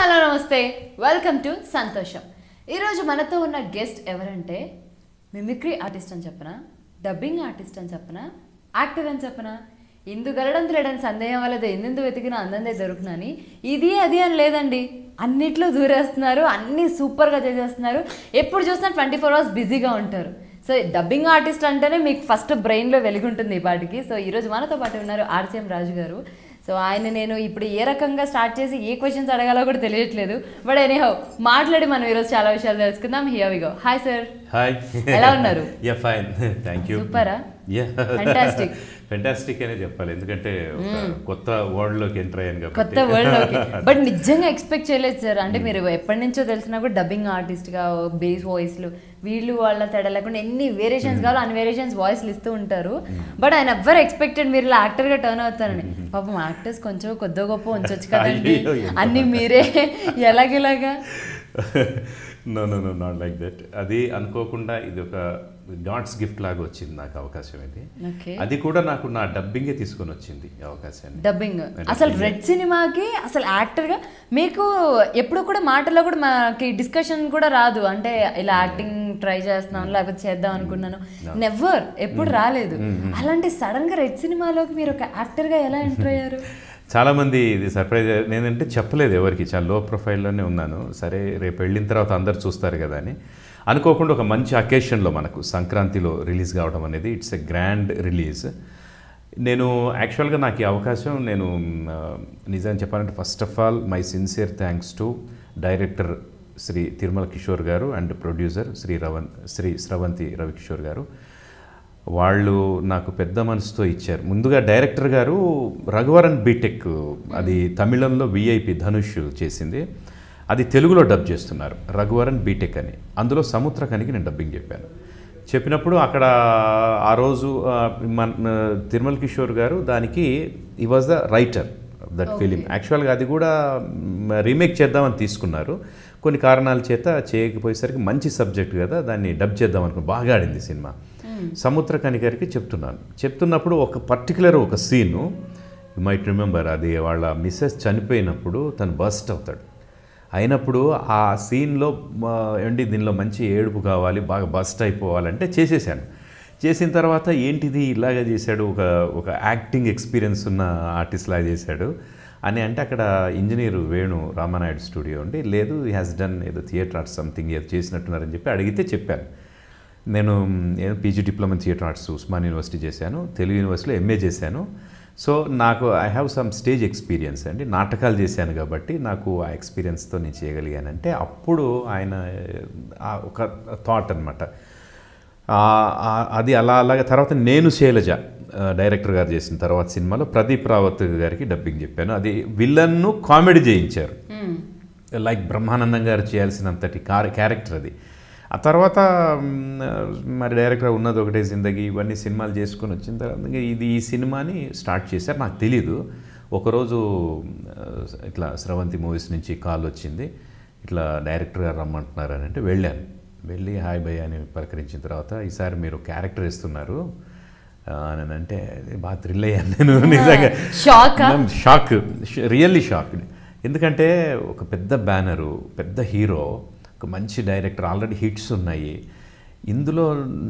Hello నమస్తే welcome to సంతోషం ఈరోజు మనతో ఉన్న గెస్ట్ ఎవరంటే మిమిక్రీ ఆర్టిస్ట్ అని చెప్పనా డబ్బింగ్ ఆర్టిస్ట్ అని చెప్పనా యాక్టర్ అని చెప్పనా ఇందు గలడం తిరగడం సందేహం వల్ల ఎందుకు వెతికినా అందందే దొరుకునని ఇది అది అని లేదండి అన్నిట్లో దూరేస్తున్నారు అన్ని సూపర్గా చేసేస్తున్నారు ఎప్పుడు చూసినా ట్వంటీ ఫోర్ అవర్స్ బిజీగా ఉంటారు సో డబ్బింగ్ ఆర్టిస్ట్ అంటేనే మీకు ఫస్ట్ బ్రెయిన్లో వెలుగుంటుంది ఈ పాటికి సో ఈరోజు మనతో పాటు ఉన్నారు ఆర్సీఎం రాజు గారు సో ఆయన నేను ఇప్పుడు ఏ రకంగా స్టార్ట్ చేసి ఏ క్వశ్చన్స్ అడగాలో కూడా తెలియట్లేదు బట్ ఎనీహౌ మాట్లాడి మనం ఈరోజు చాలా విషయాలు తెలుసుకుందాం here we go hi sir hi ఎలా ఉన్నారు యా ఫైన్ థ్యాంక్ యూ సూపరా యా ఫెంటాస్టిక్ ఫెంటాస్టిక్ అనే చెప్పాలి ఎందుకంటే hmm. కొత్త వరల్డ్ లోకి ఎంటర్ అయ్యాను కొత్త వరల్డ్ లోకి బట్ నిజంగా ఎక్స్పెక్ట్ చేయలేదు సార్ అంటే hmm. మీరు ఎప్పటి నుంచో తెలిసినా కూడా డబ్బింగ్ ఆర్టిస్ట్ గా బేస్ లు వీళ్ళు వాళ్ళ తేడా లేకుండా ఎన్ని వేరియేషన్స్ hmm. కావాలో అన్ని వేరియేషన్స్ వాయిస్లు ఇస్తూ ఉంటారు బట్ ఆయన ఎవ్వరు ఎక్స్పెక్టెడ్ మీరు ఇలా గా టర్న్ అవుతారని పాపం యాక్టర్స్ కొంచెం కొద్దో గొప్ప ఉంచొచ్చు కదండి అన్ని మీరే ఎలాగెలాగా no no no not like that అది అనుకోకుండా ఇది ఒక గాడ్స్ గిఫ్ట్ లాగా వచ్చింది నాకు అవకాశం ఇది అది కూడా నాకు నా డబ్బింగే తీసుకొని వచ్చింది అవకాశం డబ్బింగ్ అసలు రెడ్ సినిమాకి అసలు యాక్టర్గా మీకు ఎప్పుడు కూడా మాటల్లో కూడా మాకి డిస్కషన్ కూడా రాదు అంటే ఇలా యాక్టింగ్ ట్రై చేస్తున్నాను mm. లేకపోతే చేద్దాం అనుకున్నాను నెవర్ mm. ఎప్పుడు mm. రాలేదు mm-hmm. అలాంటి సడన్ గా రెడ్ సినిమాలోకి మీరు ఒక యాక్టర్గా ఎలా ఎంటర్ అయ్యారు చాలామంది ఇది సర్ప్రైజ్ నేనంటే చెప్పలేదు ఎవరికి చాలా లో ప్రొఫైల్లోనే ఉన్నాను సరే రేపు వెళ్ళిన తర్వాత అందరు చూస్తారు కదా అని అనుకోకుండా ఒక మంచి అకేషన్లో మనకు సంక్రాంతిలో రిలీజ్ కావడం అనేది ఇట్స్ ఎ గ్రాండ్ రిలీజ్ నేను యాక్చువల్గా నాకు ఈ అవకాశం నేను నిజాన్ని చెప్పాలంటే first of all my sincere thanks to director Shri Tirumala Kishore garu and producer Shri Ravan Shri Sravanthi Ravikishore garu వాళ్ళు నాకు పెద్ద మనసుతో ఇచ్చారు ముందుగా డైరెక్టర్ గారు రఘువరన్ బీటెక్ అది తమిళంలో విఐపి ధనుష్ చేసింది అది తెలుగులో డబ్ చేస్తున్నారు రఘువరన్ బీటెక్ అని అందులో సముద్రకనికి నేను డబ్బింగ్ చెప్పాను చెప్పినప్పుడు అక్కడ ఆ రోజు మన తిరుమల కిషోర్ గారు దానికి ఈ was the writer that film యాక్చువల్గా అది కూడా రీమేక్ చేద్దామని తీసుకున్నారు కొన్ని కారణాల చేత చేయకపోయేసరికి మంచి సబ్జెక్ట్ కదా దాన్ని డబ్ చేద్దాం అనుకుని బాగా ఆడింది సినిమా సముద్ర కనిగారికి చెప్తున్నాను చెప్తున్నప్పుడు ఒక పర్టికులర్ ఒక సీను యు మైట్ రిమెంబర్ అది వాళ్ళ మిస్సెస్ చనిపోయినప్పుడు తను బస్ట్ అవుతాడు అయినప్పుడు ఆ సీన్లో ఏంటి దీనిలో మంచి ఏడుపు కావాలి బాగా బస్ట్ అయిపోవాలంటే చేసేసాను చేసిన తర్వాత ఏంటిది ఇలాగా చేశాడు ఒక ఒక యాక్టింగ్ ఎక్స్పీరియన్స్ ఉన్న ఆర్టిస్ట్ లాగా చేశాడు అని అంటే అక్కడ ఇంజనీర్ వేణు రామానాయుడు స్టూడియో ఉండి లేదు ఈ హ్యాస్ డన్ ఏదో థియేటర్ ఆర్ట్ సంథింగ్ ఏదో చేసినట్టున్నారని చెప్పి అడిగితే చెప్పాను నేను PG diploma theatre arts Osman university చేశాను తెలుగు యూనివర్సిటీలో ఎంఏ చేశాను సో నాకు I have some stage experience అండి నాటకాలు చేశాను కాబట్టి నాకు ఆ ఎక్స్పీరియన్స్తో నేను చేయగలిగానంటే అప్పుడు ఆయన ఒక థాట్ అనమాట అది అలా అలాగే తర్వాత నేను శైలజ డైరెక్టర్ గారు చేసిన తర్వాత సినిమాలో ప్రదీప్ రావత్ గారికి డబ్బింగ్ చెప్పాను అది విలన్ను కామెడీ చేయించారు లైక్ బ్రహ్మానందం గారు చేయాల్సినంతటి క్యారెక్టర్ అది ఆ తర్వాత మరి డైరెక్టర్ ఉన్నది ఒకటే జిందగీ ఇవన్నీ సినిమాలు చేసుకొని వచ్చిన తర్వాత ఇది ఈ సినిమాని స్టార్ట్ చేశారు నాకు తెలీదు ఒకరోజు ఇట్లా స్రవంతి మూవీస్ నుంచి కాల్ వచ్చింది ఇట్లా డైరెక్టర్ గారు రమ్మంటున్నారు అని అంటే వెళ్ళాను వెళ్ళి హాయ్ భయ్ అని పలకరించిన తర్వాత ఈసారి మీరు క్యారెక్టర్ ఇస్తున్నారు అని అంటే బాగా థ్రిల్ అయ్యాను నేను నిజంగా షాక్ షాక్ రియల్లీ షాక్ ఎందుకంటే ఒక పెద్ద బ్యానరు పెద్ద హీరో ఒక మంచి డైరెక్టర్ ఆల్రెడీ హిట్స్ ఉన్నాయి ఇందులో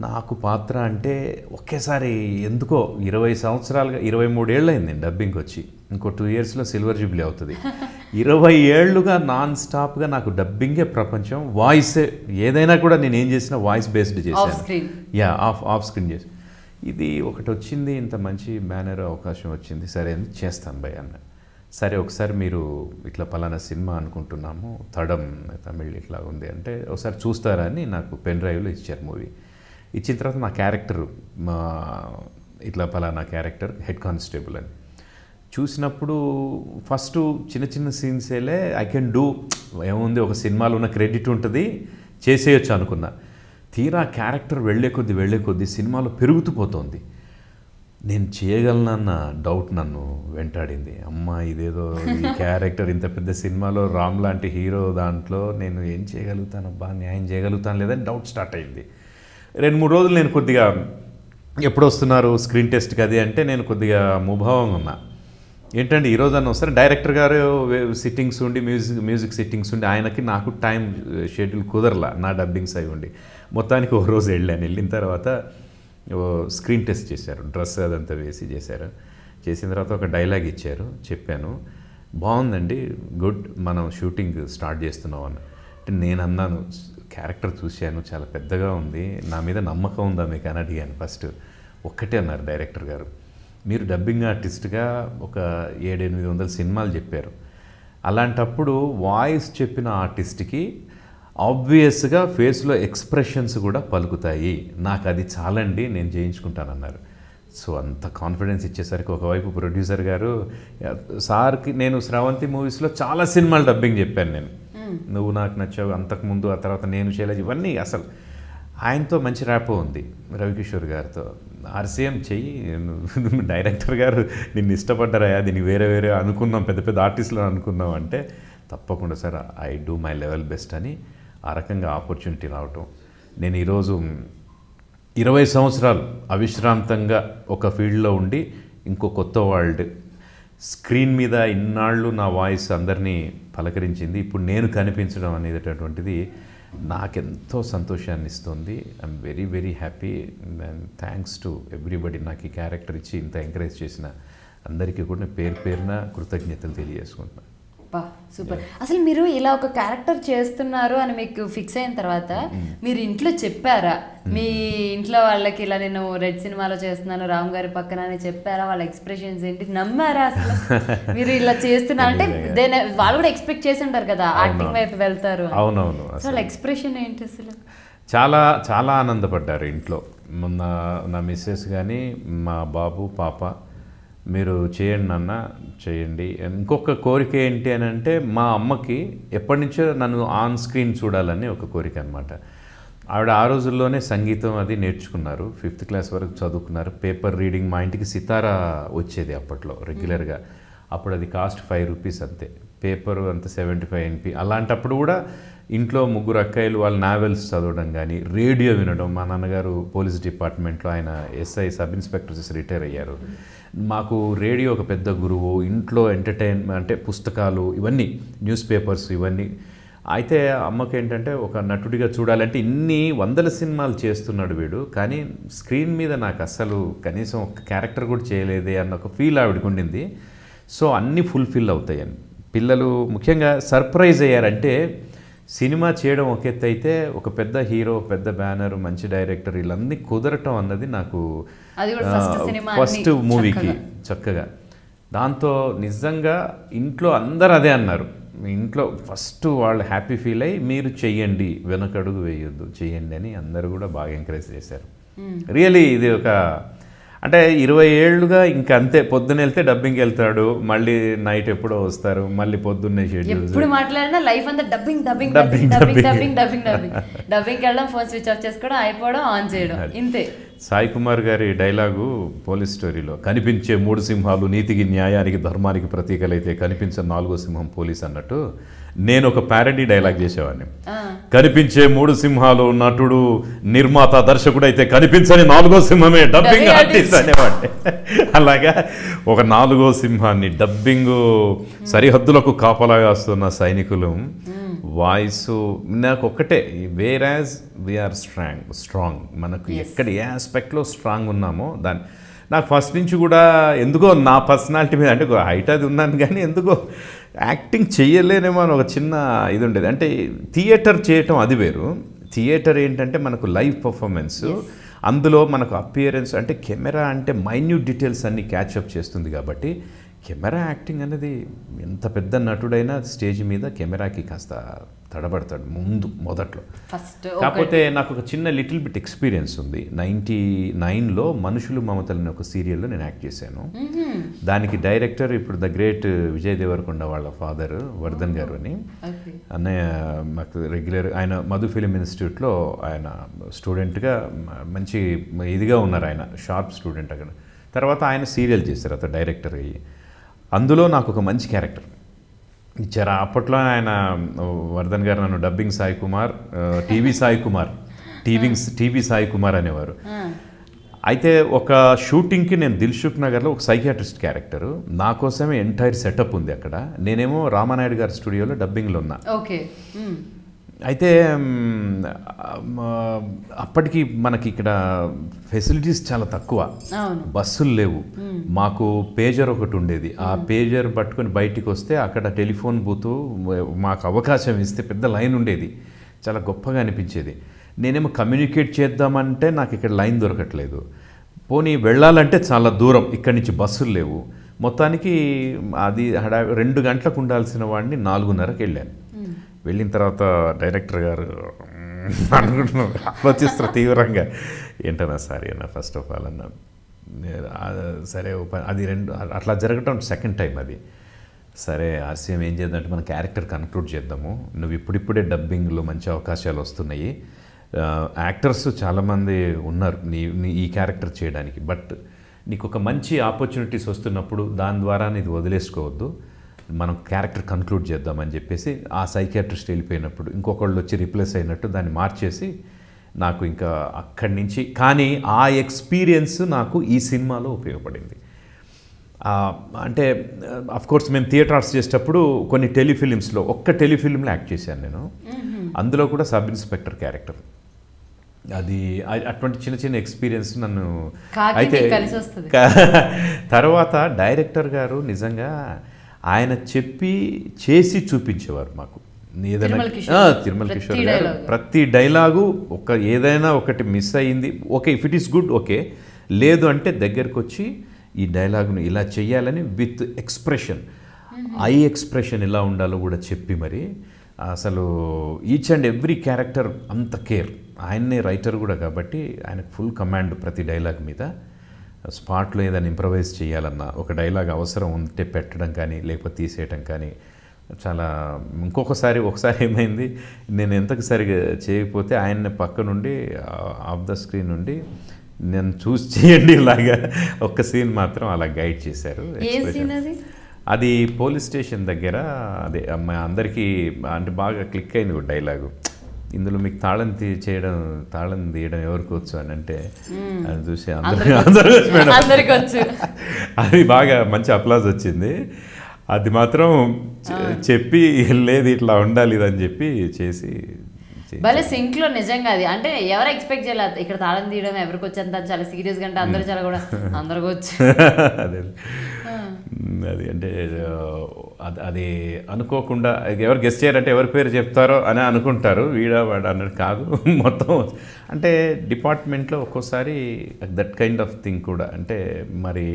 నాకు పాత్ర అంటే ఒకేసారి ఎందుకో ఇరవై సంవత్సరాలుగా ఇరవై ఏళ్ళు అయింది డబ్బింగ్కి వచ్చి ఇంకో టూ ఇయర్స్లో సిల్వర్ జూబ్లీ అవుతుంది ఇరవై ఏళ్ళుగా నాన్ స్టాప్గా నాకు డబ్బింగే ప్రపంచం వాయిస్ ఏదైనా కూడా నేను ఏం చేసినా వాయిస్ బేస్డ్ చేశాను యా ఆఫ్ ఆఫ్ స్క్రీన్ చేసి ఇది ఒకటి వచ్చింది ఇంత మంచి బ్యానర్ అవకాశం వచ్చింది సరే అని చేస్తాను భయ్ అన్నాడు సరే ఒకసారి మీరు ఇట్లా పలానా సినిమా అనుకుంటున్నాము తడం తమిళ్ ఇట్లా ఉంది అంటే ఒకసారి చూస్తారా అని నాకు పెన్ డ్రైవ్లో ఇచ్చారు మూవీ ఇచ్చిన తర్వాత నా క్యారెక్టర్ మా ఇట్లా పలానా క్యారెక్టర్ హెడ్ కానిస్టేబుల్ అని చూసినప్పుడు ఫస్ట్ చిన్న చిన్న సీన్సేలే ఐ కెన్ డూ ఏముంది ఒక సినిమాలో ఉన్న క్రెడిట్ ఉంటుంది చేసేయచ్చు అనుకున్నా తీరా క్యారెక్టర్ వెళ్ళే కొద్దీ వెళ్ళే కొద్దీ సినిమాలో పెరుగుతూ పోతుంది నేను అన్న డౌట్ నన్ను వెంటాడింది అమ్మ ఇదేదో ఈ క్యారెక్టర్ ఇంత పెద్ద సినిమాలో రామ్ లాంటి హీరో దాంట్లో నేను ఏం చేయగలుగుతాను అబ్బా న్యాయం చేయగలుగుతాను లేదని డౌట్ స్టార్ట్ అయింది రెండు మూడు రోజులు నేను కొద్దిగా ఎప్పుడు వస్తున్నారు స్క్రీన్ టెస్ట్కి అది అంటే నేను కొద్దిగా ముభావంగా ఉన్నా ఏంటంటే ఈరోజు అన్న వస్తారు డైరెక్టర్ గారు సిట్టింగ్స్ ఉండి మ్యూజిక్ మ్యూజిక్ సిట్టింగ్స్ ఉండి ఆయనకి నాకు టైం షెడ్యూల్ కుదరలా నా డబ్బింగ్స్ అయి ఉండి మొత్తానికి ఒక రోజు వెళ్ళాను వెళ్ళిన తర్వాత స్క్రీన్ టెస్ట్ చేశారు డ్రెస్ అదంతా వేసి చేశారు చేసిన తర్వాత ఒక డైలాగ్ ఇచ్చారు చెప్పాను బాగుందండి గుడ్ మనం షూటింగ్ స్టార్ట్ చేస్తున్నాం అని అంటే నేను అన్నాను క్యారెక్టర్ చూశాను చాలా పెద్దగా ఉంది నా మీద నమ్మకం ఉందా మీకు అని అడిగాను ఫస్ట్ ఒక్కటే అన్నారు డైరెక్టర్ గారు మీరు డబ్బింగ్ ఆర్టిస్ట్గా ఒక ఏడెనిమిది వందల సినిమాలు చెప్పారు అలాంటప్పుడు వాయిస్ చెప్పిన ఆర్టిస్ట్కి ఆబ్వియస్గా ఫేస్లో ఎక్స్ప్రెషన్స్ కూడా పలుకుతాయి నాకు అది చాలండి నేను చేయించుకుంటానన్నారు సో అంత కాన్ఫిడెన్స్ ఇచ్చేసరికి ఒకవైపు ప్రొడ్యూసర్ గారు సార్కి నేను శ్రావంతి మూవీస్లో చాలా సినిమాలు డబ్బింగ్ చెప్పాను నేను నువ్వు నాకు నచ్చావు అంతకుముందు ఆ తర్వాత నేను చేయలేదు ఇవన్నీ అసలు ఆయనతో మంచి ర్యాపో ఉంది రవికిషోర్ గారితో ఆర్సీఎం చెయ్యి డైరెక్టర్ గారు నిన్ను ఇష్టపడ్డారయ్యా దీన్ని వేరే వేరే అనుకున్నాం పెద్ద పెద్ద ఆర్టిస్టులు అనుకున్నాం అంటే తప్పకుండా sir I do my level best అని ఆ రకంగా ఆపర్చునిటీ రావటం నేను ఈరోజు ఇరవై సంవత్సరాలు అవిశ్రాంతంగా ఒక ఫీల్డ్లో ఉండి ఇంకో కొత్త వరల్డ్ స్క్రీన్ మీద ఇన్నాళ్ళు నా వాయిస్ అందరినీ పలకరించింది ఇప్పుడు నేను కనిపించడం అనేటటువంటిది నాకెంతో సంతోషాన్ని ఇస్తుంది I'm very very happy and thanks to everybody నాకు ఈ క్యారెక్టర్ ఇచ్చి ఇంత ఎంకరేజ్ చేసిన అందరికీ కూడా పేరు పేరున కృతజ్ఞతలు తెలియజేసుకుంటున్నాను అబ్బా సూపర్ అసలు మీరు ఇలా ఒక క్యారెక్టర్ చేస్తున్నారు అని మీకు ఫిక్స్ అయిన తర్వాత mm-hmm. మీరు ఇంట్లో చెప్పారా mm-hmm. మీ ఇంట్లో వాళ్ళకి ఇలా నేను రెడ్ సినిమాలో చేస్తున్నాను రామ్ గారి పక్కన అని చెప్పారా వాళ్ళ ఎక్స్ప్రెషన్స్ ఏంటి నమ్మారా అసలు మీరు ఇలా చేస్తున్నారు అంటే దేని వాళ్ళు కూడా ఎక్స్పెక్ట్ చేసి ఉంటారు కదా యాక్టింగ్ వైపు వెళ్తారు అవునవును అసలు ఎక్స్ప్రెషన్ ఏంటి అసలు చాలా చాలా ఆనందపడ్డారు ఇంట్లో నా నా మిస్సెస్ కానీ మా బాబు పాప మీరు చేయండి అన్న చేయండి ఇంకొక కోరిక ఏంటి అని అంటే మా అమ్మకి ఎప్పటి నుంచో నన్ను ఆన్ స్క్రీన్ చూడాలని ఒక కోరిక అనమాట ఆవిడ ఆ రోజుల్లోనే సంగీతం అది నేర్చుకున్నారు ఫిఫ్త్ క్లాస్ వరకు చదువుకున్నారు పేపర్ రీడింగ్ మా ఇంటికి సితారా వచ్చేది అప్పట్లో రెగ్యులర్గా అప్పుడు అది కాస్ట్ ఫైవ్ రూపీస్ అంతే పేపర్ అంత సెవెంటీ ఫైవ్ ఎన్పి అలాంటప్పుడు కూడా ఇంట్లో ముగ్గురు అక్కాయిలు వాళ్ళ నావెల్స్ చదవడం కానీ రేడియో వినడం మా నాన్నగారు పోలీస్ డిపార్ట్మెంట్లో ఆయన ఎస్ఐ సబ్ ఇన్స్పెక్టర్ చేసి రిటైర్ అయ్యారు మాకు రేడియో ఒక పెద్ద గురువు ఇంట్లో ఎంటర్టైన్మెంట్ అంటే పుస్తకాలు ఇవన్నీ న్యూస్ పేపర్స్ ఇవన్నీ అయితే అమ్మకి ఏంటంటే ఒక నటుడిగా చూడాలంటే ఇన్ని వందల సినిమాలు చేస్తున్నాడు వీడు కానీ స్క్రీన్ మీద నాకు అస్సలు కనీసం ఒక క్యారెక్టర్ కూడా చేయలేదే అన్న ఒక ఫీల్ ఆవిడకు ఉండింది సో అన్నీ ఫుల్ఫిల్ అవుతాయని పిల్లలు ముఖ్యంగా సర్ప్రైజ్ అయ్యారంటే సినిమా చేయడం ఒక ఎత్తు అయితే ఒక పెద్ద హీరో పెద్ద బ్యానర్ మంచి డైరెక్టర్ వీళ్ళన్నీ కుదరటం అన్నది నాకు ఫస్ట్ మూవీకి చక్కగా దాంతో నిజంగా ఇంట్లో అందరు అదే అన్నారు ఇంట్లో ఫస్ట్ వాళ్ళు హ్యాపీ ఫీల్ అయ్యి మీరు చెయ్యండి వెనకడుగు వేయొద్దు చెయ్యండి అని అందరూ కూడా బాగా ఎంకరేజ్ చేశారు రియలీ ఇది ఒక అంటే ఇరవై ఏళ్ళుగా ఇంకా అంతే పొద్దున వెళ్తే డబ్బింగ్ వెళ్తాడు మళ్ళీ నైట్ ఎప్పుడో వస్తారు మళ్ళీ పొద్దున్నే లైఫ్ అంతా డబ్బింగ్ అయిపోవడం ఆన్ చేయడం ఇంతే సాయి కుమార్ గారి డైలాగు పోలీస్ స్టోరీలో కనిపించే మూడు సింహాలు నీతికి న్యాయానికి ధర్మానికి ప్రతీకలైతే కనిపించే నాలుగో సింహం పోలీస్ అన్నట్టు నేను ఒక ప్యారడీ డైలాగ్ చేసేవాడిని కనిపించే మూడు సింహాలు నటుడు నిర్మాత దర్శకుడు అయితే కనిపించని నాలుగో సింహమే డబ్బింగ్ ఆర్టిస్ట్ అనేవాడి అలాగా ఒక నాలుగో సింహాన్ని డబ్బింగ్ సరిహద్దులకు కాపలా కాస్తున్న సైనికులు వాయిస్ నాకు ఒక్కటే whereas we are strong strong మనకు ఎక్కడ ఏ ఆస్పెక్ట్లో స్ట్రాంగ్ ఉన్నామో దాన్ని నాకు ఫస్ట్ నుంచి కూడా ఎందుకో నా పర్సనాలిటీ మీద అంటే హైట్ అది ఉన్నాను కానీ ఎందుకో యాక్టింగ్ చేయలేనేమో అని ఒక చిన్న ఇది ఉండేది అంటే థియేటర్ చేయటం అది వేరు థియేటర్ ఏంటంటే మనకు లైవ్ పర్ఫార్మెన్స్ అందులో మనకు అపియరెన్స్ అంటే కెమెరా అంటే మైన్యూట్ డీటెయిల్స్ అన్ని క్యాచ్అప్ చేస్తుంది కాబట్టి కెమెరా యాక్టింగ్ అనేది ఎంత పెద్ద నటుడైనా స్టేజ్ మీద కెమెరాకి కాస్త తడబడతాడు ముందు మొదట్లో ఫస్ట్ కాకపోతే నాకు ఒక చిన్న లిటిల్ బిట్ ఎక్స్పీరియన్స్ ఉంది నైంటీ నైన్లో మనుషులు మమతలని ఒక సీరియల్లో నేను యాక్ట్ చేశాను దానికి డైరెక్టర్ ఇప్పుడు ద గ్రేట్ విజయ్ దేవరకొండ వాళ్ళ ఫాదర్ వర్ధన్ గారు అని అన్నయ్య మాకు రెగ్యులర్ ఆయన మధు ఫిలిం ఇన్స్టిట్యూట్లో ఆయన స్టూడెంట్గా మంచి ఇదిగా ఉన్నారు ఆయన షార్ప్ స్టూడెంట్ అక్కడ తర్వాత ఆయన సీరియల్ చేశారు అతను డైరెక్టర్ అయ్యి అందులో నాకు ఒక మంచి క్యారెక్టర్ ఇచ్చారు అప్పట్లో ఆయన వర్ధన్ గారు నన్ను డబ్బింగ్ సాయి కుమార్ టీవీ సాయి కుమార్ టీవింగ్ టీవీ సాయి కుమార్ అనేవారు అయితే ఒక షూటింగ్కి నేను దిల్షుక్ నగర్లో ఒక సైకియాట్రిస్ట్ క్యారెక్టర్ నా కోసమే ఎంటైర్ సెటప్ ఉంది అక్కడ నేనేమో రామానాయుడు గారి స్టూడియోలో డబ్బింగ్లో ఉన్నా ఓకే అయితే అప్పటికి మనకి ఇక్కడ ఫెసిలిటీస్ చాలా తక్కువ బస్సులు లేవు మాకు పేజర్ ఒకటి ఉండేది ఆ పేజర్ పట్టుకొని బయటికి వస్తే అక్కడ టెలిఫోన్ బూత్ మాకు అవకాశం ఇస్తే పెద్ద లైన్ ఉండేది చాలా గొప్పగా అనిపించేది నేనేమో కమ్యూనికేట్ చేద్దామంటే నాకు ఇక్కడ లైన్ దొరకట్లేదు పోనీ వెళ్ళాలంటే చాలా దూరం ఇక్కడి నుంచి బస్సులు లేవు మొత్తానికి అది రెండు గంటలకు ఉండాల్సిన వాడిని నాలుగున్నరకు వెళ్ళాను వెళ్ళిన తర్వాత డైరెక్టర్ గారు అనుకుంటున్నాను ఆలోచిస్తారు తీవ్రంగా ఏంటన్నా సారీ అన్న ఫస్ట్ ఆఫ్ ఆల్ అన్న సరే అది రెండు అట్లా జరగటం సెకండ్ టైం అది సరే ఆర్సీఎం ఏం చేద్దామంటే మన క్యారెక్టర్ కన్క్లూడ్ చేద్దాము నువ్వు ఇప్పుడిప్పుడే డబ్బింగ్లో మంచి అవకాశాలు వస్తున్నాయి యాక్టర్స్ చాలామంది ఉన్నారు నీ నీ ఈ క్యారెక్టర్ చేయడానికి బట్ నీకు ఒక మంచి ఆపర్చునిటీస్ వస్తున్నప్పుడు దాని ద్వారా నీది వదిలేసుకోవద్దు మనం క్యారెక్టర్ కన్క్లూడ్ చేద్దామని చెప్పేసి ఆ సైకాట్రిస్ట్ వెళ్ళిపోయినప్పుడు ఇంకొకళ్ళు వచ్చి రిప్లేస్ అయినట్టు దాన్ని మార్చేసి నాకు ఇంకా అక్కడి నుంచి కానీ ఆ ఎక్స్పీరియన్స్ నాకు ఈ సినిమాలో ఉపయోగపడింది అంటే కోర్స్ మేము థియేటర్ ఆర్ట్స్ చేసేటప్పుడు కొన్ని టెలిఫిలిమ్స్లో ఒక్క టెలిఫిలిమ్లో యాక్ట్ చేశాను నేను అందులో కూడా సబ్ ఇన్స్పెక్టర్ క్యారెక్టర్ అది అటువంటి చిన్న చిన్న ఎక్స్పీరియన్స్ నన్ను అయితే తర్వాత డైరెక్టర్ గారు నిజంగా ఆయన చెప్పి చేసి చూపించేవారు మాకు ఏదైనా తిరుమల కిషోర్ గారు ప్రతి డైలాగు ఒక ఏదైనా ఒకటి మిస్ అయ్యింది okay if it is good okay లేదు అంటే దగ్గరకు వచ్చి ఈ డైలాగ్ను ఇలా చేయాలని విత్ ఎక్స్ప్రెషన్ ఐ ఎక్స్ప్రెషన్ ఎలా ఉండాలో కూడా చెప్పి మరి అసలు ఈచ్ అండ్ ఎవ్రీ క్యారెక్టర్ అంత కేర్ ఆయన్నే రైటర్ కూడా కాబట్టి ఆయనకు ఫుల్ కమాండ్ ప్రతి డైలాగ్ మీద స్పాట్లో ఏదైనా ఇంప్రవైజ్ చేయాలన్నా ఒక డైలాగ్ అవసరం ఉంటే పెట్టడం కానీ లేకపోతే తీసేయటం కానీ చాలా ఇంకొకసారి ఒకసారి ఏమైంది నేను ఎంతకు సరిగా చేయకపోతే ఆయన పక్క నుండి ఆఫ్ ద స్క్రీన్ నుండి నేను చూసి చేయండి ఇలాగా ఒక్క సీన్ మాత్రం అలా గైడ్ చేశారు అది పోలీస్ స్టేషన్ దగ్గర అదే అందరికీ అంటే బాగా క్లిక్ అయింది డైలాగు ఇందులో మీకు తాళం తీ చేయడం తాళం తీయడం ఎవరికి వచ్చు అని అంటే అది చూసి అందరికీ అది బాగా మంచి అప్లాజ్ వచ్చింది అది మాత్రం చెప్పి లేదు ఇట్లా ఉండాలి అని చెప్పి చేసి భలే సింక్ లో నిజంగా అది అంటే ఎవరు ఎక్స్పెక్ట్ చేయలేదు ఇక్కడ తాళం తీయడం ఎవరికి వచ్చేంత చాలా సీరియస్ గా అంటే అందరూ చాలా కూడా అందరికి వచ్చు అదే అది అంటే అది అనుకోకుండా ఎవరు గెస్ట్ చేయాలంటే ఎవరి పేరు చెప్తారో అని అనుకుంటారు వీడా వాడు అన్నట్టు కాదు మొత్తం అంటే డిపార్ట్మెంట్లో ఒక్కోసారి దట్ కైండ్ ఆఫ్ థింగ్ కూడా అంటే మరి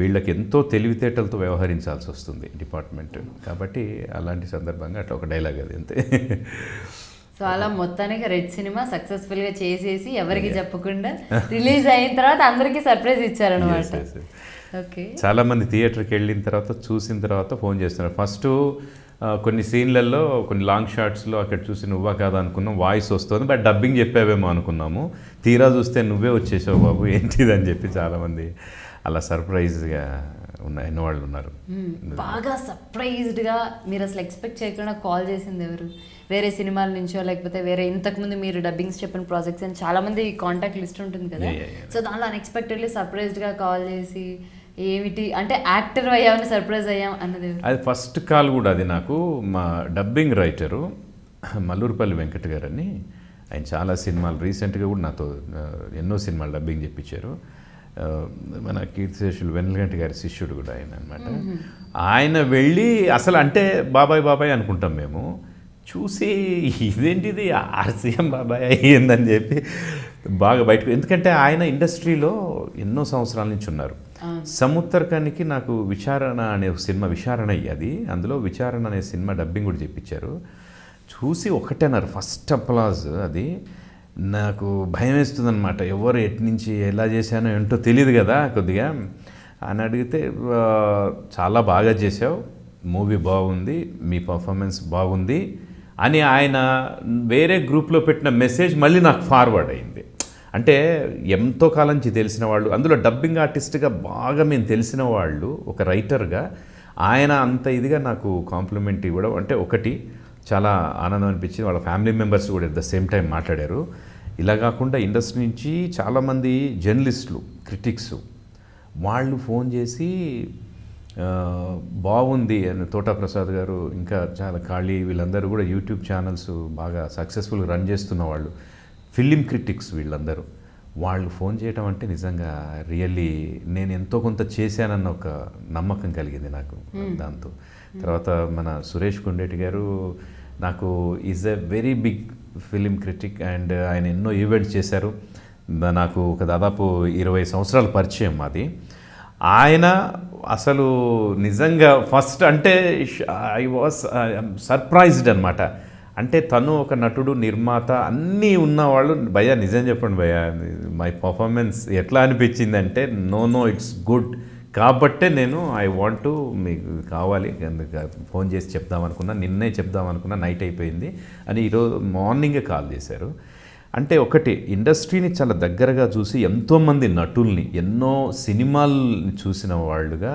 వీళ్ళకి ఎంతో తెలివితేటలతో వ్యవహరించాల్సి వస్తుంది డిపార్ట్మెంట్ కాబట్టి అలాంటి సందర్భంగా అట్లా ఒక డైలాగ్ అది అంతే సో అలా మొత్తానికి రెడ్ సినిమా సక్సెస్ఫుల్గా చేసేసి ఎవరికి చెప్పకుండా రిలీజ్ అయిన తర్వాత అందరికీ సర్ప్రైజ్ ఇచ్చారనమాట చాలామంది థియేటర్కి వెళ్ళిన తర్వాత చూసిన తర్వాత ఫోన్ చేస్తున్నారు ఫస్ట్ కొన్ని సీన్లలో కొన్ని లాంగ్ షార్ట్స్లో అక్కడ చూసి నువ్వా కాదా అనుకున్నాం వాయిస్ వస్తుంది బట్ డబ్బింగ్ చెప్పావేమో అనుకున్నాము తీరా చూస్తే నువ్వే వచ్చేసావు బాబు ఏంటిది అని చెప్పి చాలామంది అలా సర్ప్రైజ్గా ఉన్న వాళ్ళు ఉన్నారు బాగా సర్ప్రైజ్డ్గా మీరు అసలు ఎక్స్పెక్ట్ చేయకుండా కాల్ చేసింది ఎవరు వేరే సినిమాల నుంచో లేకపోతే వేరే ఇంతకుముందు మీరు డబ్బింగ్స్ చెప్పిన ప్రాజెక్ట్స్ అని చాలామంది కాంటాక్ట్ లిస్ట్ ఉంటుంది కదా సో దానిలో అన్ఎక్స్పెక్టెడ్లీ సర్ప్రైజ్డ్గా కాల్ చేసి ఏమిటి అంటే యాక్టర్ అయ్యామని సర్ప్రైజ్ అయ్యాం అన్నది అది ఫస్ట్ కాల్ కూడా అది నాకు మా డబ్బింగ్ రైటరు మల్లూరుపల్లి వెంకట గారని ఆయన చాలా సినిమాలు రీసెంట్గా కూడా నాతో ఎన్నో సినిమాలు డబ్బింగ్ చెప్పించారు మన కీర్తిశేషులు వెన్నెలగంటి గారి శిష్యుడు కూడా ఆయన అనమాట ఆయన వెళ్ళి అసలు అంటే బాబాయ్ బాబాయ్ అనుకుంటాం మేము చూసి ఇదేంటిది ఆర్సీఎం బాబాయ్ అయ్యిందని చెప్పి బాగా బయటకు ఎందుకంటే ఆయన ఇండస్ట్రీలో ఎన్నో సంవత్సరాల నుంచి ఉన్నారు సముత్తర్కానికి నాకు విచారణ అనే ఒక సినిమా విచారణ అయ్యేది అందులో విచారణ అనే సినిమా డబ్బింగ్ కూడా చెప్పించారు చూసి ఒకటేనారు ఫస్ట్ అప్లాజ్ అది నాకు భయం వేస్తుందన్నమాట ఎవరు ఎట్నుంచి ఎలా చేశానో ఏంటో తెలియదు కదా కొద్దిగా అని అడిగితే చాలా బాగా చేసావు మూవీ బాగుంది మీ పర్ఫార్మెన్స్ బాగుంది అని ఆయన వేరే గ్రూప్లో పెట్టిన మెసేజ్ మళ్ళీ నాకు ఫార్వర్డ్ అయింది అంటే ఎంతో కాలం నుంచి తెలిసిన వాళ్ళు అందులో డబ్బింగ్ ఆర్టిస్ట్గా బాగా మేము తెలిసిన వాళ్ళు ఒక రైటర్గా ఆయన అంత ఇదిగా నాకు కాంప్లిమెంట్ ఇవ్వడం అంటే ఒకటి చాలా ఆనందం అనిపించింది వాళ్ళ ఫ్యామిలీ మెంబర్స్ కూడా ఎట్ ద సేమ్ టైం మాట్లాడారు ఇలా కాకుండా ఇండస్ట్రీ నుంచి చాలామంది జర్నలిస్టులు క్రిటిక్స్ వాళ్ళు ఫోన్ చేసి బాగుంది అని తోటా ప్రసాద్ గారు ఇంకా చాలా ఖాళీ వీళ్ళందరూ కూడా యూట్యూబ్ ఛానల్స్ బాగా సక్సెస్ఫుల్గా రన్ చేస్తున్న వాళ్ళు ఫిలిం క్రిటిక్స్ వీళ్ళందరూ వాళ్ళు ఫోన్ చేయటం అంటే నిజంగా రియల్లీ నేను ఎంతో కొంత చేశానన్న ఒక నమ్మకం కలిగింది నాకు hmm. దాంతో hmm. తర్వాత మన సురేష్ కొండేటి గారు నాకు is a very big film critic and ఆయన ఎన్నో ఈవెంట్స్ చేశారు నాకు ఒక దాదాపు ఇరవై సంవత్సరాల పరిచయం మాది ఆయన అసలు నిజంగా ఫస్ట్ అంటే ఐ వాస్ సర్ప్రైజ్డ్ అనమాట అంటే తను ఒక నటుడు నిర్మాత అన్నీ ఉన్నవాళ్ళు భయ నిజం చెప్పండి భయ మై పర్ఫార్మెన్స్ ఎట్లా అనిపించింది అంటే నో నో ఇట్స్ గుడ్ కాబట్టే నేను ఐ వాంట్ టు మీకు కావాలి ఫోన్ చేసి చెప్దామనుకున్నా నిన్నే చెప్దామనుకున్నా నైట్ అయిపోయింది అని ఈరోజు మార్నింగే కాల్ చేశారు అంటే ఒకటి ఇండస్ట్రీని చాలా దగ్గరగా చూసి ఎంతోమంది నటుల్ని ఎన్నో సినిమాలని చూసిన వాళ్ళుగా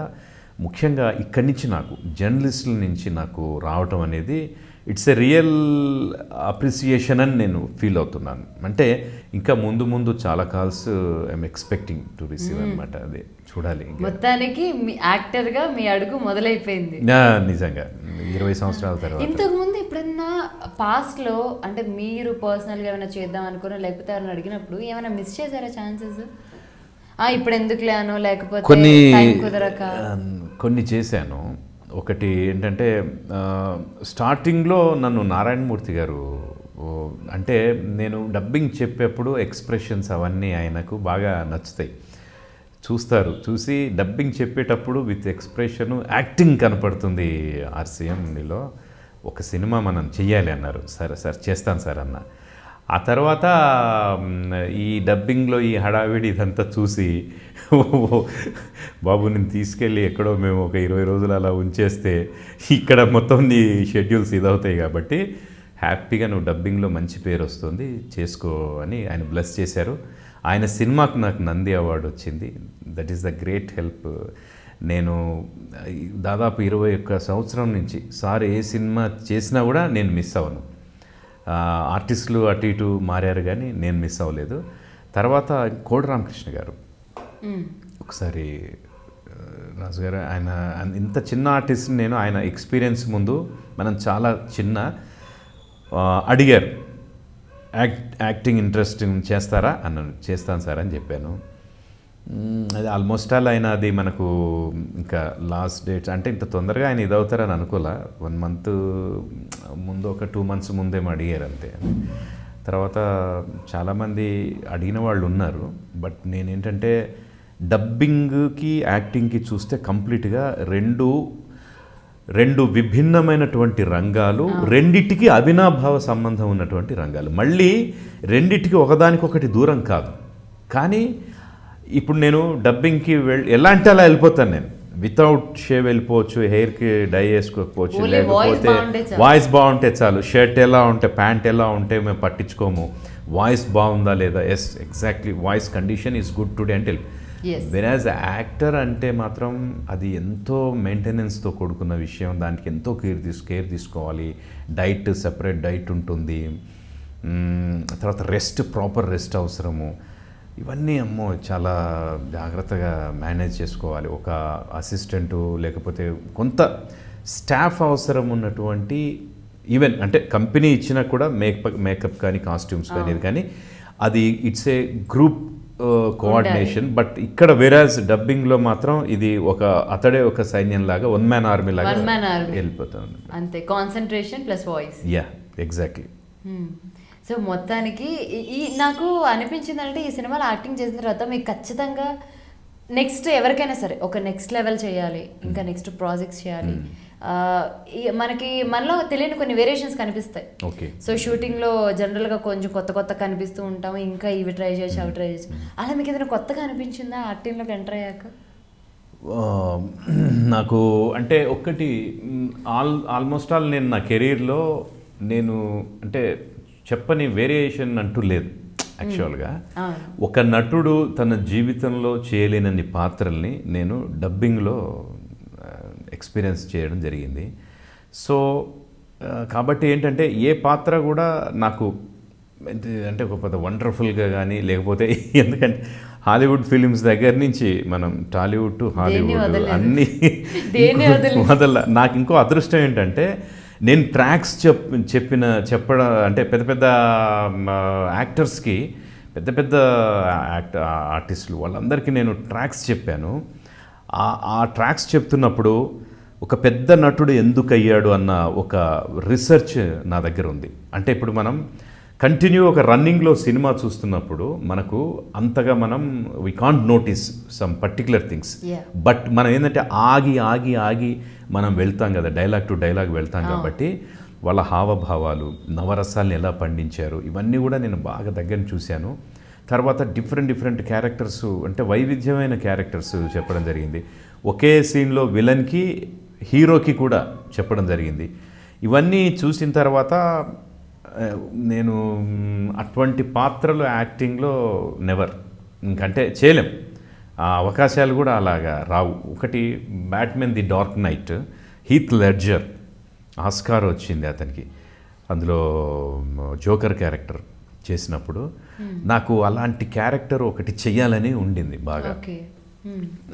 ముఖ్యంగా ఇక్కడి నుంచి నాకు జర్నలిస్టుల నుంచి నాకు రావటం అనేది ఇట్స్ ఎ రియల్ అప్రిసియేషన్ అని నేను ఫీల్ అవుతున్నాను అంటే ఇంకా ముందు ముందు చాలా calls I'm expecting to receive అనమాట అదే చూడాలి మొత్తానికి మీ యాక్టర్గా మీ అడుగు మొదలైపోయింది నిజంగా ఇరవై సంవత్సరాల తర్వాత ఇంతకుముందు ఎప్పుడన్నా పాస్ట్లో అంటే మీరు పర్సనల్గా ఏమైనా చేద్దాం అనుకున్నా లేకపోతే ఎవరైనా అడిగినప్పుడు ఏమైనా మిస్ చేశారా ఛాన్సెస్ ఇప్పుడు ఎందుకు లేను లేకపోతే కొన్ని కొన్ని చేశాను ఒకటి ఏంటంటే స్టార్టింగ్లో నన్ను నారాయణమూర్తి గారు అంటే నేను డబ్బింగ్ చెప్పేప్పుడు ఎక్స్ప్రెషన్స్ అవన్నీ ఆయనకు బాగా నచ్చుతాయి చూస్తారు చూసి డబ్బింగ్ చెప్పేటప్పుడు విత్ ఎక్స్ప్రెషను యాక్టింగ్ కనపడుతుంది ఆర్సీఎంలో ఒక సినిమా మనం చెయ్యాలి అన్నారు సరే సార్ చేస్తాను సార్ అన్న ఆ తర్వాత ఈ డబ్బింగ్లో ఈ హడావిడి ఇదంతా చూసి బాబు నేను తీసుకెళ్ళి ఎక్కడో మేము ఒక ఇరవై రోజులు అలా ఉంచేస్తే ఇక్కడ మొత్తం నీ షెడ్యూల్స్ ఇదవుతాయి కాబట్టి హ్యాపీగా నువ్వు డబ్బింగ్లో మంచి పేరు వస్తుంది చేసుకో అని ఆయన బ్లెస్ చేశారు ఆయన సినిమాకు నాకు నంది అవార్డు వచ్చింది that is the great help నేను దాదాపు ఇరవై ఒక్క సంవత్సరం నుంచి సార్ ఏ సినిమా చేసినా కూడా నేను మిస్ అవ్వను ఆర్టిస్టులు అటు ఇటు మారారు కానీ నేను మిస్ అవ్వలేదు తర్వాత కోడి రామకృష్ణ గారు ఒకసారి రాజుగారు గారు ఆయన ఇంత చిన్న ఆర్టిస్ట్ నేను ఆయన ఎక్స్పీరియన్స్ ముందు మనం చాలా చిన్న అడిగారు యాక్ట్ యాక్టింగ్ ఇంట్రెస్టింగ్ చేస్తారా అన్నాను చేస్తాను సార్ అని చెప్పాను అది ఆల్మోస్ట్ ఆల్ ఆయన అది మనకు ఇంకా లాస్ట్ డేట్స్ అంటే ఇంత తొందరగా ఆయన ఇదవుతారని అనుకోలే వన్ మంత్ ముందు ఒక టూ మంత్స్ ముందేమో అడిగారు అంతే తర్వాత చాలామంది అడిగిన వాళ్ళు ఉన్నారు బట్ నేనేంటంటే డబ్బింగ్కి యాక్టింగ్కి చూస్తే కంప్లీట్గా రెండు రెండు విభిన్నమైనటువంటి రంగాలు రెండిటికి అవినాభావ సంబంధం ఉన్నటువంటి రంగాలు మళ్ళీ రెండిటికి ఒకదానికొకటి దూరం కాదు కానీ ఇప్పుడు నేను డబ్బింగ్కి వెళ్ళి ఎలా అంటే అలా వెళ్ళిపోతాను నేను వితౌట్ షేవ్ వెళ్ళిపోవచ్చు హెయిర్కి డై వేసుకోకపోవచ్చు లేకపోతే వాయిస్ బాగుంటే చాలు షర్ట్ ఎలా ఉంటే ప్యాంట్ ఎలా ఉంటే మేము పట్టించుకోము వాయిస్ బాగుందా లేదా yes exactly voice condition is good today అంటే వెరాజ్ యాక్టర్ అంటే మాత్రం అది ఎంతో మెయింటెనెన్స్తో కూడుకున్న విషయం దానికి ఎంతో కేర్ తీసు కేర్ తీసుకోవాలి డైట్ సెపరేట్ డైట్ ఉంటుంది తర్వాత రెస్ట్ ప్రాపర్ రెస్ట్ అవసరము ఇవన్నీ అమ్మో చాలా జాగ్రత్తగా మేనేజ్ చేసుకోవాలి ఒక అసిస్టెంటు లేకపోతే కొంత స్టాఫ్ అవసరం ఉన్నటువంటి ఈవెన్ అంటే కంపెనీ ఇచ్చినా కూడా మేకప్ మేకప్ కానీ కాస్ట్యూమ్స్ కానీ ఇది కానీ అది it's a group coordination but ఇక్కడ వెరాజ్ డబ్బింగ్లో మాత్రం ఇది ఒక అతడే ఒక సైన్యం లాగా వన్ మ్యాన్ ఆర్మీ లాగా వెళ్ళిపోతుంది అంతే concentration plus voice yeah exactly so మొత్తానికి ఈ నాకు అనిపించిందంటే ఈ సినిమాలో యాక్టింగ్ చేసిన తర్వాత మీకు ఖచ్చితంగా నెక్స్ట్ ఎవరికైనా సరే ఒక నెక్స్ట్ లెవెల్ చేయాలి ఇంకా నెక్స్ట్ hmm. ప్రాజెక్ట్స్ చేయాలి hmm. మనకి మనలో తెలియని కొన్ని వేరియేషన్స్ కనిపిస్తాయి సో షూటింగ్లో జనరల్గా కొంచెం కొత్త కొత్త కనిపిస్తూ ఉంటాము ఇంకా ఇవి ట్రై చేసి అవి ట్రై hmm. చేసి అలా మీకు ఏదైనా కొత్తగా అనిపించిందా ఆ టీంలోకి ఎంటర్ అయ్యాక నాకు అంటే ఒక్కటి ఆల్ ఆల్మోస్ట్ ఆల్ నేను నా కెరీర్లో నేను అంటే చెప్పని వేరియేషన్ అంటూ లేదు యాక్చువల్గా hmm. ఒక నటుడు తన జీవితంలో చేయలేనన్ని పాత్రల్ని నేను డబ్బింగ్లో ఎక్స్పీరియన్స్ చేయడం జరిగింది సో కాబట్టి ఏంటంటే ఏ పాత్ర కూడా నాకు అంటే ఒక పెద్ద వండర్ఫుల్గా కానీ లేకపోతే ఎందుకంటే హాలీవుడ్ ఫిలిమ్స్ దగ్గర నుంచి మనం టాలీవుడ్ టు హాలీవుడ్ అన్నీ వదల నాకు ఇంకో అదృష్టం ఏంటంటే నేను ట్రాక్స్ చెప్ చెప్పిన చెప్పడం అంటే పెద్ద పెద్ద యాక్టర్స్కి పెద్ద పెద్ద యాక్ట్ ఆర్టిస్టులు వాళ్ళందరికీ నేను ట్రాక్స్ చెప్పాను ఆ ట్రాక్స్ చెప్తున్నప్పుడు ఒక పెద్ద నటుడు ఎందుకు అయ్యాడు అన్న ఒక రీసెర్చ్ నా దగ్గర ఉంది అంటే ఇప్పుడు మనం కంటిన్యూ ఒక రన్నింగ్లో సినిమా చూస్తున్నప్పుడు మనకు అంతగా మనం we can't notice some particular things but మనం ఏంటంటే ఆగి ఆగి ఆగి మనం వెళ్తాం కదా డైలాగ్ టు డైలాగ్ వెళ్తాం కాబట్టి వాళ్ళ హావభావాలు నవరసాలను ఎలా పండించారు ఇవన్నీ కూడా నేను బాగా దగ్గర చూశాను తర్వాత డిఫరెంట్ డిఫరెంట్ క్యారెక్టర్స్ అంటే వైవిధ్యమైన క్యారెక్టర్స్ చెప్పడం జరిగింది ఒకే సీన్లో విలన్కి హీరోకి కూడా చెప్పడం జరిగింది ఇవన్నీ చూసిన తర్వాత నేను అటువంటి పాత్రలు యాక్టింగ్లో నెవర్ ఇంకంటే చేయలేం ఆ అవకాశాలు కూడా అలాగా రావు ఒకటి Batman the dark knight Heath Ledger Oscar వచ్చింది అతనికి అందులో జోకర్ క్యారెక్టర్ చేసినప్పుడు నాకు అలాంటి క్యారెక్టర్ ఒకటి చెయ్యాలని ఉండింది బాగా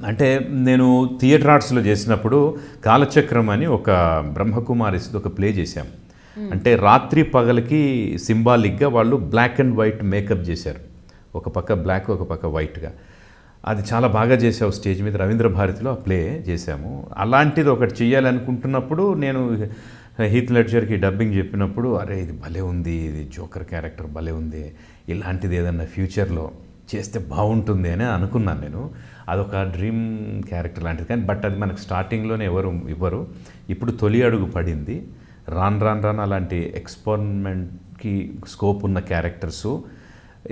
అంటే నేను థియేటర్ ఆర్ట్స్లో చేసినప్పుడు కాలచక్రం అని ఒక బ్రహ్మకుమారి ఒక ప్లే చేశాము Hmm. అంటే రాత్రి పగలకి సింబాలిక్గా వాళ్ళు బ్లాక్ అండ్ వైట్ మేకప్ చేశారు ఒక పక్క బ్లాక్ ఒక పక్క వైట్గా అది చాలా బాగా చేసావు స్టేజ్ మీద రవీంద్ర భారతిలో ఆ ప్లే చేశాము అలాంటిది ఒకటి చేయాలనుకుంటున్నప్పుడు నేను హీత్ లెడ్జర్కి డబ్బింగ్ చెప్పినప్పుడు అరే ఇది భలే ఉంది ఇది జోకర్ క్యారెక్టర్ భలే ఉంది ఇలాంటిది ఏదన్నా ఫ్యూచర్లో చేస్తే బాగుంటుంది అని అనుకున్నాను నేను అదొక డ్రీమ్ క్యారెక్టర్ లాంటిది కానీ బట్ అది మనకు స్టార్టింగ్లోనే ఎవరు ఇవ్వరు ఇప్పుడు తొలి అడుగు పడింది రాన్ రాన్ రాన్ అలాంటి ఎక్స్పెరిమెంట్కి స్కోప్ ఉన్న క్యారెక్టర్సు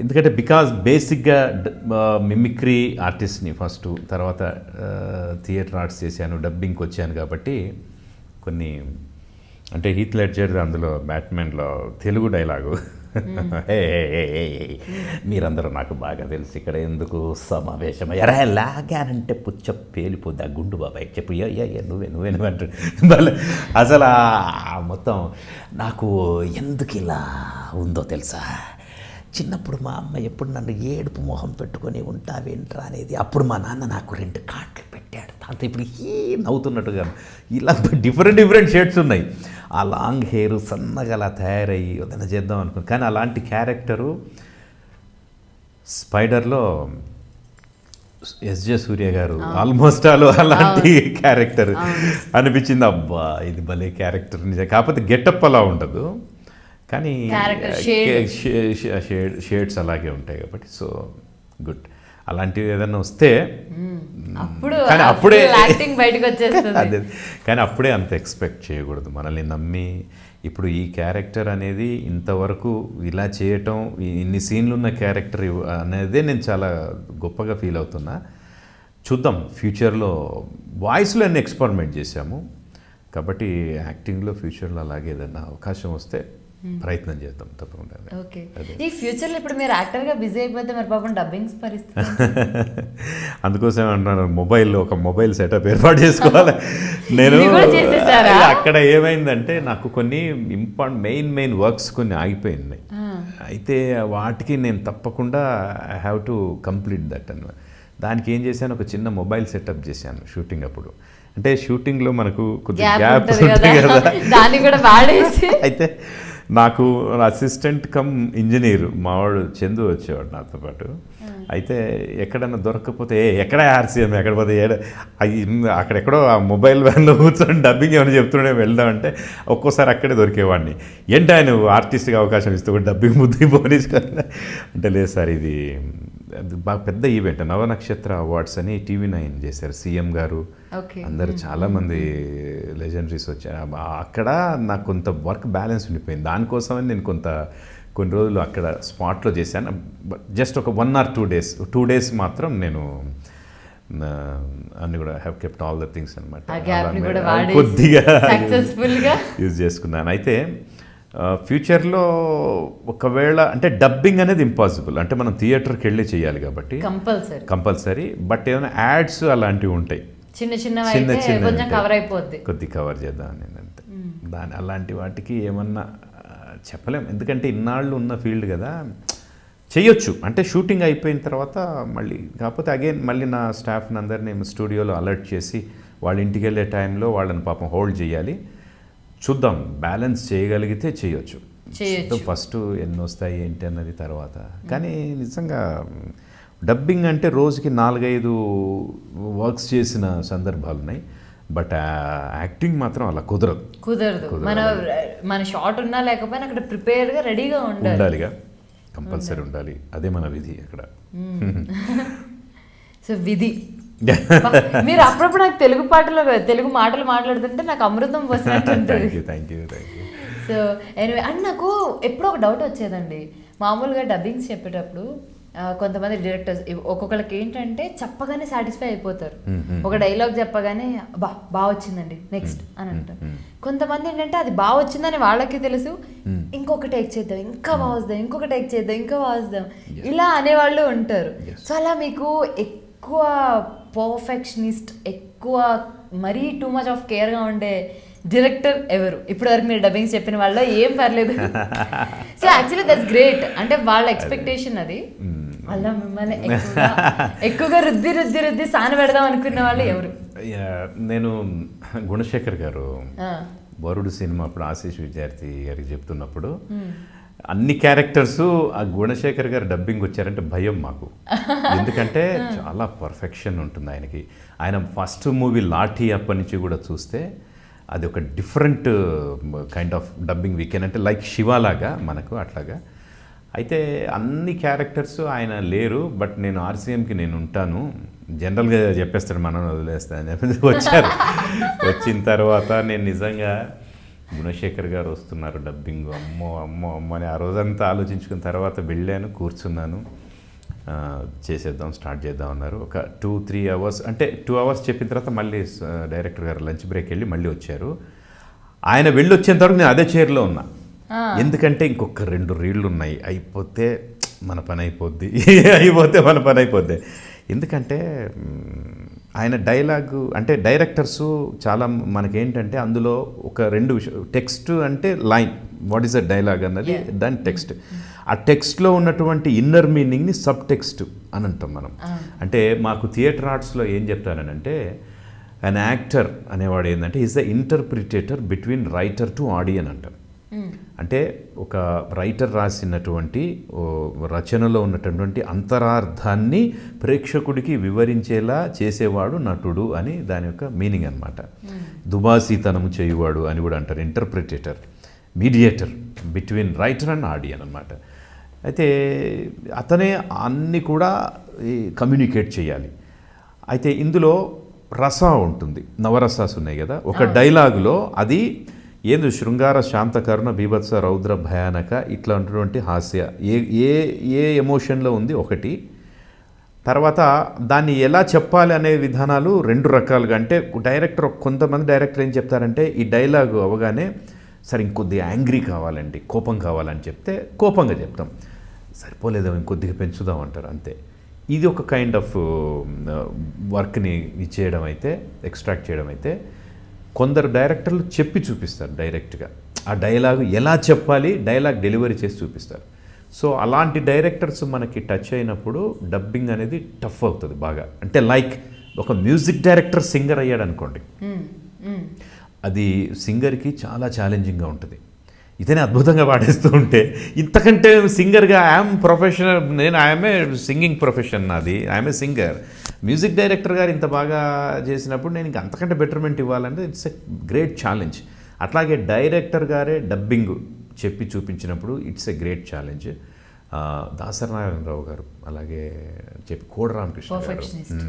ఎందుకంటే బికాజ్ బేసిక్గా మిమిక్రీ ఆర్టిస్ట్ని ఫస్ట్ తర్వాత థియేటర్ ఆర్ట్స్ చేశాను డబ్బింగ్కి వచ్చాను కాబట్టి కొన్ని అంటే హీత్ లెడ్జర్ అందులో బ్యాట్మెన్లో తెలుగు డైలాగు మీరందరూ నాకు బాగా తెలుసు ఇక్కడ ఎందుకు సమావేశం లాగానంటే పుచ్చ పేలిపోద్దా గుండు బాబాయ్ చెప్పు అయ్యా నువ్వే నువ్వే నువ్వే అంటాడు అసలు మొత్తం నాకు ఎందుకు ఇలా ఉందో తెలుసా చిన్నప్పుడు మా అమ్మ ఎప్పుడు నన్ను ఏడుపు మొహం పెట్టుకొని ఉంటావేంట్రా అనేది అప్పుడు మా నాన్న నాకు రెండు కాట్లు పెట్టాడు దాంతో ఇప్పుడు ఏ నవ్వుతున్నట్టుగా ఇలా డిఫరెంట్ డిఫరెంట్ షేడ్స్ ఉన్నాయి ఆ లాంగ్ హెయిర్ సన్నగా అలా తయారయ్యి ఏదైనా చేద్దాం అనుకుని కానీ అలాంటి క్యారెక్టరు స్పైడర్లో ఎస్జే సూర్య గారు ఆల్మోస్ట్ ఆల్ అలాంటి క్యారెక్టర్ అనిపించింది అబ్బా ఇది భలే క్యారెక్టర్ నిజం కాకపోతే గెటప్ అలా ఉండదు కానీ షేడ్స్ అలాగే ఉంటాయి కాబట్టి సో గుడ్ అలాంటివి ఏదైనా వస్తే కానీ అప్పుడే బయటకు వచ్చేస్తుంది అదే కానీ అప్పుడే అంత ఎక్స్పెక్ట్ చేయకూడదు మనల్ని నమ్మి ఇప్పుడు ఈ క్యారెక్టర్ అనేది ఇంతవరకు ఇలా చేయటం ఇన్ని సీన్లు ఉన్న క్యారెక్టర్ అనేదే నేను చాలా గొప్పగా ఫీల్ అవుతున్నా చూద్దాం ఫ్యూచర్లో వాయిస్లో అన్ని ఎక్స్పెరిమెంట్ చేశాము కాబట్టి యాక్టింగ్లో ఫ్యూచర్లో అలాగే ఏదైనా అవకాశం వస్తే Hmm. ప్రయత్నం చేద్దాం తప్పకుండా ఓకే ఈ ఫ్యూచర్లో ఇప్పుడు మీరు యాక్టర్గా బిజీ అయిపోతే మరి పాపం డబ్బింగ్స్ పరిస్థితి అందుకోసం అంటున్నాను మొబైల్లో ఒక మొబైల్ సెటప్ ఏర్పాటు చేసుకోవాలి నేను అక్కడ ఏమైందంటే నాకు కొన్ని ఇంపార్ట్ మెయిన్ మెయిన్ వర్క్స్ కొన్ని ఆగిపోయినాయి అయితే వాటికి నేను తప్పకుండా I have to complete that అన్న దానికి ఏం చేశాను ఒక చిన్న మొబైల్ సెటప్ చేశాను షూటింగ్ అప్పుడు అంటే షూటింగ్లో మనకు కొద్దిగా గ్యాప్ ఉంటుంది కదా దాన్ని కూడా వాడేసి అయితే నాకు అసిస్టెంట్ కమ్ ఇంజనీర్ మావాడు చందు వచ్చేవాడు నాతో పాటు అయితే ఎక్కడన్నా దొరకకపోతే ఎక్కడ ఆర్సీఎం ఎక్కడ పోతే ఏడ అక్కడెక్కడో ఆ మొబైల్ వ్యాన్లో కూర్చొని డబ్బింగ్ ఏమైనా చెప్తుండే వెళ్దామంటే ఒక్కోసారి అక్కడే దొరికేవాడిని ఏంటి ఆయన ఆర్టిస్ట్గా అవకాశం ఇస్తూ డబ్బింగ్ ముద్దు పోలీస్ అంటే లేదు సార్ ఇది బాగా పెద్ద ఈవెంట్ నవనక్షత్ర అవార్డ్స్ అని టీవీ నైన్ చేశారు సీఎం గారు అందరూ చాలామంది లెజెండరీస్ వచ్చారు అక్కడ నాకు కొంత వర్క్ బ్యాలెన్స్ ఉండిపోయింది దానికోసమని నేను కొంత కొన్ని రోజులు అక్కడ స్పాట్లో చేశాను జస్ట్ ఒక one or two days two days మాత్రం నేను అన్ని కూడా have kept all the things అనమాట కొద్దిగా యూజ్ చేసుకున్నాను అయితే ఫ్యూచర్లో ఒకవేళ అంటే డబ్బింగ్ అనేది ఇంపాసిబుల్ అంటే మనం థియేటర్కి వెళ్ళి చేయాలి కాబట్టి కంపల్సరీ కంపల్సరీ బట్ ఏమైనా యాడ్స్ అలాంటివి ఉంటాయి చిన్న చిన్న చిన్న చిన్న కవర్ అయిపోద్ది కొద్దిగా కవర్ చేద్దాం నేను అంతే దాని అలాంటి వాటికి ఏమన్నా చెప్పలేం ఎందుకంటే ఇన్నాళ్ళు ఉన్న ఫీల్డ్ కదా చేయొచ్చు అంటే షూటింగ్ అయిపోయిన తర్వాత మళ్ళీ కాకపోతే అగైన్ మళ్ళీ నా స్టాఫ్ని అందరినీ స్టూడియోలో అలర్ట్ చేసి వాళ్ళ ఇంటికి వెళ్ళే టైంలో వాళ్ళని పాపం హోల్డ్ చేయాలి చూద్దాం బ్యాలెన్స్ చేయగలిగితే చేయొచ్చు ఫస్ట్ ఎన్ని వస్తాయి ఏంటి అన్నది తర్వాత కానీ నిజంగా డబ్బింగ్ అంటే రోజుకి నాలుగైదు వర్క్స్ చేసిన సందర్భాలు ఉన్నాయి బట్ యాక్టింగ్ మాత్రం అలా కుదరదు కుదరదు మన మన షార్ట్ ఉన్నా లేకపోయినా అక్కడ ప్రిపేర్గా రెడీగా ఉండాలి ఉండాలిగా కంపల్సరీ ఉండాలి అదే మన విధి అక్కడ సో విధి మీరు అప్పుడప్పుడు నాకు తెలుగు పాటలు తెలుగు మాటలు మాట్లాడుతుంటే నాకు అమృతం పోసినట్టు సో అండ్ నాకు ఎప్పుడో ఒక డౌట్ వచ్చేదండి మామూలుగా డబ్బింగ్స్ చెప్పేటప్పుడు కొంతమంది డైరెక్టర్స్ ఒక్కొక్కరికి ఏంటంటే చెప్పగానే సాటిస్ఫై అయిపోతారు ఒక డైలాగ్ చెప్పగానే బా బాగా వచ్చిందండి నెక్స్ట్ అని అంటారు కొంతమంది ఏంటంటే అది బాగా వచ్చిందని వాళ్ళకి తెలుసు ఇంకొక టేక్ చేద్దాం ఇంకా బాగా వద్దాం ఇంకొక టేక్ చేద్దాం ఇంకా బాగా వద్దాం ఇలా అనేవాళ్ళు ఉంటారు సో అలా మీకు ఎక్కువ పర్ఫెక్షనిస్ట్ ఎక్కువ మరీ టూ మచ్ ఆఫ్ కేర్గా ఉండే డైరెక్టర్ ఎవరు ఇప్పటి వరకు మీరు డబ్బింగ్స్ చెప్పిన వాళ్ళ ఏం పర్లేదు సో యాక్చువల్లీ దట్స్ గ్రేట్ అంటే వాళ్ళ ఎక్స్పెక్టేషన్ అది అలా మిమ్మల్ని ఎక్కువగా రుద్ది రుద్ది రుద్ది సాన పెడదాం అనుకున్న వాళ్ళు ఎవరు నేను గుణశేఖర్ గారు వరుడు సినిమా అప్పుడు ఆశీష్ విద్యార్థి గారికి చెప్తున్నప్పుడు అన్ని క్యారెక్టర్స్ ఆ గుణశేఖర్ గారు డబ్బింగ్ వచ్చారంటే భయం మాకు ఎందుకంటే చాలా పర్ఫెక్షన్ ఉంటుంది ఆయనకి ఆయన ఫస్ట్ మూవీ లాఠీ అప్పటి నుంచి కూడా చూస్తే అది ఒక డిఫరెంట్ కైండ్ ఆఫ్ డబ్బింగ్ వీకెన్ అంటే లైక్ శివాలాగా మనకు అట్లాగా అయితే అన్ని క్యారెక్టర్స్ ఆయన లేరు బట్ నేను ఆర్సీఎంకి నేను ఉంటాను జనరల్గా చెప్పేస్తాడు మనం వదిలేస్తాను అని చెప్పి వచ్చారు వచ్చిన తర్వాత నేను నిజంగా గుణశేఖర్ గారు వస్తున్నారు డబ్బింగ్ అమ్మో అమ్మో అమ్మో అని ఆ రోజంతా ఆలోచించుకున్న తర్వాత వెళ్ళాను కూర్చున్నాను చేసేద్దాం స్టార్ట్ చేద్దాం అన్నారు ఒక టూ త్రీ అవర్స్ అంటే టూ అవర్స్ చెప్పిన తర్వాత మళ్ళీ డైరెక్టర్ గారు లంచ్ బ్రేక్ వెళ్ళి మళ్ళీ వచ్చారు ఆయన వెళ్ళి వచ్చేంత వరకు నేను అదే చైర్లో ఉన్నా ఎందుకంటే ఇంకొక రెండు రీళ్లు ఉన్నాయి అయిపోతే మన పని అయిపోద్ది అయిపోతే మన పని అయిపోద్ది ఎందుకంటే ఆయన డైలాగు అంటే డైరెక్టర్సు చాలా మనకేంటంటే అందులో ఒక రెండు విషయం టెక్స్ట్ అంటే line what is a dialogue అన్నది దాని టెక్స్ట్ mm-hmm. ఆ టెక్స్ట్లో ఉన్నటువంటి ఇన్నర్ మీనింగ్ని సబ్ టెక్స్ట్ అని అంటాం మనం అంటే మాకు థియేటర్ ఆర్ట్స్లో ఏం అంటే అన్ యాక్టర్ అనేవాడు ఏంటంటే is the interpreter between writer to audience అంటారు అంటే ఒక రైటర్ రాసినటువంటి రచనలో ఉన్నటువంటి అంతరార్థాన్ని ప్రేక్షకుడికి వివరించేలా చేసేవాడు నటుడు అని దాని యొక్క మీనింగ్ అనమాట దుబాసీతనము చేయువాడు అని కూడా అంటారు interpreter mediator between writer and audience అనమాట అయితే అతనే అన్ని కూడా కమ్యూనికేట్ చేయాలి అయితే ఇందులో రస ఉంటుంది నవరసాస్ ఉన్నాయి కదా ఒక డైలాగులో అది ఏంది శృంగార శాంతకరుణ బీభత్స రౌద్ర భయానక ఇట్లాంటిటువంటి హాస్య ఏ ఏ ఏ ఎమోషన్లో ఉంది ఒకటి తర్వాత దాన్ని ఎలా చెప్పాలి అనే విధానాలు రెండు రకాలుగా అంటే డైరెక్టర్ కొంతమంది డైరెక్టర్ ఏం చెప్తారంటే ఈ డైలాగ్ అవగానే సరే ఇంకొద్దిగా యాంగ్రీ కావాలండి కోపం కావాలని చెప్తే కోపంగా చెప్తాం సరిపోలేదా ఇంకొద్దిగా పెంచుదాం అంటారు అంతే ఇది ఒక కైండ్ ఆఫ్ వర్క్ని చేయడం అయితే ఎక్స్ట్రాక్ట్ చేయడం అయితే కొందరు డైరెక్టర్లు చెప్పి చూపిస్తారు డైరెక్ట్గా ఆ డైలాగ్ ఎలా చెప్పాలి డైలాగ్ డెలివరీ చేసి చూపిస్తారు సో అలాంటి డైరెక్టర్స్ మనకి టచ్ అయినప్పుడు డబ్బింగ్ అనేది టఫ్ అవుతుంది బాగా అంటే లైక్ ఒక మ్యూజిక్ డైరెక్టర్ సింగర్ అయ్యాడు అనుకోండి అది సింగర్కి చాలా ఛాలెంజింగ్గా ఉంటుంది ఇతనే అద్భుతంగా పాడేస్తూ ఉంటే ఇంతకంటే సింగర్గా ఐఎమ్ ప్రొఫెషనల్ నేను ఐఎమ్ఏ సింగింగ్ ప్రొఫెషన్ నాది ఐఎమ్ఏ సింగర్ మ్యూజిక్ డైరెక్టర్ గారు ఇంత బాగా చేసినప్పుడు నేను ఇంక అంతకంటే బెటర్మెంట్ ఇవ్వాలంటే ఇట్స్ ఎ గ్రేట్ ఛాలెంజ్ అట్లాగే డైరెక్టర్ గారే డబ్బింగ్ చెప్పి చూపించినప్పుడు ఇట్స్ ఎ గ్రేట్ ఛాలెంజ్ దాసనారాయణరావు గారు అలాగే చెప్పి కోడరామకృష్ణ గారు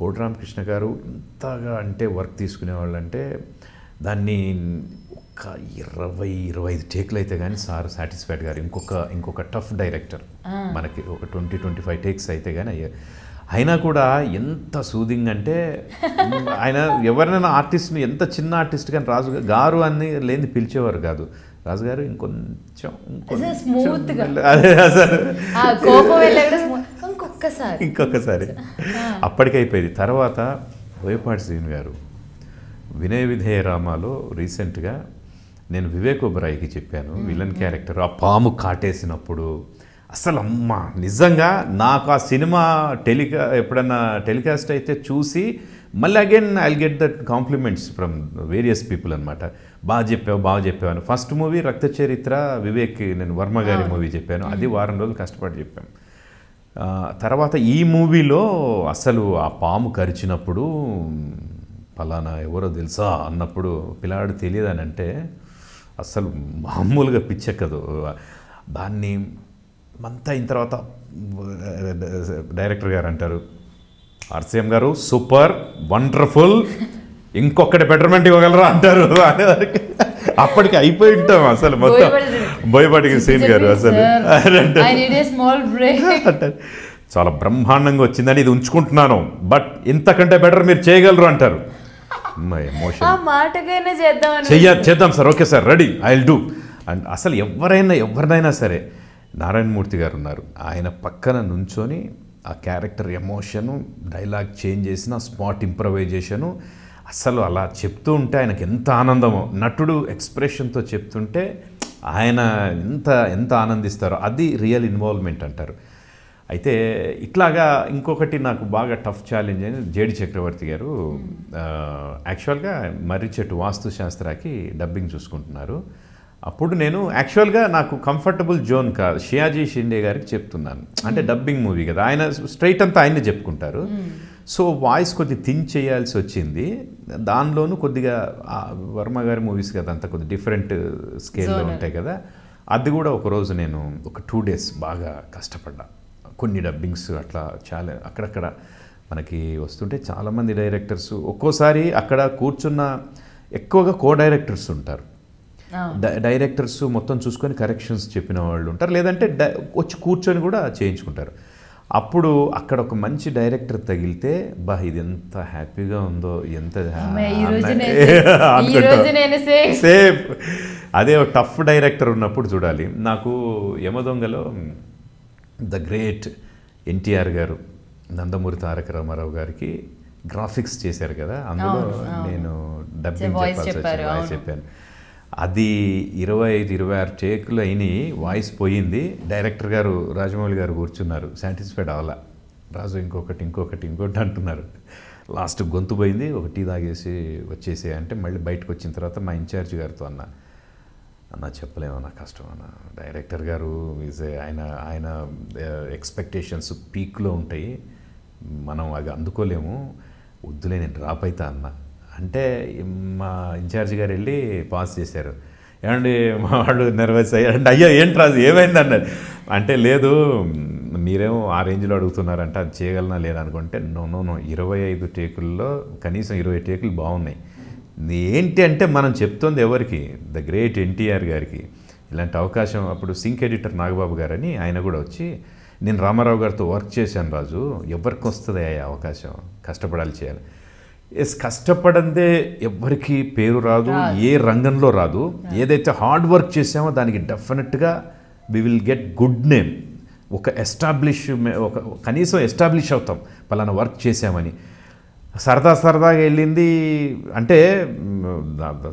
కోడరామకృష్ణ గారు ఇంతగా అంటే వర్క్ తీసుకునే వాళ్ళంటే దాన్ని ఒక ఇరవై ఇరవై ఐదు టేక్లు అయితే కానీ సార్ సాటిస్ఫైడ్ గారు ఇంకొక ఇంకొక టఫ్ డైరెక్టర్ మనకి ఒక ట్వంటీ ట్వంటీ ఫైవ్ టేక్స్ అయితే కానీ అయ్యారు అయినా కూడా ఎంత సూదింగ్ అంటే ఆయన ఎవరినైనా ఆర్టిస్ట్ని ఎంత చిన్న ఆర్టిస్ట్ కానీ రాజు గారు అని లేని పిలిచేవారు కాదు రాజుగారు ఇంకొంచెం ఇంకొకసారి అప్పటికైపోయింది తర్వాత వేపాటి శ్రీని గారు వినయ విధేయ రామాలో రీసెంట్గా నేను వివేక్ ఒబ్రాయికి చెప్పాను విలన్ క్యారెక్టర్ ఆ పాము కాటేసినప్పుడు అసలు అమ్మ నిజంగా నాకు ఆ సినిమా టెలికా ఎప్పుడన్నా టెలికాస్ట్ అయితే చూసి మళ్ళీ again I get that compliments from various people అనమాట బాగా చెప్పావు బాగా చెప్పావు అని ఫస్ట్ మూవీ రక్త చరిత్ర వివేక్ నేను వర్మ గారి మూవీ చెప్పాను అది వారం రోజులు కష్టపడి చెప్పాను తర్వాత ఈ మూవీలో అసలు ఆ పాము కరిచినప్పుడు ఫలానా ఎవరో తెలుసా అన్నప్పుడు పిల్లాడు తెలియదు అని అంటే అసలు మామూలుగా పిచ్చెక్కదు దాన్ని అంతా అయిన తర్వాత డైరెక్టర్ గారు అంటారు ఆర్సీఎం గారు సూపర్ వండర్ఫుల్ ఇంకొకటి బెటర్మెంట్ ఇవ్వగలరా అంటారు అనేదానికి అప్పటికి అయిపోయి ఉంటాం అసలు మొత్తం భయపడికి సీన్ గారు అసలు అంటారు చాలా బ్రహ్మాండంగా వచ్చిందని ఇది ఉంచుకుంటున్నాను బట్ ఇంతకంటే బెటర్ మీరు చేయగలరు అంటారు చేద్దాం sir okay sir ready I will do and అసలు ఎవరైనా ఎవరినైనా సరే నారాయణమూర్తి గారు ఉన్నారు ఆయన పక్కన నుంచొని ఆ క్యారెక్టర్ ఎమోషను డైలాగ్ చేంజ్ చేసిన స్పాట్ ఇంప్రవైజేషను అసలు అలా చెప్తూ ఉంటే ఆయనకు ఎంత ఆనందమో నటుడు ఎక్స్ప్రెషన్తో చెప్తుంటే ఆయన ఎంత ఎంత ఆనందిస్తారో అది రియల్ ఇన్వాల్వ్మెంట్ అంటారు అయితే ఇట్లాగా ఇంకొకటి నాకు బాగా టఫ్ ఛాలెంజ్ అని జేడి చక్రవర్తి గారు యాక్చువల్గా మర్రిచెట్టు వాస్తుశాస్త్రాకి డబ్బింగ్ చూసుకుంటున్నారు అప్పుడు నేను యాక్చువల్గా నాకు కంఫర్టబుల్ జోన్ కాదు షియాజీ షిండే గారికి చెప్తున్నాను అంటే డబ్బింగ్ hmm. మూవీ కదా ఆయన స్ట్రైట్ అంతా ఆయన్నే చెప్పుకుంటారు hmm. సో వాయిస్ కొద్ది థింక్ చేయాల్సి వచ్చింది దానిలోనూ కొద్దిగా వర్మ గారి మూవీస్ కదా అంత కొద్ది డిఫరెంట్ స్కేల్లో ఉంటాయి కదా అది కూడా ఒకరోజు నేను ఒక టూ డేస్ బాగా కష్టపడ్డా కొన్ని డబ్బింగ్స్ అట్లా చాలా అక్కడక్కడ మనకి వస్తుంటే చాలామంది డైరెక్టర్స్ ఒక్కోసారి అక్కడ కూర్చున్న ఎక్కువగా కో డైరెక్టర్స్ ఉంటారు డైరెక్టర్స్ మొత్తం చూసుకొని కరెక్షన్స్ చెప్పిన వాళ్ళు ఉంటారు లేదంటే వచ్చి కూర్చొని కూడా చేయించుకుంటారు అప్పుడు అక్కడ ఒక మంచి డైరెక్టర్ తగిలితే బా ఇది ఎంత హ్యాపీగా ఉందో ఎంత సేఫ్ అదే టఫ్ డైరెక్టర్ ఉన్నప్పుడు చూడాలి నాకు యమదొంగలో ద గ్రేట్ ఎన్టీఆర్ గారు నందమూరి తారక రామారావు గారికి గ్రాఫిక్స్ చేశారు కదా అందులో నేను డబ్బింగ్ చెప్పాను అది ఇరవై ఐదు ఇరవై ఆరు టేకులు అయినాయి వాయిస్ పోయింది డైరెక్టర్ గారు రాజమౌళి గారు కూర్చున్నారు సాటిస్ఫైడ్ అవ్వాలా రాజు ఇంకొకటి ఇంకొకటి ఇంకొకటి అంటున్నారు లాస్ట్ గొంతు పోయింది ఒక టీ తాగేసి వచ్చేసి అంటే మళ్ళీ బయటకు వచ్చిన తర్వాత మా ఇన్ఛార్జ్ గారితో అన్న అన్న చెప్పలేము నా కష్టం అన్న డైరెక్టర్ గారు ఈజ్ ఆయన ఆయన ఎక్స్పెక్టేషన్స్ పీక్లో ఉంటాయి మనం అవి అందుకోలేము వద్దులే నేను డ్రాప్ అవుతా అన్నా అంటే మా ఇన్ఛార్జ్ గారు వెళ్ళి పాస్ చేశారు ఏమండి మా వాళ్ళు నర్వస్ అయ్యారు అంటే అయ్యా ఏం రాదు ఏమైంది అన్నారు అంటే లేదు మీరేమో ఆ రేంజ్లో అడుగుతున్నారంటే అది చేయగలనా లేదా అనుకుంటే నో నో నో ఇరవై ఐదు టేకుల్లో కనీసం ఇరవై టేకులు బాగున్నాయి ఏంటి అంటే మనం చెప్తుంది ఎవరికి ద గ్రేట్ ఎన్టీఆర్ గారికి ఇలాంటి అవకాశం అప్పుడు సింక్ ఎడిటర్ నాగబాబు గారని ఆయన కూడా వచ్చి నేను రామారావు గారితో వర్క్ చేశాను రాజు ఎవరికి వస్తుంది అవకాశం కష్టపడాలి చేయాలి ఎస్ కష్టపడందే ఎవ్వరికీ పేరు రాదు ఏ రంగంలో రాదు ఏదైతే హార్డ్ వర్క్ చేసామో దానికి డెఫినెట్గా we will get good name ఒక ఎస్టాబ్లిష్ ఒక కనీసం ఎస్టాబ్లిష్ అవుతాం పలానా వర్క్ చేసామని సరదా సరదాగా వెళ్ళింది అంటే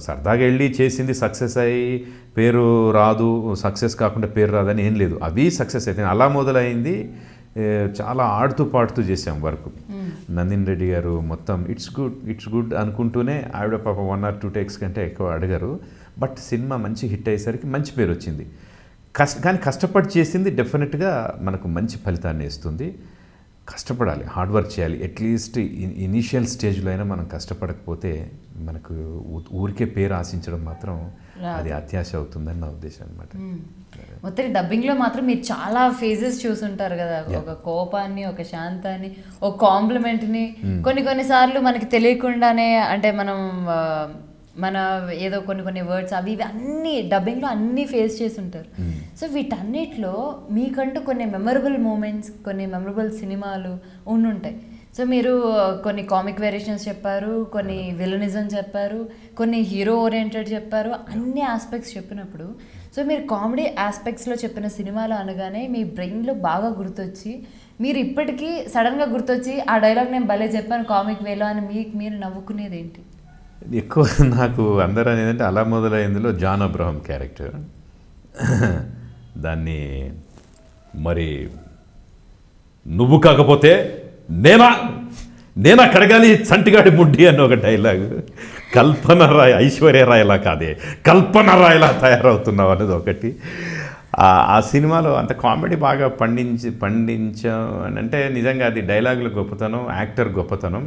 సరదాగా వెళ్ళి చేసింది సక్సెస్ అయ్యి పేరు రాదు సక్సెస్ కాకుండా పేరు రాదని ఏం లేదు అవి సక్సెస్ అయితే అలా మొదలైంది చాలా ఆడుతూ పాడుతూ చేసాం వర్క్ hmm. నందిన్ రెడ్డి గారు మొత్తం ఇట్స్ గుడ్ ఇట్స్ గుడ్ అనుకుంటూనే ఆవిడ పాప వన్ ఆర్ టూ టేక్స్ కంటే ఎక్కువ అడగరు బట్ సినిమా మంచి హిట్ అయ్యేసరికి మంచి పేరు వచ్చింది కష్ట కానీ కష్టపడి చేసింది డెఫినెట్గా మనకు మంచి ఫలితాన్ని ఇస్తుంది కష్టపడాలి హార్డ్ వర్క్ చేయాలి అట్లీస్ట్ ఇనీషియల్ స్టేజ్లో అయినా మనం కష్టపడకపోతే మనకు ఊరికే పేరు ఆశించడం మాత్రం అది అత్యాశ అవుతుందని నా ఉద్దేశం అనమాట hmm. మొత్తం డబ్బింగ్లో మాత్రం మీరు చాలా ఫేజెస్ చూసుంటారు కదా ఒక కోపాన్ని ఒక శాంతాన్ని ఒక కాంప్లిమెంట్ని hmm. కొన్ని కొన్ని సార్లు మనకి తెలియకుండానే అంటే మనం మన ఏదో కొన్ని కొన్ని వర్డ్స్ అవి ఇవి అన్ని డబ్బింగ్లో అన్నీ ఫేస్ చేసి ఉంటారు hmm. సో వీటన్నిటిలో మీకంటూ కొన్ని మెమరబుల్ మూమెంట్స్ కొన్ని మెమరబుల్ సినిమాలు ఉండుంటాయి సో మీరు కొన్ని కామిక్ వేరియేషన్స్ చెప్పారు కొన్ని విలనిజం చెప్పారు కొన్ని హీరో ఓరియంటెడ్ చెప్పారు అన్ని ఆస్పెక్ట్స్ చెప్పినప్పుడు సో మీరు కామెడీ ఆస్పెక్ట్స్లో చెప్పిన సినిమాలు అనగానే మీ బ్రెయిన్లో బాగా గుర్తొచ్చి మీరు ఇప్పటికీ సడన్గా గుర్తొచ్చి ఆ డైలాగ్ నేను భలే చెప్పాను కామిక్ వేలో అని మీకు మీరు నవ్వుకునేది ఏంటి ఎక్కువ నాకు అందరూ అనేది అలా మొదలైందిలో జాన్ అబ్రహం క్యారెక్టర్ దాన్ని మరి నువ్వు కాకపోతే నేనా నేనా కడగాలి చంటిగాడి ముడ్డి అని ఒక డైలాగ్ కల్పన రాయ్ ఐశ్వర్యరాయలా కాదే కల్పన రాయలా తయారవుతున్నావు అనేది ఒకటి ఆ సినిమాలో అంత కామెడీ బాగా పండించి పండించాం అంటే నిజంగా అది డైలాగుల గొప్పతనం యాక్టర్ గొప్పతనం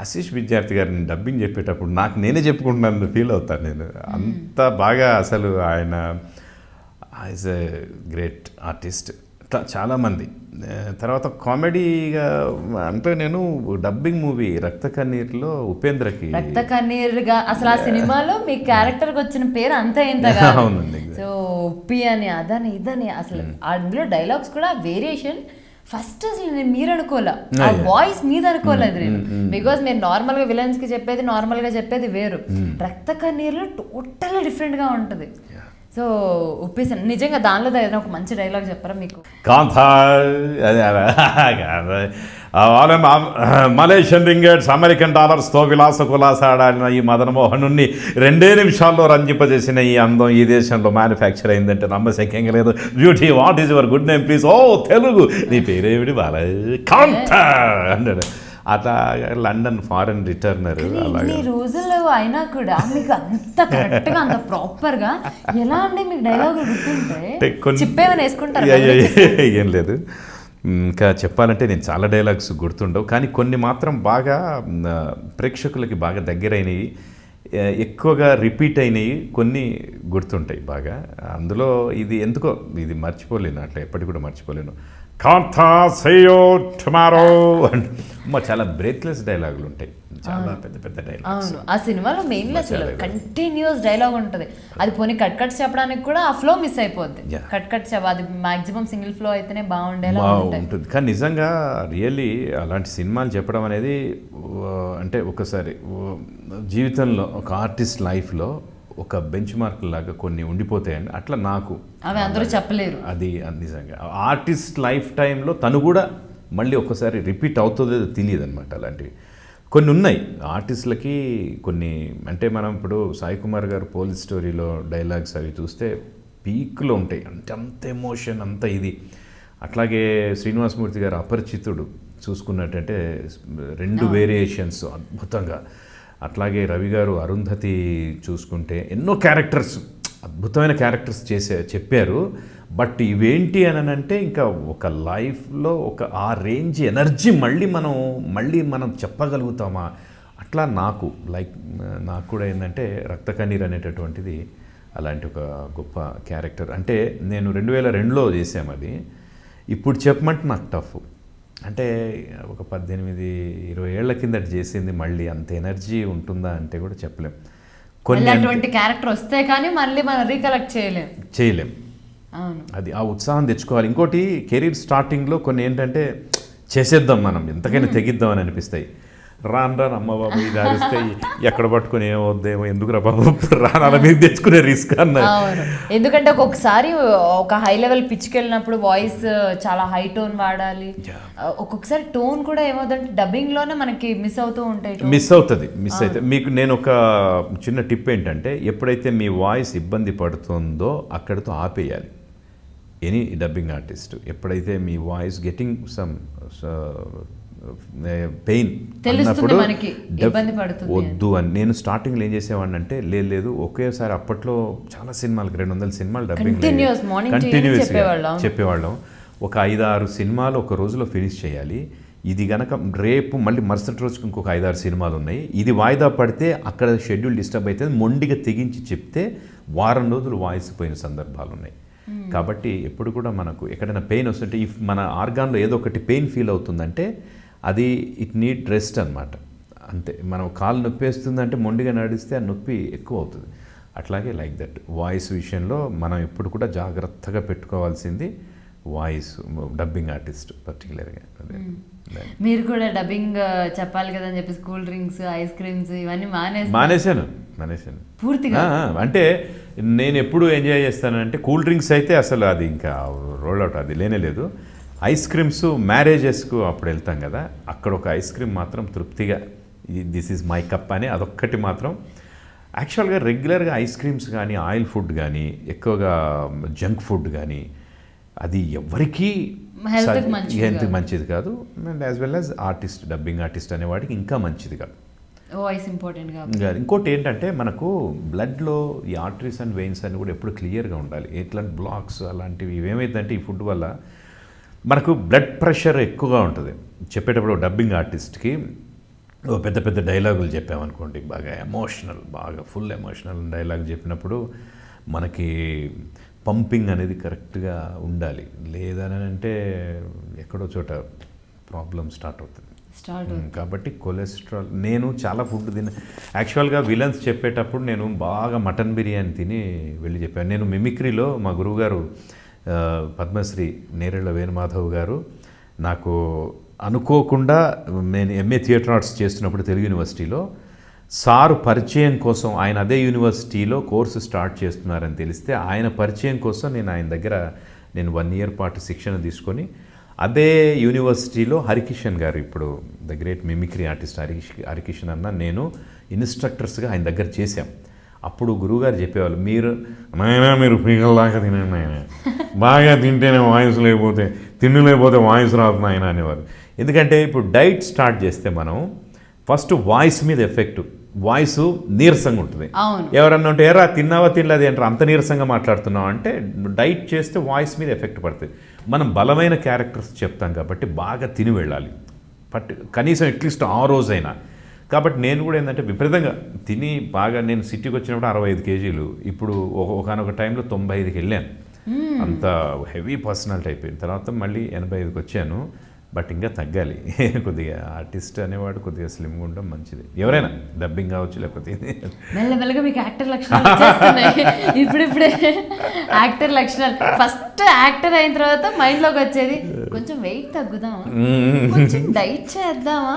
ఆశీష్ విద్యార్థి గారిని డబ్బింగ్ చెప్పేటప్పుడు నాకు నేనే చెప్పుకుంటున్నాను ఫీల్ అవుతాను నేను అంత బాగా అసలు ఆయన ఈజ్ ఎ గ్రేట్ ఆర్టిస్ట్ చాలామంది తర్వాత కామెడీగా అంటే నేను డబ్బింగ్ మూవీ రక్త కన్నీర్లో ఉపేంద్రకి రక్త కన్నీర్గా అసలు ఆ సినిమాలో మీ క్యారెక్టర్ వచ్చిన పేరు అంతా ఇంత అవునండి సో ఉప్పి అని అదని ఇదని అసలు అందులో hmm. డైలాగ్స్ కూడా వేరియేషన్ ఫస్ట్ అసలు నేను మీరు అనుకోలే వాయిస్ మీద అనుకోలేదు నేను బికాస్ hmm, మీరు hmm, నార్మల్ గా విలన్స్ కి చెప్పేది నార్మల్ గా చెప్పేది వేరు రక్త కన్నీర్లో టోటల్ డిఫరెంట్ గా ఉంటుంది సో ఒప్పేసాను నిజంగా దానిలో ఏదైనా ఒక మంచి డైలాగ్ చెప్పరా మీకు మలేషియన్ రింగేట్స్ అమెరికన్ డాలర్స్తో కులాసాడాలిన ఈ మదన్ రెండే నిమిషాల్లో రంజింపజేసిన ఈ అందం ఈ దేశంలో మ్యానుఫ్యాక్చర్ అయిందంటే నమ్మశక్యంగా లేదు beauty what is your good name please ఓ తెలుగు నీ పేరేమిటి బాలే కాంత అన్నాడు అట్లా లండన్ ఫారెన్ రిటర్నర్ రోజుల్లో అయినా కూడా మీకు అంత కరెక్ట్ గా అంత ప్రాపర్ గా ఎలా అండి మీకు డైలాగ్ గుర్తుంటే ఏం లేదు ఇంకా చెప్పాలంటే నేను చాలా డైలాగ్స్ గుర్తుండవు కానీ కొన్ని మాత్రం బాగా ప్రేక్షకులకి బాగా దగ్గరైనవి ఎక్కువగా రిపీట్ అయినవి కొన్ని గుర్తుంటాయి బాగా అందులో ఇది ఎందుకో ఇది మర్చిపోలేను అట్లా ఎప్పటికి కూడా మర్చిపోలేను కాంతా సేయో టుమారో అండ్ చాలా బ్రేక్లెస్ డైలాగులు ఉంటాయి చాలా పెద్ద పెద్ద డైలాగ్స్ ఆ సినిమాలో మెయిన్లీ అసలు కంటిన్యూస్ డైలాగ్ ఉంటుంది అది పోనీ కట్ కట్ చెప్పడానికి కూడా ఆ ఫ్లో మిస్ అయిపోద్ది కట్ కట్ చెప్ప అది మాక్సిమం సింగిల్ ఫ్లో అయితేనే బాగుండేలా ఉంటుంది కానీ నిజంగా రియల్లీ అలాంటి సినిమాలు చెప్పడం అనేది అంటే ఒకసారి జీవితంలో ఒక ఆర్టిస్ట్ లైఫ్లో ఒక బెంచ్ మార్క్ లాగా కొన్ని ఉండిపోతాయండి అట్లా నాకు అవి అందరూ చెప్పలేరు అది నిజంగా ఆర్టిస్ట్ లైఫ్ టైంలో తను కూడా మళ్ళీ ఒక్కసారి రిపీట్ అవుతుందో తెలియదు అనమాట అలాంటివి కొన్ని ఉన్నాయి ఆర్టిస్టులకి కొన్ని అంటే మనం ఇప్పుడు సాయి కుమార్ గారు పోలీస్ స్టోరీలో డైలాగ్స్ అవి చూస్తే పీక్లో ఉంటాయి అంటే అంత ఎమోషన్ అంత ఇది అట్లాగే శ్రీనివాసమూర్తి గారు అపరిచితుడు చూసుకున్నట్టంటే రెండు వేరియేషన్స్ అద్భుతంగా అట్లాగే రవి గారు అరుంధతి చూసుకుంటే ఎన్నో క్యారెక్టర్స్ అద్భుతమైన క్యారెక్టర్స్ చేసే చెప్పారు బట్ ఇవేంటి అని అంటే ఇంకా ఒక లైఫ్లో ఒక ఆ రేంజ్ ఎనర్జీ మళ్ళీ మనం మళ్ళీ మనం చెప్పగలుగుతామా అట్లా నాకు లైక్ నాకు కూడా ఏంటంటే రక్త కన్నీరు అనేటటువంటిది అలాంటి ఒక గొప్ప క్యారెక్టర్ అంటే నేను రెండు వేల రెండులో చేసాము అది ఇప్పుడు చెప్పమంటే నాకు టఫ్ అంటే ఒక పద్దెనిమిది ఇరవై ఏళ్ల కిందటి చేసింది మళ్ళీ అంత ఎనర్జీ ఉంటుందా అంటే కూడా చెప్పలేం కొన్ని అటువంటి క్యారెక్టర్ వస్తే కానీ మళ్ళీ మనం రీకలెక్ట్ చేయలేం చేయలేం అది ఆ ఉత్సాహం తెచ్చుకోవాలి ఇంకోటి కెరీర్ స్టార్టింగ్లో కొన్ని ఏంటంటే చేసేద్దాం మనం ఎంతకైనా తెగిద్దాం అని అనిపిస్తాయి రాను రాను అమ్మ బాబు ఇది అరిస్తే ఎక్కడ పట్టుకుని ఏమవుద్దేమో ఎందుకు రా బాబు రాను మీద మీరు తెచ్చుకునే రిస్క్ అన్నది ఎందుకంటే ఒక్కొక్కసారి ఒక హై లెవెల్ పిచ్కి వెళ్ళినప్పుడు వాయిస్ చాలా హై టోన్ వాడాలి ఒక్కొక్కసారి టోన్ కూడా ఏమవుతుంది డబ్బింగ్ లోనే మనకి మిస్ అవుతూ ఉంటాయి మిస్ అవుతుంది మిస్ అయితే మీకు నేను ఒక చిన్న టిప్ ఏంటంటే ఎప్పుడైతే మీ వాయిస్ ఇబ్బంది పడుతుందో అక్కడితో ఆపేయాలి ఎనీ డబ్బింగ్ ఆర్టిస్ట్ ఎప్పుడైతే మీ వాయిస్ గెటింగ్ సమ్ పెయిన్ పడుతుంది వద్దు అని నేను స్టార్టింగ్లో ఏం చేసేవాడిని అంటే లేదు లేదు ఒకేసారి అప్పట్లో చాలా సినిమాలకు రెండు వందల సినిమాలు డబ్బింగ్ కంటిన్యూస్ చెప్పేవాళ్ళం ఒక ఐదు ఆరు సినిమాలు ఒక రోజులో ఫినిష్ చేయాలి ఇది గనక రేపు మళ్ళీ మరుసటి రోజుకి ఇంకొక ఐదారు సినిమాలు ఉన్నాయి ఇది వాయిదా పడితే అక్కడ షెడ్యూల్ డిస్టర్బ్ అవుతుంది మొండిగా తెగించి చెప్తే వారం రోజులు వాయిసిపోయిన సందర్భాలు ఉన్నాయి hmm. కాబట్టి ఎప్పుడు కూడా మనకు ఎక్కడైనా పెయిన్ వస్తుంటే ఇఫ్ మన ఆర్గాన్లో ఏదో ఒకటి పెయిన్ ఫీల్ అవుతుందంటే అది ఇట్ నీడ్ రెస్ట్ అనమాట అంతే మనం కాలు నొప్పేస్తుందంటే మొండిగా నడిస్తే ఆ నొప్పి ఎక్కువ అవుతుంది అట్లాగే లైక్ దట్ వాయిస్ విషయంలో మనం ఎప్పుడు కూడా జాగ్రత్తగా పెట్టుకోవాల్సింది వాయిస్ డబ్బింగ్ ఆర్టిస్ట్ పర్టికులర్గా మీరు కూడా డబ్బింగ్ uh, చెప్పాలి కదా అని చెప్పేసి కూల్ డ్రింక్స్ ఐస్ క్రీమ్స్ ఇవన్నీ మానేసి మానేశాను మానేశాను పూర్తిగా అంటే నేను ఎప్పుడు ఎంజాయ్ చేస్తానంటే కూల్ డ్రింక్స్ అయితే అసలు అది ఇంకా రోల్ అవుట్ అది లేనే లేదు ఐస్ క్రీమ్స్ మ్యారేజెస్కు అప్పుడు వెళ్తాం కదా అక్కడ ఒక ఐస్ క్రీమ్ మాత్రం తృప్తిగా దిస్ ఈజ్ మై కప్ అని అదొక్కటి మాత్రం యాక్చువల్గా రెగ్యులర్గా ఐస్ క్రీమ్స్ కానీ ఆయిల్ ఫుడ్ కానీ ఎక్కువగా జంక్ ఫుడ్ కానీ అది ఎవరికీ హెల్త్కి మంచిది కాదు and as well as artist dubbing artist అనేవాడికి ఇంకా మంచిది కాదు ఇంకోటి ఏంటంటే మనకు బ్లడ్లో ఈ ఆర్టరీస్ అండ్ వెయిన్స్ అని కూడా ఎప్పుడు క్లియర్గా ఉండాలి ఎట్లాంటి బ్లాక్స్ అలాంటివి ఏమైందంటే ఈ ఫుడ్ వల్ల మనకు బ్లడ్ ప్రెషర్ ఎక్కువగా ఉంటుంది చెప్పేటప్పుడు డబ్బింగ్ ఆర్టిస్ట్కి ఓ పెద్ద పెద్ద డైలాగులు చెప్పామనుకోండి బాగా ఎమోషనల్ బాగా ఫుల్ ఎమోషనల్ డైలాగ్ చెప్పినప్పుడు మనకి పంపింగ్ అనేది కరెక్ట్గా ఉండాలి లేదని అంటే ఎక్కడో చోట ప్రాబ్లం స్టార్ట్ అవుతుంది స్టార్ట్ కాబట్టి కొలెస్ట్రాల్ నేను చాలా ఫుడ్ తిన యాక్చువల్గా విలన్స్ చెప్పేటప్పుడు నేను బాగా మటన్ బిర్యానీ తిని వెళ్ళి చెప్పాను నేను మిమిక్రీలో మా గురువుగారు పద్మశ్రీ నేరేళ్ళ వేణుమాధవ్ గారు నాకు అనుకోకుండా నేను ఎంఏ థియేటర్ ఆర్ట్స్ చేస్తున్నప్పుడు తెలుగు యూనివర్సిటీలో సారు పరిచయం కోసం ఆయన అదే యూనివర్సిటీలో కోర్సు స్టార్ట్ చేస్తున్నారని తెలిస్తే ఆయన పరిచయం కోసం నేను ఆయన దగ్గర నేను వన్ ఇయర్ పాటు శిక్షణ తీసుకొని అదే యూనివర్సిటీలో హరికిషన్ గారు ఇప్పుడు ద గ్రేట్ మిమిక్రీ ఆర్టిస్ట్ హరికిష్ హరికిషన్ అన్న నేను ఇన్స్ట్రక్టర్స్గా ఆయన దగ్గర చేశాం అప్పుడు గురువుగారు చెప్పేవాళ్ళు మీరు నాయనా మీరు పీకల దాకా తినండి నాయన బాగా తింటేనే వాయిస్ లేకపోతే తిండి లేకపోతే వాయిస్ రాదు నాయన అనేవారు ఎందుకంటే ఇప్పుడు డైట్ స్టార్ట్ చేస్తే మనం ఫస్ట్ వాయిస్ మీద ఎఫెక్ట్ వాయిస్ నీరసంగా ఉంటుంది ఎవరన్నా ఉంటే ఎరా తిన్నావా తినలేదు అంటారు అంత నీరసంగా మాట్లాడుతున్నావు అంటే డైట్ చేస్తే వాయిస్ మీద ఎఫెక్ట్ పడుతుంది మనం బలమైన క్యారెక్టర్స్ చెప్తాం కాబట్టి బాగా తిని వెళ్ళాలి బట్ కనీసం అట్లీస్ట్ ఆ రోజైనా కాబట్టి నేను కూడా ఏంటంటే విపరీతంగా తిని బాగా నేను సిటీకి వచ్చినప్పుడు అరవై ఐదు కేజీలు ఇప్పుడు ఒకనొక టైంలో తొంభై ఐదుకి వెళ్ళాను అంత హెవీ పర్సనాలిటీ అయిపోయిన తర్వాత మళ్ళీ ఎనభై ఐదుకి వచ్చాను బట్ ఇంకా తగ్గాలి కొద్దిగా ఆర్టిస్ట్ అనేవాడు కొద్దిగా స్లిమ్ ఉండడం మంచిది ఎవరైనా డబ్బింగ్ కావచ్చు లేకపోతే మెల్లమెల్లగా మీకు యాక్టర్ లక్షణాలు ఇప్పుడిప్పుడే యాక్టర్ లక్షణాలు ఫస్ట్ యాక్టర్ అయిన తర్వాత మైండ్లోకి వచ్చేది కొంచెం వెయిట్ తగ్గుదామా కొంచెం డైట్ చేద్దామా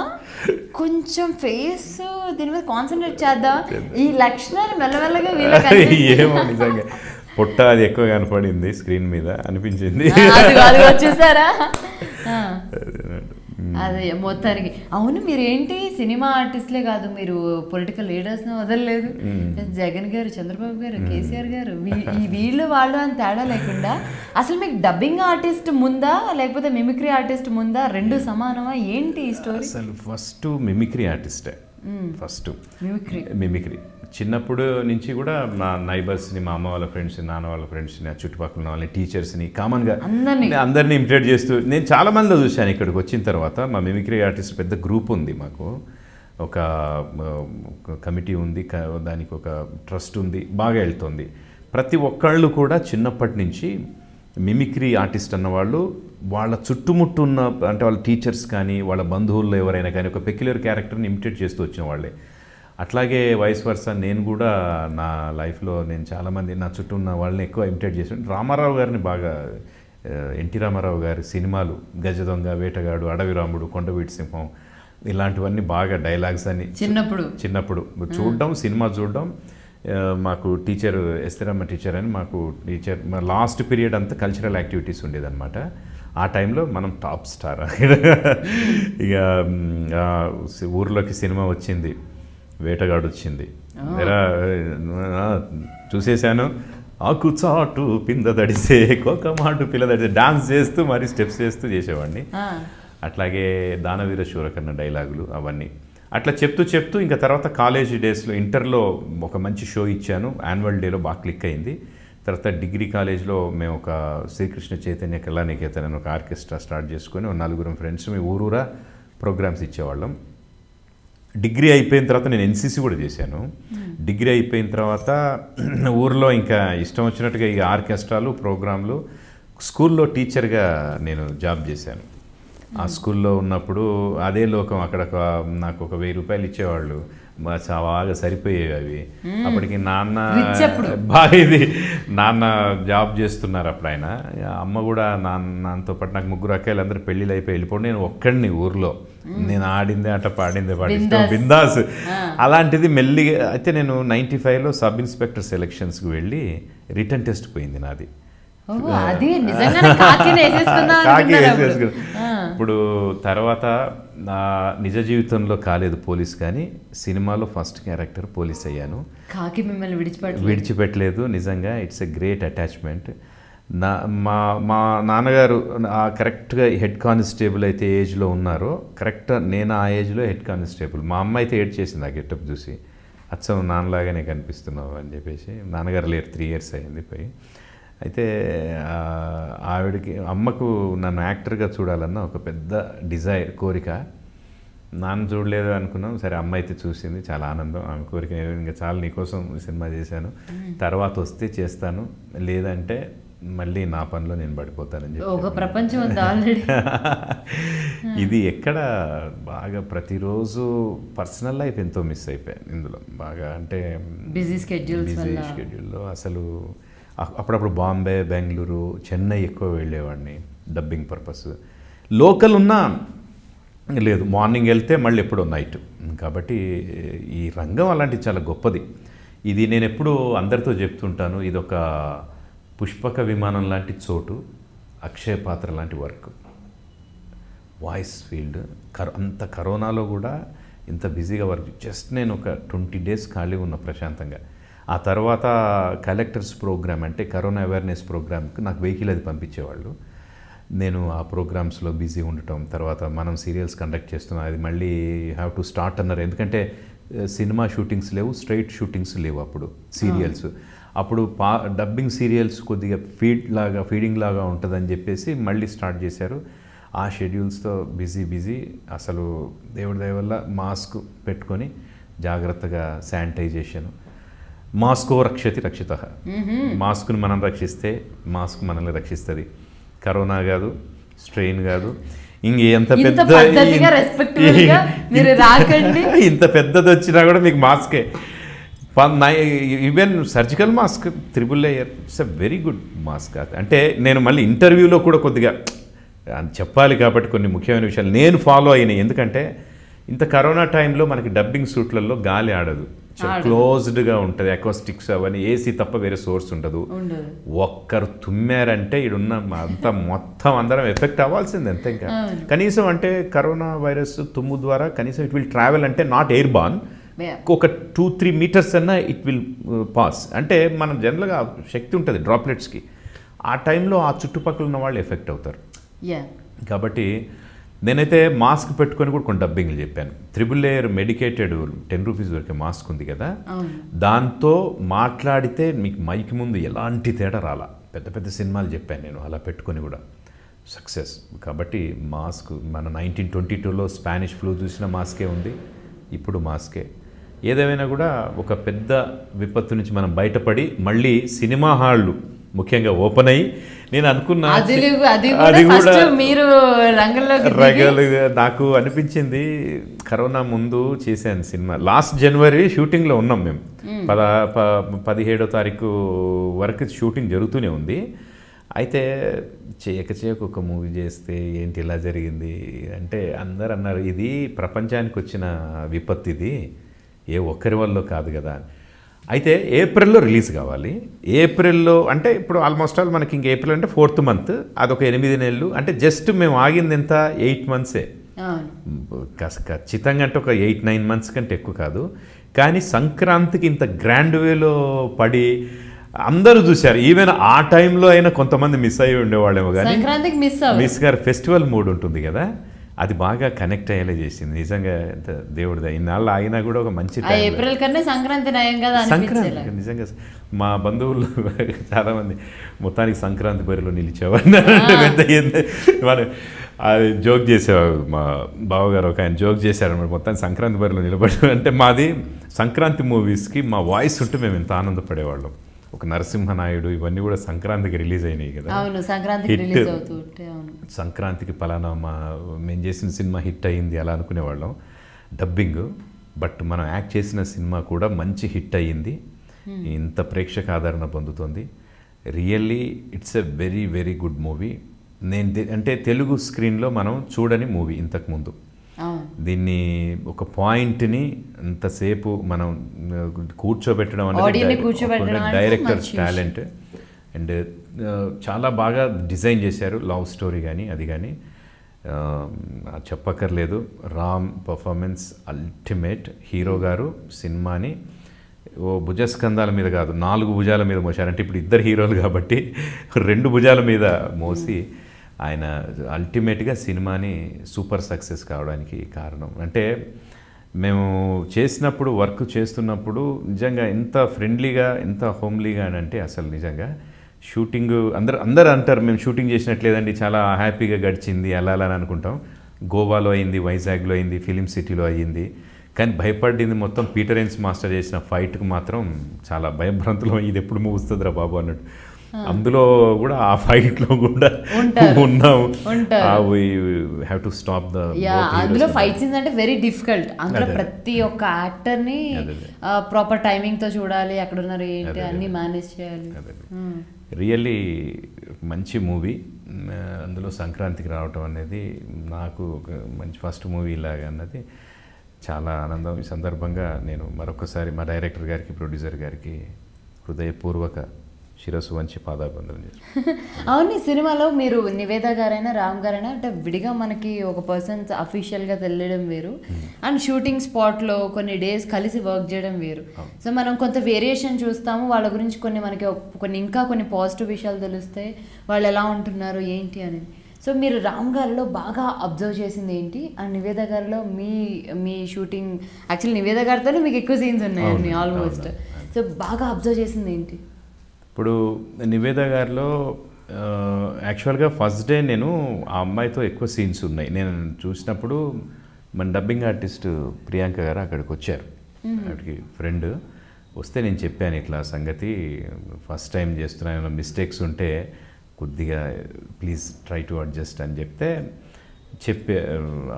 కొంచెం ఫేస్ దీని మీద కాన్సన్ట్రేట్ చేద్దామా ఈ లక్షణాలు మెల్లమెల్లగా వీళ్ళకి ఏమో నిజంగా పొట్ట అది ఎక్కువ కనపడింది స్క్రీన్ మీద అనిపించింది చూసారా అదే మొత్తానికి అవును మీరు ఏంటి సినిమా ఆర్టిస్ట్లే కాదు మీరు పొలిటికల్ లీడర్స్ వదలలేదు జగన్ గారు చంద్రబాబు గారు కేసీఆర్ గారు వీళ్ళు వాళ్ళు అని తేడా లేకుండా అసలు మీకు డబ్బింగ్ ఆర్టిస్ట్ ముందా లేకపోతే మిమిక్రీ ఆర్టిస్ట్ ముందా రెండు సమానమా ఏంటి ఈ స్టోరీ అసలు ఫస్ట్ మిమిక్రీ ఆర్టిస్టే ఫస్ట్ మిమిక్రీ మిమిక్రీ చిన్నప్పుడు నుంచి కూడా మా నైబర్స్ని మా అమ్మ వాళ్ళ ఫ్రెండ్స్ని నాన్న వాళ్ళ ఫ్రెండ్స్ని ఆ చుట్టుపక్కల వాళ్ళని టీచర్స్ని కామన్గా అందరినీ ఇమిటేట్ చేస్తూ నేను చాలా చూశాను ఇక్కడికి వచ్చిన తర్వాత మా మిమిక్రీ ఆర్టిస్ట్ పెద్ద గ్రూప్ ఉంది మాకు ఒక కమిటీ ఉంది దానికి ఒక ట్రస్ట్ ఉంది బాగా వెళ్తుంది ప్రతి ఒక్కళ్ళు కూడా చిన్నప్పటి నుంచి మిమిక్రీ ఆర్టిస్ట్ అన్నవాళ్ళు వాళ్ళ చుట్టుముట్టు ఉన్న అంటే వాళ్ళ టీచర్స్ కానీ వాళ్ళ బంధువుల్లో ఎవరైనా కానీ ఒక పెక్యులర్ క్యారెక్టర్ని ఇమిటేట్ చేస్తూ వచ్చిన వాళ్ళే అట్లాగే వైస్ వర్స నేను కూడా నా లైఫ్లో నేను చాలామంది నా చుట్టూ ఉన్న వాళ్ళని ఎక్కువ ఇమిటేట్ చేసాను రామారావు గారిని బాగా ఎన్టీ రామారావు గారి సినిమాలు గజ దొంగ వేటగాడు అడవి రాముడు కొండవీటి సింహం ఇలాంటివన్నీ బాగా డైలాగ్స్ అని చిన్నప్పుడు చిన్నప్పుడు చూడడం సినిమా చూడడం మాకు టీచర్ ఎస్తిరమ్మ టీచర్ అని మాకు టీచర్ లాస్ట్ పీరియడ్ అంతా కల్చరల్ యాక్టివిటీస్ ఉండేదన్నమాట ఆ టైంలో మనం టాప్ స్టార్ ఇక ఊర్లోకి సినిమా వచ్చింది వేటగాడు వచ్చింది ఎలా చూసేశాను ఆకుచాటు పింద దడిసే కోకమాటు పిల్ల దడిసే డాన్స్ చేస్తూ మరి స్టెప్స్ చేస్తూ చేసేవాడిని అట్లాగే దానవీర శూరకర్ణ డైలాగులు అవన్నీ అట్లా చెప్తూ చెప్తూ ఇంకా తర్వాత కాలేజీ డేస్లో ఇంటర్లో ఒక మంచి షో ఇచ్చాను యాన్యువల్ డేలో బాగా క్లిక్ అయింది తర్వాత డిగ్రీ కాలేజ్లో మేము ఒక శ్రీకృష్ణ చైతన్య కళానికేతన్ అని ఒక ఆర్కెస్ట్రా స్టార్ట్ చేసుకొని నలుగురం ఫ్రెండ్స్ మేము ఊరూరా ప్రోగ్రామ్స్ ఇచ్చేవాళ్ళం డిగ్రీ అయిపోయిన తర్వాత నేను ఎన్సీసీ కూడా చేశాను డిగ్రీ అయిపోయిన తర్వాత ఊర్లో ఇంకా ఇష్టం వచ్చినట్టుగా ఈ ఆర్కెస్ట్రాలు ప్రోగ్రాంలు స్కూల్లో టీచర్గా నేను జాబ్ చేశాను ఆ స్కూల్లో ఉన్నప్పుడు అదే లోకం అక్కడ నాకు ఒక వెయ్యి రూపాయలు ఇచ్చేవాళ్ళు బాగా సరిపోయేవి అవి అప్పటికి నాన్న బాగా ఇది నాన్న జాబ్ చేస్తున్నారు అప్పుడు ఆయన అమ్మ కూడా నాన్నతో పాటు నాకు ముగ్గురు అక్కలు అందరూ పెళ్ళిళ్ళు అయిపోయి వెళ్ళిపోండి నేను ఒక్కడిని ఊర్లో నేను ఆడిందే అట పాడిందే పాడిస్తాం బిందాస్ అలాంటిది మెల్లిగా అయితే నేను నైన్టీ ఫైవ్లో సబ్ ఇన్స్పెక్టర్ సెలక్షన్స్కి వెళ్ళి రిటర్న్ టెస్ట్ పోయింది నాది కాకి వేసేసుకున్నాను ఇప్పుడు తర్వాత నా నిజ జీవితంలో కాలేదు పోలీస్ కానీ సినిమాలో ఫస్ట్ క్యారెక్టర్ పోలీస్ అయ్యాను కాకి మిమ్మల్ని విడిచిపెట్ట విడిచిపెట్టలేదు నిజంగా ఇట్స్ ఎ గ్రేట్ అటాచ్మెంట్ నా మా మా నాన్నగారు కరెక్ట్గా హెడ్ కానిస్టేబుల్ అయితే ఏజ్లో ఉన్నారో కరెక్ట్ నేను ఆ ఏజ్లో హెడ్ కానిస్టేబుల్ మా అమ్మ అయితే ఏడ్ చేసింది ఆ గెటప్ చూసి అచ్చం నాన్నలాగానే కనిపిస్తున్నావు అని చెప్పేసి నాన్నగారు లేరు త్రీ ఇయర్స్ అయింది పోయి అయితే ఆవిడకి అమ్మకు నన్ను యాక్టర్గా చూడాలన్న ఒక పెద్ద డిజైర్ కోరిక నాన్న చూడలేదు అనుకున్నాం సరే అమ్మ అయితే చూసింది చాలా ఆనందం ఆమె కోరిక ఇంకా చాలా నీకోసం సినిమా చేశాను తర్వాత వస్తే చేస్తాను లేదంటే మళ్ళీ నా పనిలో నేను పడిపోతానని చెప్పి ఒక ప్రపంచం ఇది ఎక్కడ బాగా ప్రతిరోజు పర్సనల్ లైఫ్ ఎంతో మిస్ అయిపోయాను ఇందులో బాగా అంటే బిజీ స్కెడ్యూల్ బిజీ షెడ్యూల్లో అసలు అప్పుడప్పుడు బాంబే బెంగళూరు చెన్నై ఎక్కువ వెళ్ళేవాడిని డబ్బింగ్ పర్పస్ లోకల్ ఉన్న లేదు మార్నింగ్ వెళ్తే మళ్ళీ ఎప్పుడో నైట్ కాబట్టి ఈ రంగం అలాంటి చాలా గొప్పది ఇది నేను ఎప్పుడూ అందరితో చెప్తుంటాను ఇది ఒక పుష్పక విమానం లాంటి చోటు అక్షయ పాత్ర లాంటి వర్క్ వాయిస్ ఫీల్డ్ కరో అంత కరోనాలో కూడా ఇంత బిజీగా వర్క్ జస్ట్ నేను ఒక ట్వంటీ డేస్ ఖాళీ ఉన్న ప్రశాంతంగా ఆ తర్వాత కలెక్టర్స్ ప్రోగ్రామ్ అంటే కరోనా అవేర్నెస్ ప్రోగ్రామ్కి నాకు వెహికల్ అది పంపించేవాళ్ళు నేను ఆ ప్రోగ్రామ్స్లో బిజీ ఉండటం తర్వాత మనం సీరియల్స్ కండక్ట్ చేస్తున్నాం అది మళ్ళీ హ్యావ్ టు స్టార్ట్ అన్నారు ఎందుకంటే సినిమా షూటింగ్స్ లేవు స్ట్రైట్ షూటింగ్స్ లేవు అప్పుడు సీరియల్స్ అప్పుడు పా డబ్బింగ్ సీరియల్స్ కొద్దిగా ఫీడ్ లాగా ఫీడింగ్ లాగా ఉంటుందని చెప్పేసి మళ్ళీ స్టార్ట్ చేశారు ఆ షెడ్యూల్స్తో బిజీ బిజీ అసలు దేవుడి దయ వల్ల మాస్క్ పెట్టుకొని జాగ్రత్తగా శానిటైజేషను మాస్కో రక్షతి రక్షిత మాస్క్ను మనం రక్షిస్తే మాస్క్ మనల్ని రక్షిస్తుంది కరోనా కాదు స్ట్రెయిన్ కాదు ఇంకెంత పెద్ద ఇంత పెద్దది వచ్చినా కూడా మీకు మాస్కే even surgical mask triple layer it's a very good mask అంటే నేను మళ్ళీ ఇంటర్వ్యూలో కూడా కొద్దిగా చెప్పాలి కాబట్టి కొన్ని ముఖ్యమైన విషయాలు నేను ఫాలో అయినాయి ఎందుకంటే ఇంత కరోనా టైంలో మనకి డబ్బింగ్ సూట్లలో గాలి ఆడదు క్లోజ్డ్గా ఉంటుంది అకోస్టిక్స్ అవన్నీ ఏసీ తప్ప వేరే సోర్స్ ఉండదు ఒక్కరు తుమ్మారంటే ఇడున్న అంత మొత్తం అందరం ఎఫెక్ట్ అవ్వాల్సింది అంతే ఇంకా కనీసం అంటే కరోనా వైరస్ తుమ్ము ద్వారా కనీసం ఇట్ విల్ ట్రావెల్ అంటే నాట్ ఎయిర్ బాన్ ఒక టూ త్రీ మీటర్స్ అన్నా ఇట్ విల్ uh, పాస్ అంటే మనం జనరల్గా శక్తి ఉంటుంది డ్రాప్లెట్స్కి ఆ టైంలో ఆ చుట్టుపక్కల ఉన్న వాళ్ళు ఎఫెక్ట్ అవుతారు కాబట్టి నేనైతే మాస్క్ పెట్టుకొని కూడా కొన్ని డబ్బింగ్లు చెప్పాను triple layer medicated ten rupees వరకే మాస్క్ ఉంది కదా దాంతో మాట్లాడితే మీకు మైక్ ముందు ఎలాంటి తేడా రాలా పెద్ద పెద్ద సినిమాలు చెప్పాను నేను అలా పెట్టుకొని కూడా సక్సెస్ కాబట్టి మాస్క్ మన నైన్టీన్ ట్వంటీ టూలో స్పానిష్ ఫ్లూ చూసిన మాస్కే ఉంది ఇప్పుడు మాస్కే ఏదేమైనా కూడా ఒక పెద్ద విపత్తు నుంచి మనం బయటపడి మళ్ళీ సినిమా హాళ్ళు ముఖ్యంగా ఓపెన్ అయ్యి నేను అనుకున్నా అది కూడా మీరు నాకు అనిపించింది కరోనా ముందు చేశాను సినిమా లాస్ట్ జనవరి షూటింగ్లో ఉన్నాం మేము పద పదిహేడో తారీఖు వరకు షూటింగ్ జరుగుతూనే ఉంది అయితే చేయక చేయక ఒక మూవీ చేస్తే ఏంటి ఇలా జరిగింది అంటే అందరు అన్నారు ఇది ప్రపంచానికి వచ్చిన విపత్తు ఇది ఏ ఒక్కరి వల్ల కాదు కదా అని అయితే ఏప్రిల్లో రిలీజ్ కావాలి ఏప్రిల్లో అంటే ఇప్పుడు ఆల్మోస్ట్ ఆల్ మనకి ఇంక ఏప్రిల్ అంటే ఫోర్త్ మంత్ అదొక ఎనిమిది నెలలు అంటే జస్ట్ మేము ఆగింది ఎంత ఎయిట్ మంత్సే ఖచ్చితంగా అంటే ఒక ఎయిట్ నైన్ మంత్స్ కంటే ఎక్కువ కాదు కానీ సంక్రాంతికి ఇంత గ్రాండ్ వేలో పడి అందరూ చూశారు ఈవెన్ ఆ టైంలో అయినా కొంతమంది మిస్ అయ్యి ఉండేవాళ్ళేమో కానీ మిస్ గారు ఫెస్టివల్ మూడ్ ఉంటుంది కదా అది బాగా కనెక్ట్ అయ్యేలా చేసింది నిజంగా ఎంత దేవుడిది ఇన్నాళ్ళు ఆగినా కూడా ఒక మంచి ఏప్రిల్ కన్నా సంక్రాంతి నయం కదా సంక్రాంతి నిజంగా మా బంధువులు చాలామంది మొత్తానికి సంక్రాంతి బరిలో నిలిచేవారు పెద్ద వాళ్ళు అది జోక్ చేసేవారు మా బావగారు ఒక ఆయన జోక్ చేశారనమాట మొత్తానికి సంక్రాంతి బరిలో నిలబడి అంటే మాది సంక్రాంతి మూవీస్కి మా వాయిస్ ఉంటే మేము ఎంత ఆనందపడేవాళ్ళం ఒక నరసింహనాయుడు ఇవన్నీ కూడా సంక్రాంతికి రిలీజ్ అయినాయి కదా అవును సంక్రాంతికి రిలీజ్ అవుతూ ఉంటే సంక్రాంతికి పలానా మా మేము చేసిన సినిమా హిట్ అయ్యింది అలా అనుకునేవాళ్ళం డబ్బింగ్ బట్ మనం యాక్ట్ చేసిన సినిమా కూడా మంచి హిట్ అయ్యింది hmm. ఇంత ప్రేక్షక ఆదరణ పొందుతుంది really it's a very very good movie నేను అంటే తెలుగు స్క్రీన్లో మనం చూడని మూవీ ఇంతకుముందు దీన్ని ఒక పాయింట్ని అంతసేపు మనం కూర్చోబెట్టడం అనేది డైరెక్టర్ టాలెంట్ అండ్ చాలా బాగా డిజైన్ చేశారు లవ్ స్టోరీ కానీ అది కానీ చెప్పక్కర్లేదు రామ్ పర్ఫార్మెన్స్ అల్టిమేట్ హీరో గారు సినిమాని ఓ భుజస్కంధాల మీద కాదు నాలుగు భుజాల మీద మోశారంటే అంటే ఇప్పుడు ఇద్దరు హీరోలు కాబట్టి రెండు భుజాల మీద మోసి ఆయన అల్టిమేట్గా సినిమాని సూపర్ సక్సెస్ కావడానికి కారణం అంటే మేము చేసినప్పుడు వర్క్ చేస్తున్నప్పుడు నిజంగా ఎంత ఫ్రెండ్లీగా ఎంత హోమ్లీగా అని అంటే అసలు నిజంగా షూటింగ్ అందరు అందరు అంటారు మేము షూటింగ్ చేసినట్లేదండి చాలా హ్యాపీగా గడిచింది అలా అలా అనుకుంటాం గోవాలో అయింది వైజాగ్లో అయింది ఫిలిం సిటీలో అయ్యింది కానీ భయపడింది మొత్తం పీటర్ ఎన్స్ మాస్టర్ చేసిన ఫైట్కి మాత్రం చాలా భయభ్రాంతులు ఇది ఎప్పుడు ముగుస్తుందిరా బాబు అన్నట్టు అందులో కూడా ఆ ఫైట్ లో కూడా ఉన్నాము హ్యావ్ టు స్టాప్ అందులో ఫైట్ సీన్స్ అంటే వెరీ డిఫికల్ట్ అందులో ప్రతి ఒక్క యాక్టర్ ని ప్రాపర్ టైమింగ్ తో చూడాలి అక్కడ ఉన్నారు ఏంటి అన్ని మేనేజ్ చేయాలి రియల్లీ hmm. మంచి మూవీ అందులో సంక్రాంతికి రావటం అనేది నాకు ఒక మంచి ఫస్ట్ మూవీ లాగా అన్నది చాలా ఆనందం ఈ సందర్భంగా నేను మరొకసారి మా డైరెక్టర్ గారికి ప్రొడ్యూసర్ గారికి హృదయపూర్వక శిరస్సు వంచి పాదాబంధనం అవును సినిమాలో మీరు నివేద గారైనా రామ్ గారైనా అంటే విడిగా మనకి ఒక పర్సన్ అఫీషియల్గా తెలియడం వేరు hmm. అండ్ షూటింగ్ స్పాట్లో కొన్ని డేస్ కలిసి వర్క్ చేయడం వేరు సో మనం కొంత వేరియేషన్ చూస్తాము వాళ్ళ గురించి కొన్ని మనకి కొన్ని ఇంకా కొన్ని పాజిటివ్ విషయాలు తెలుస్తాయి వాళ్ళు ఎలా ఉంటున్నారు ఏంటి అనేది సో మీరు రామ్ గారిలో బాగా అబ్జర్వ్ చేసింది ఏంటి అండ్ నివేద గారిలో మీ మీ షూటింగ్ యాక్చువల్లీ నివేద గారితోనే మీకు ఎక్కువ సీన్స్ ఉన్నాయండి ఆల్మోస్ట్ సో బాగా అబ్జర్వ్ చేసింది ఏంటి ఇప్పుడు నివేద గారిలో యాక్చువల్గా ఫస్ట్ డే నేను ఆ అమ్మాయితో ఎక్కువ సీన్స్ ఉన్నాయి నేను చూసినప్పుడు మన డబ్బింగ్ ఆర్టిస్ట్ ప్రియాంక గారు అక్కడికి వచ్చారు అక్కడికి ఫ్రెండ్ వస్తే నేను చెప్పాను ఇట్లా సంగతి ఫస్ట్ టైం చేస్తున్నాను మిస్టేక్స్ ఉంటే కొద్దిగా ప్లీజ్ ట్రై టు అడ్జస్ట్ అని చెప్తే చెప్పే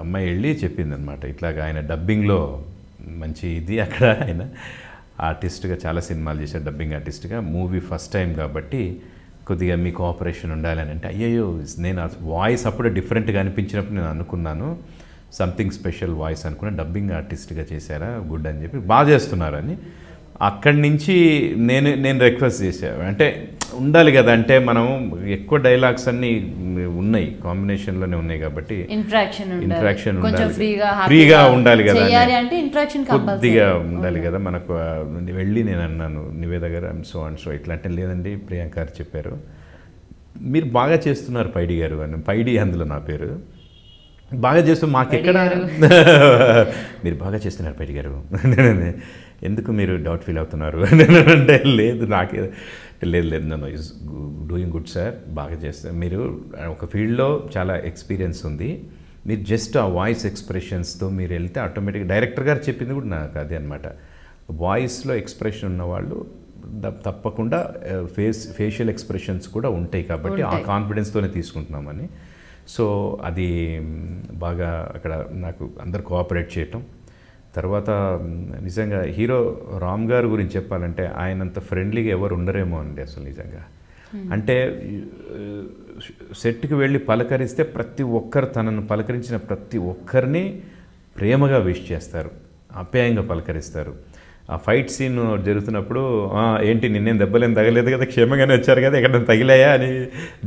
అమ్మాయి వెళ్ళి చెప్పింది అనమాట ఇట్లాగా ఆయన డబ్బింగ్లో మంచి ఇది అక్కడ ఆయన ఆర్టిస్ట్గా చాలా సినిమాలు చేశారు డబ్బింగ్ ఆర్టిస్ట్గా మూవీ ఫస్ట్ టైం కాబట్టి కొద్దిగా మీ కోఆపరేషన్ ఉండాలని అంటే అయ్యయ్యో నేను వాయిస్ అప్పుడే డిఫరెంట్గా అనిపించినప్పుడు నేను అనుకున్నాను సంథింగ్ స్పెషల్ వాయిస్ అనుకున్న డబ్బింగ్ ఆర్టిస్ట్గా చేశారా గుడ్ అని చెప్పి బాగా చేస్తున్నారని అక్కడి నుంచి నేను నేను రిక్వెస్ట్ చేశాను అంటే ఉండాలి కదా అంటే మనం ఎక్కువ డైలాగ్స్ అన్ని ఉన్నాయి కాంబినేషన్ లోనే ఉన్నాయి కాబట్టి ఇంట్రాక్షన్ ఫ్రీగా ఉండాలి కదా కొద్దిగా ఉండాలి కదా మనకు వెళ్ళి నేను అన్నాను నివేద గారు సో అండ్ సో ఇట్లా అంటే లేదండి ప్రియాంక చెప్పారు మీరు బాగా చేస్తున్నారు పైడి గారు అని పైడి అందులో నా పేరు బాగా చేస్తూ మాకెక్కడ మీరు బాగా చేస్తున్నారు పైడి గారు ఎందుకు మీరు డౌట్ ఫీల్ అవుతున్నారు అంటే లేదు నాకే లేదు లేదు నన్ను ఈజ్ డూయింగ్ గుడ్ సార్ బాగా చేస్తారు మీరు ఒక ఫీల్డ్లో చాలా ఎక్స్పీరియన్స్ ఉంది మీరు జస్ట్ ఆ వాయిస్ ఎక్స్ప్రెషన్స్తో మీరు వెళ్తే ఆటోమేటిక్గా డైరెక్టర్ గారు చెప్పింది కూడా నాకు అదే అనమాట వాయిస్లో ఎక్స్ప్రెషన్ ఉన్నవాళ్ళు తప్పకుండా ఫేస్ ఫేషియల్ ఎక్స్ప్రెషన్స్ కూడా ఉంటాయి కాబట్టి ఆ కాన్ఫిడెన్స్తోనే తీసుకుంటున్నామని సో అది బాగా అక్కడ నాకు అందరు కోఆపరేట్ చేయటం తర్వాత నిజంగా హీరో రామ్ గారు గురించి చెప్పాలంటే ఆయనంత ఫ్రెండ్లీగా ఎవరు ఉండరేమో అండి అసలు నిజంగా అంటే సెట్కి వెళ్ళి పలకరిస్తే ప్రతి ఒక్కరు తనను పలకరించిన ప్రతి ఒక్కరిని ప్రేమగా విష్ చేస్తారు అప్యాయంగా పలకరిస్తారు ఆ ఫైట్ సీన్ జరుగుతున్నప్పుడు ఏంటి నిన్నేం దెబ్బలేం తగలేదు కదా క్షేమంగానే వచ్చారు కదా ఎక్కడ తగిలాయా అని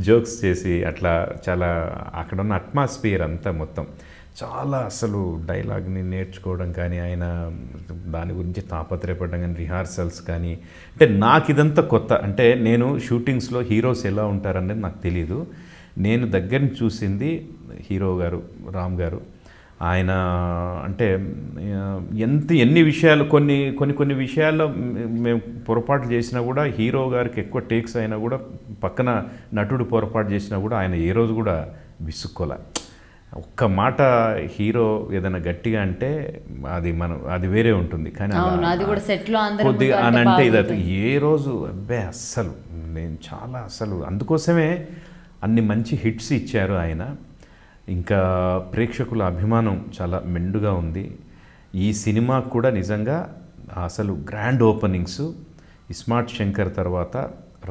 జోక్స్ చేసి అట్లా చాలా అక్కడున్న అట్మాస్ఫియర్ అంతా మొత్తం చాలా అసలు డైలాగ్ని నేర్చుకోవడం కానీ ఆయన దాని గురించి తాపత్రయపడడం కానీ రిహార్సల్స్ కానీ అంటే నాకు ఇదంతా కొత్త అంటే నేను షూటింగ్స్లో హీరోస్ ఎలా ఉంటారనేది నాకు తెలీదు నేను దగ్గరని చూసింది హీరో గారు రామ్ గారు ఆయన అంటే ఎంత ఎన్ని విషయాలు కొన్ని కొన్ని కొన్ని విషయాల్లో మేము పొరపాట్లు చేసినా కూడా హీరో గారికి ఎక్కువ టేక్స్ అయినా కూడా పక్కన నటుడు పొరపాటు చేసినా కూడా ఆయన ఏ రోజు కూడా విసుక్కోలే ఒక్క మాట హీరో ఏదైనా గట్టిగా అంటే అది మనం అది వేరే ఉంటుంది కానీ కొద్దిగా అని అంటే ఇది ఏ రోజు అబ్బే అస్సలు నేను చాలా అసలు అందుకోసమే అన్ని మంచి హిట్స్ ఇచ్చారు ఆయన ఇంకా ప్రేక్షకుల అభిమానం చాలా మెండుగా ఉంది ఈ సినిమా కూడా నిజంగా అసలు గ్రాండ్ ఓపెనింగ్స్ ఇస్మార్ట్ శంకర్ తర్వాత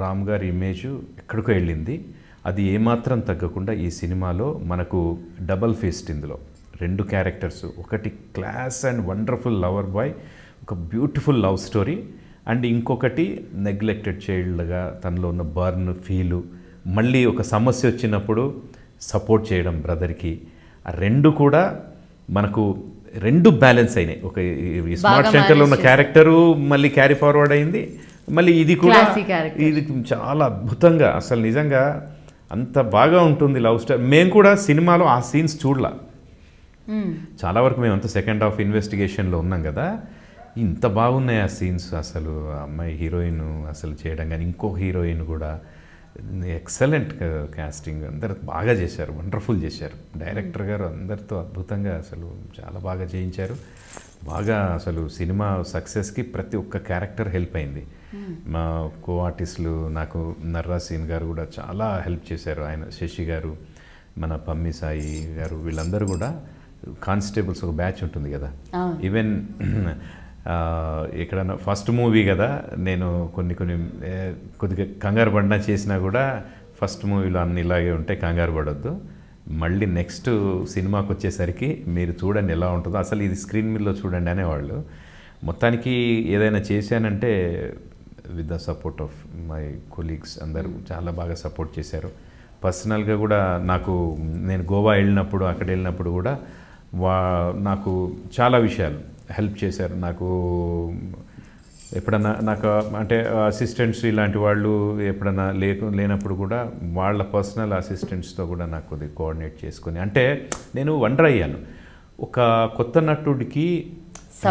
రామ్ గారి ఇమేజు ఎక్కడికో వెళ్ళింది అది ఏమాత్రం తగ్గకుండా ఈ సినిమాలో మనకు డబల్ ఫేస్డ్ ఇందులో రెండు క్యారెక్టర్స్ ఒకటి class and wonderful lover boy ఒక బ్యూటిఫుల్ లవ్ స్టోరీ అండ్ ఇంకొకటి నెగ్లెక్టెడ్ చైల్డ్గా తనలో ఉన్న బర్న్ ఫీలు మళ్ళీ ఒక సమస్య వచ్చినప్పుడు సపోర్ట్ చేయడం బ్రదర్కి రెండు కూడా మనకు రెండు బ్యాలెన్స్ అయినాయి ఒక స్మార్ట్ సెంటర్లో ఉన్న క్యారెక్టరు మళ్ళీ క్యారీ ఫార్వర్డ్ అయింది మళ్ళీ ఇది కూడా ఇది చాలా అద్భుతంగా అసలు నిజంగా అంత బాగా ఉంటుంది లవ్ స్టోరీ మేము కూడా సినిమాలో ఆ సీన్స్ చూడలా చాలా వరకు మేము అంత సెకండ్ హాఫ్ ఇన్వెస్టిగేషన్లో ఉన్నాం కదా ఇంత బాగున్నాయి ఆ సీన్స్ అసలు అమ్మాయి హీరోయిన్ అసలు చేయడం కానీ ఇంకో హీరోయిన్ కూడా ఎక్సలెంట్ క్యాస్టింగ్ అందరు బాగా చేశారు వండర్ఫుల్ చేశారు డైరెక్టర్ గారు అందరితో అద్భుతంగా అసలు చాలా బాగా చేయించారు బాగా అసలు సినిమా సక్సెస్కి ప్రతి ఒక్క క్యారెక్టర్ హెల్ప్ అయింది hmm. మా కో ఆర్టిస్టులు నాకు నర్రాసీన్ గారు కూడా చాలా హెల్ప్ చేశారు ఆయన శశి గారు మన పమ్మి సాయి గారు వీళ్ళందరూ కూడా కానిస్టేబుల్స్ ఒక బ్యాచ్ ఉంటుంది కదా ఈవెన్ ఎక్కడన్నా ఫస్ట్ మూవీ కదా నేను కొన్ని కొన్ని కొద్దిగా కంగారు పడినా చేసినా కూడా ఫస్ట్ మూవీలో అన్ని ఇలాగే ఉంటే కంగారు పడొద్దు మళ్ళీ నెక్స్ట్ సినిమాకి వచ్చేసరికి మీరు చూడండి ఎలా ఉంటుందో అసలు ఇది స్క్రీన్ మీదలో చూడండి అనేవాళ్ళు మొత్తానికి ఏదైనా చేశానంటే with the support of my colleagues అందరూ hmm. చాలా బాగా సపోర్ట్ చేశారు పర్సనల్గా కూడా నాకు నేను గోవా వెళ్ళినప్పుడు అక్కడ వెళ్ళినప్పుడు కూడా వా నాకు చాలా విషయాలు హెల్ప్ చేశారు నాకు ఎప్పుడన్నా నాకు అంటే అసిస్టెంట్స్ ఇలాంటి వాళ్ళు ఎప్పుడన్నా లేకు లేనప్పుడు కూడా వాళ్ళ పర్సనల్ అసిస్టెంట్స్తో కూడా నాకు కొద్దిగా కోఆర్డినేట్ చేసుకుని అంటే నేను వండర్ అయ్యాను ఒక కొత్త నటుడికి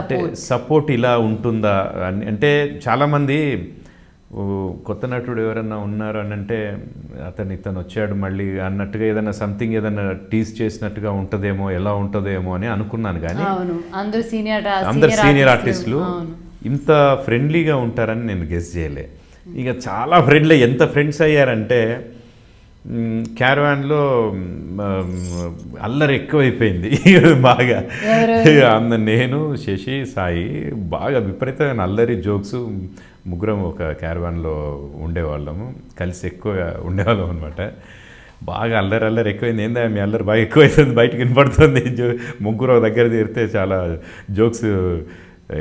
అంటే సపోర్ట్ ఇలా ఉంటుందా అని అంటే చాలామంది కొత్త నటుడు ఎవరన్నా ఉన్నారు అని అంటే అతను ఇతను వచ్చాడు మళ్ళీ అన్నట్టుగా ఏదైనా సంథింగ్ ఏదైనా టీస్ చేసినట్టుగా ఉంటుందేమో ఎలా ఉంటుందేమో అని అనుకున్నాను కానీ అందరు సీనియర్ ఆర్టిస్టులు ఇంత ఫ్రెండ్లీగా ఉంటారని నేను గెస్ చేయలే ఇక చాలా ఫ్రెండ్లీ ఎంత ఫ్రెండ్స్ అయ్యారంటే క్యారవాన్లో అల్లరి ఎక్కువైపోయింది బాగా అంద నేను శశి సాయి బాగా విపరీతమైన అల్లరి జోక్స్ ముగ్గురం ఒక క్యారవాన్లో ఉండేవాళ్ళము కలిసి ఎక్కువగా ఉండేవాళ్ళం అనమాట బాగా అల్లరి అల్లరి ఎక్కువైంది ఏందా మీ అల్లరి బాగా ఎక్కువైతుంది బయటకు వినపడుతుంది జో ముగ్గురు దగ్గర తీరితే చాలా జోక్స్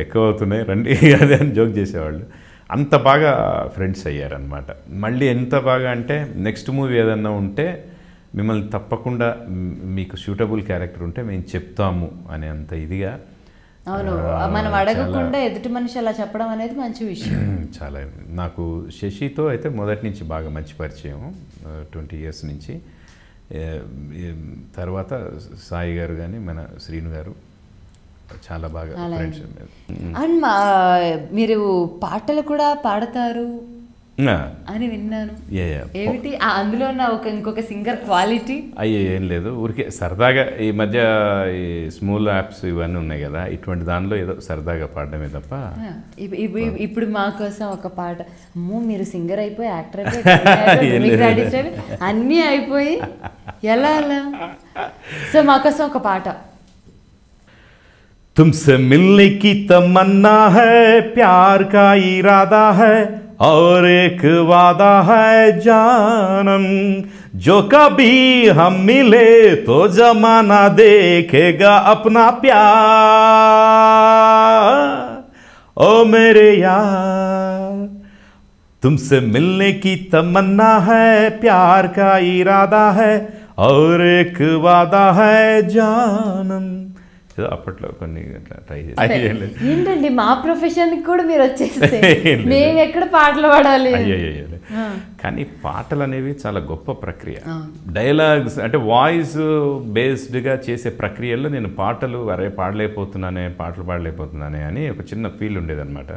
ఎక్కువ అవుతున్నాయి రండి అదే అని జోక్ చేసేవాళ్ళు అంత బాగా ఫ్రెండ్స్ అయ్యారనమాట మళ్ళీ ఎంత బాగా అంటే నెక్స్ట్ మూవీ ఏదన్నా ఉంటే మిమ్మల్ని తప్పకుండా మీకు సూటబుల్ క్యారెక్టర్ ఉంటే మేము చెప్తాము అనే అంత ఇదిగా అవును మనం అడగకుండా ఎదుటి మనిషి అలా చెప్పడం అనేది మంచి విషయం చాలా నాకు శశితో అయితే మొదటి నుంచి బాగా మంచి పరిచయం ట్వంటీ ఇయర్స్ నుంచి తర్వాత సాయి గారు కానీ మన శ్రీను గారు చాలా బాగా అండ్ మీరు పాటలు కూడా పాడతారు అని విన్నాను ఏమిటి అందులో ఉన్న ఒక ఇంకొక సింగర్ క్వాలిటీ అయ్యే ఏం లేదు ఊరికే సరదాగా ఈ మధ్య ఈ స్మూల్ యాప్స్ ఇవన్నీ ఉన్నాయి కదా ఇటువంటి దానిలో ఏదో సరదాగా పాడడమే తప్ప ఇప్పుడు మా కోసం ఒక పాట అమ్మో మీరు సింగర్ అయిపోయి యాక్టర్ అయిపోయి అన్నీ అయిపోయి ఎలా అలా సో మా కోసం ఒక పాట तुमसे मिलने की तमन्ना है प्यार का इरादा है और एक वादा है जानम जो कभी हम मिले तो जमाना देखेगा अपना प्यार ओ मेरे यार तुमसे मिलने की तमन्ना है प्यार का इरादा है और एक वादा है जानम ఏదో అప్పట్లో కొన్ని ట్రై చేసి ఏంటండి మా ప్రొఫెషన్కి కూడా మీరు వచ్చేస్తే మేము ఎక్కడ పాటలు పాడాలి కానీ పాటలు అనేవి చాలా గొప్ప ప్రక్రియ డైలాగ్స్ అంటే వాయిస్ బేస్డ్గా చేసే ప్రక్రియల్లో నేను పాటలు అరే పాడలేకపోతున్నానే పాటలు పాడలేకపోతున్నానే అని ఒక చిన్న ఫీల్ ఉండేదన్నమాట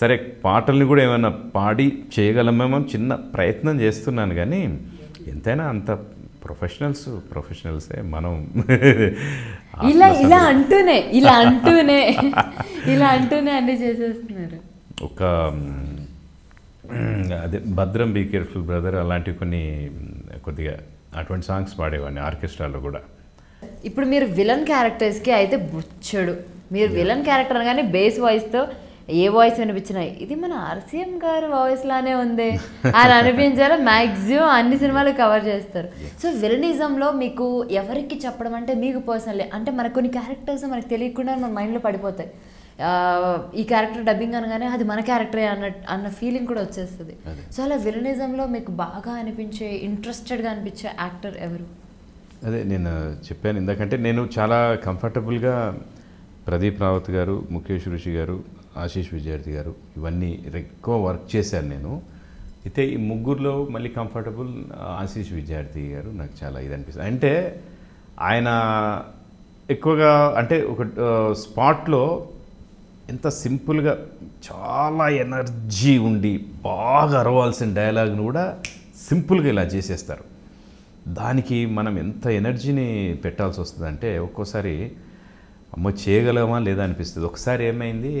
సరే పాటల్ని కూడా ఏమైనా పాడి చేయగలమేమో చిన్న ప్రయత్నం చేస్తున్నాను కానీ ఎంతైనా అంత ప్రొఫెషనల్స్ ప్రొఫెషనల్సే మనం ఇలా ఇలా అంటూనే ఇలా అంటూనే ఇలా అంటూనే అన్ని చేసేస్తున్నారు ఒక అదే భద్రం బీ కేర్ఫుల్ బ్రదర్ అలాంటివి కొన్ని కొద్దిగా అటువంటి సాంగ్స్ పాడేవాడిని ఆర్కెస్ట్రాలో కూడా ఇప్పుడు మీరు విలన్ క్యారెక్టర్స్కి అయితే బుచ్చడు మీరు విలన్ క్యారెక్టర్ అనగానే బేస్ వాయిస్తో ఏ వాయిస్ వినిపించినాయి ఇది మన ఆర్సీఎం గారు వాయిస్ లానే ఉంది అని అనిపించాలో మ్యాక్సిమం అన్ని సినిమాలు కవర్ చేస్తారు సో విలనిజంలో మీకు ఎవరికి చెప్పడం అంటే మీకు పర్సనల్ అంటే మన కొన్ని క్యారెక్టర్స్ మనకు తెలియకుండా మన మైండ్లో పడిపోతాయి ఈ క్యారెక్టర్ డబ్బింగ్ అనగానే అది మన క్యారెక్టరే అన్న అన్న ఫీలింగ్ కూడా వచ్చేస్తుంది సో అలా విలనిజంలో మీకు బాగా అనిపించే ఇంట్రెస్టెడ్గా అనిపించే యాక్టర్ ఎవరు అదే నేను చెప్పాను ఇందాకంటే నేను చాలా కంఫర్టబుల్గా ప్రదీప్ రావత్ గారు ముఖేష్ ఋషి గారు ఆశీష్ విద్యార్థి గారు ఇవన్నీ ఎక్కువ వర్క్ చేశాను నేను అయితే ఈ ముగ్గురులో మళ్ళీ కంఫర్టబుల్ ఆశీష్ విద్యార్థి గారు నాకు చాలా ఇది అనిపిస్తుంది అంటే ఆయన ఎక్కువగా అంటే ఒక స్పాట్లో ఎంత సింపుల్గా చాలా ఎనర్జీ ఉండి బాగా అరవాల్సిన డైలాగ్ను కూడా సింపుల్గా ఇలా చేసేస్తారు దానికి మనం ఎంత ఎనర్జీని పెట్టాల్సి వస్తుందంటే ఒక్కోసారి అమ్మో చేయగలమా లేదా అనిపిస్తుంది ఒకసారి ఏమైంది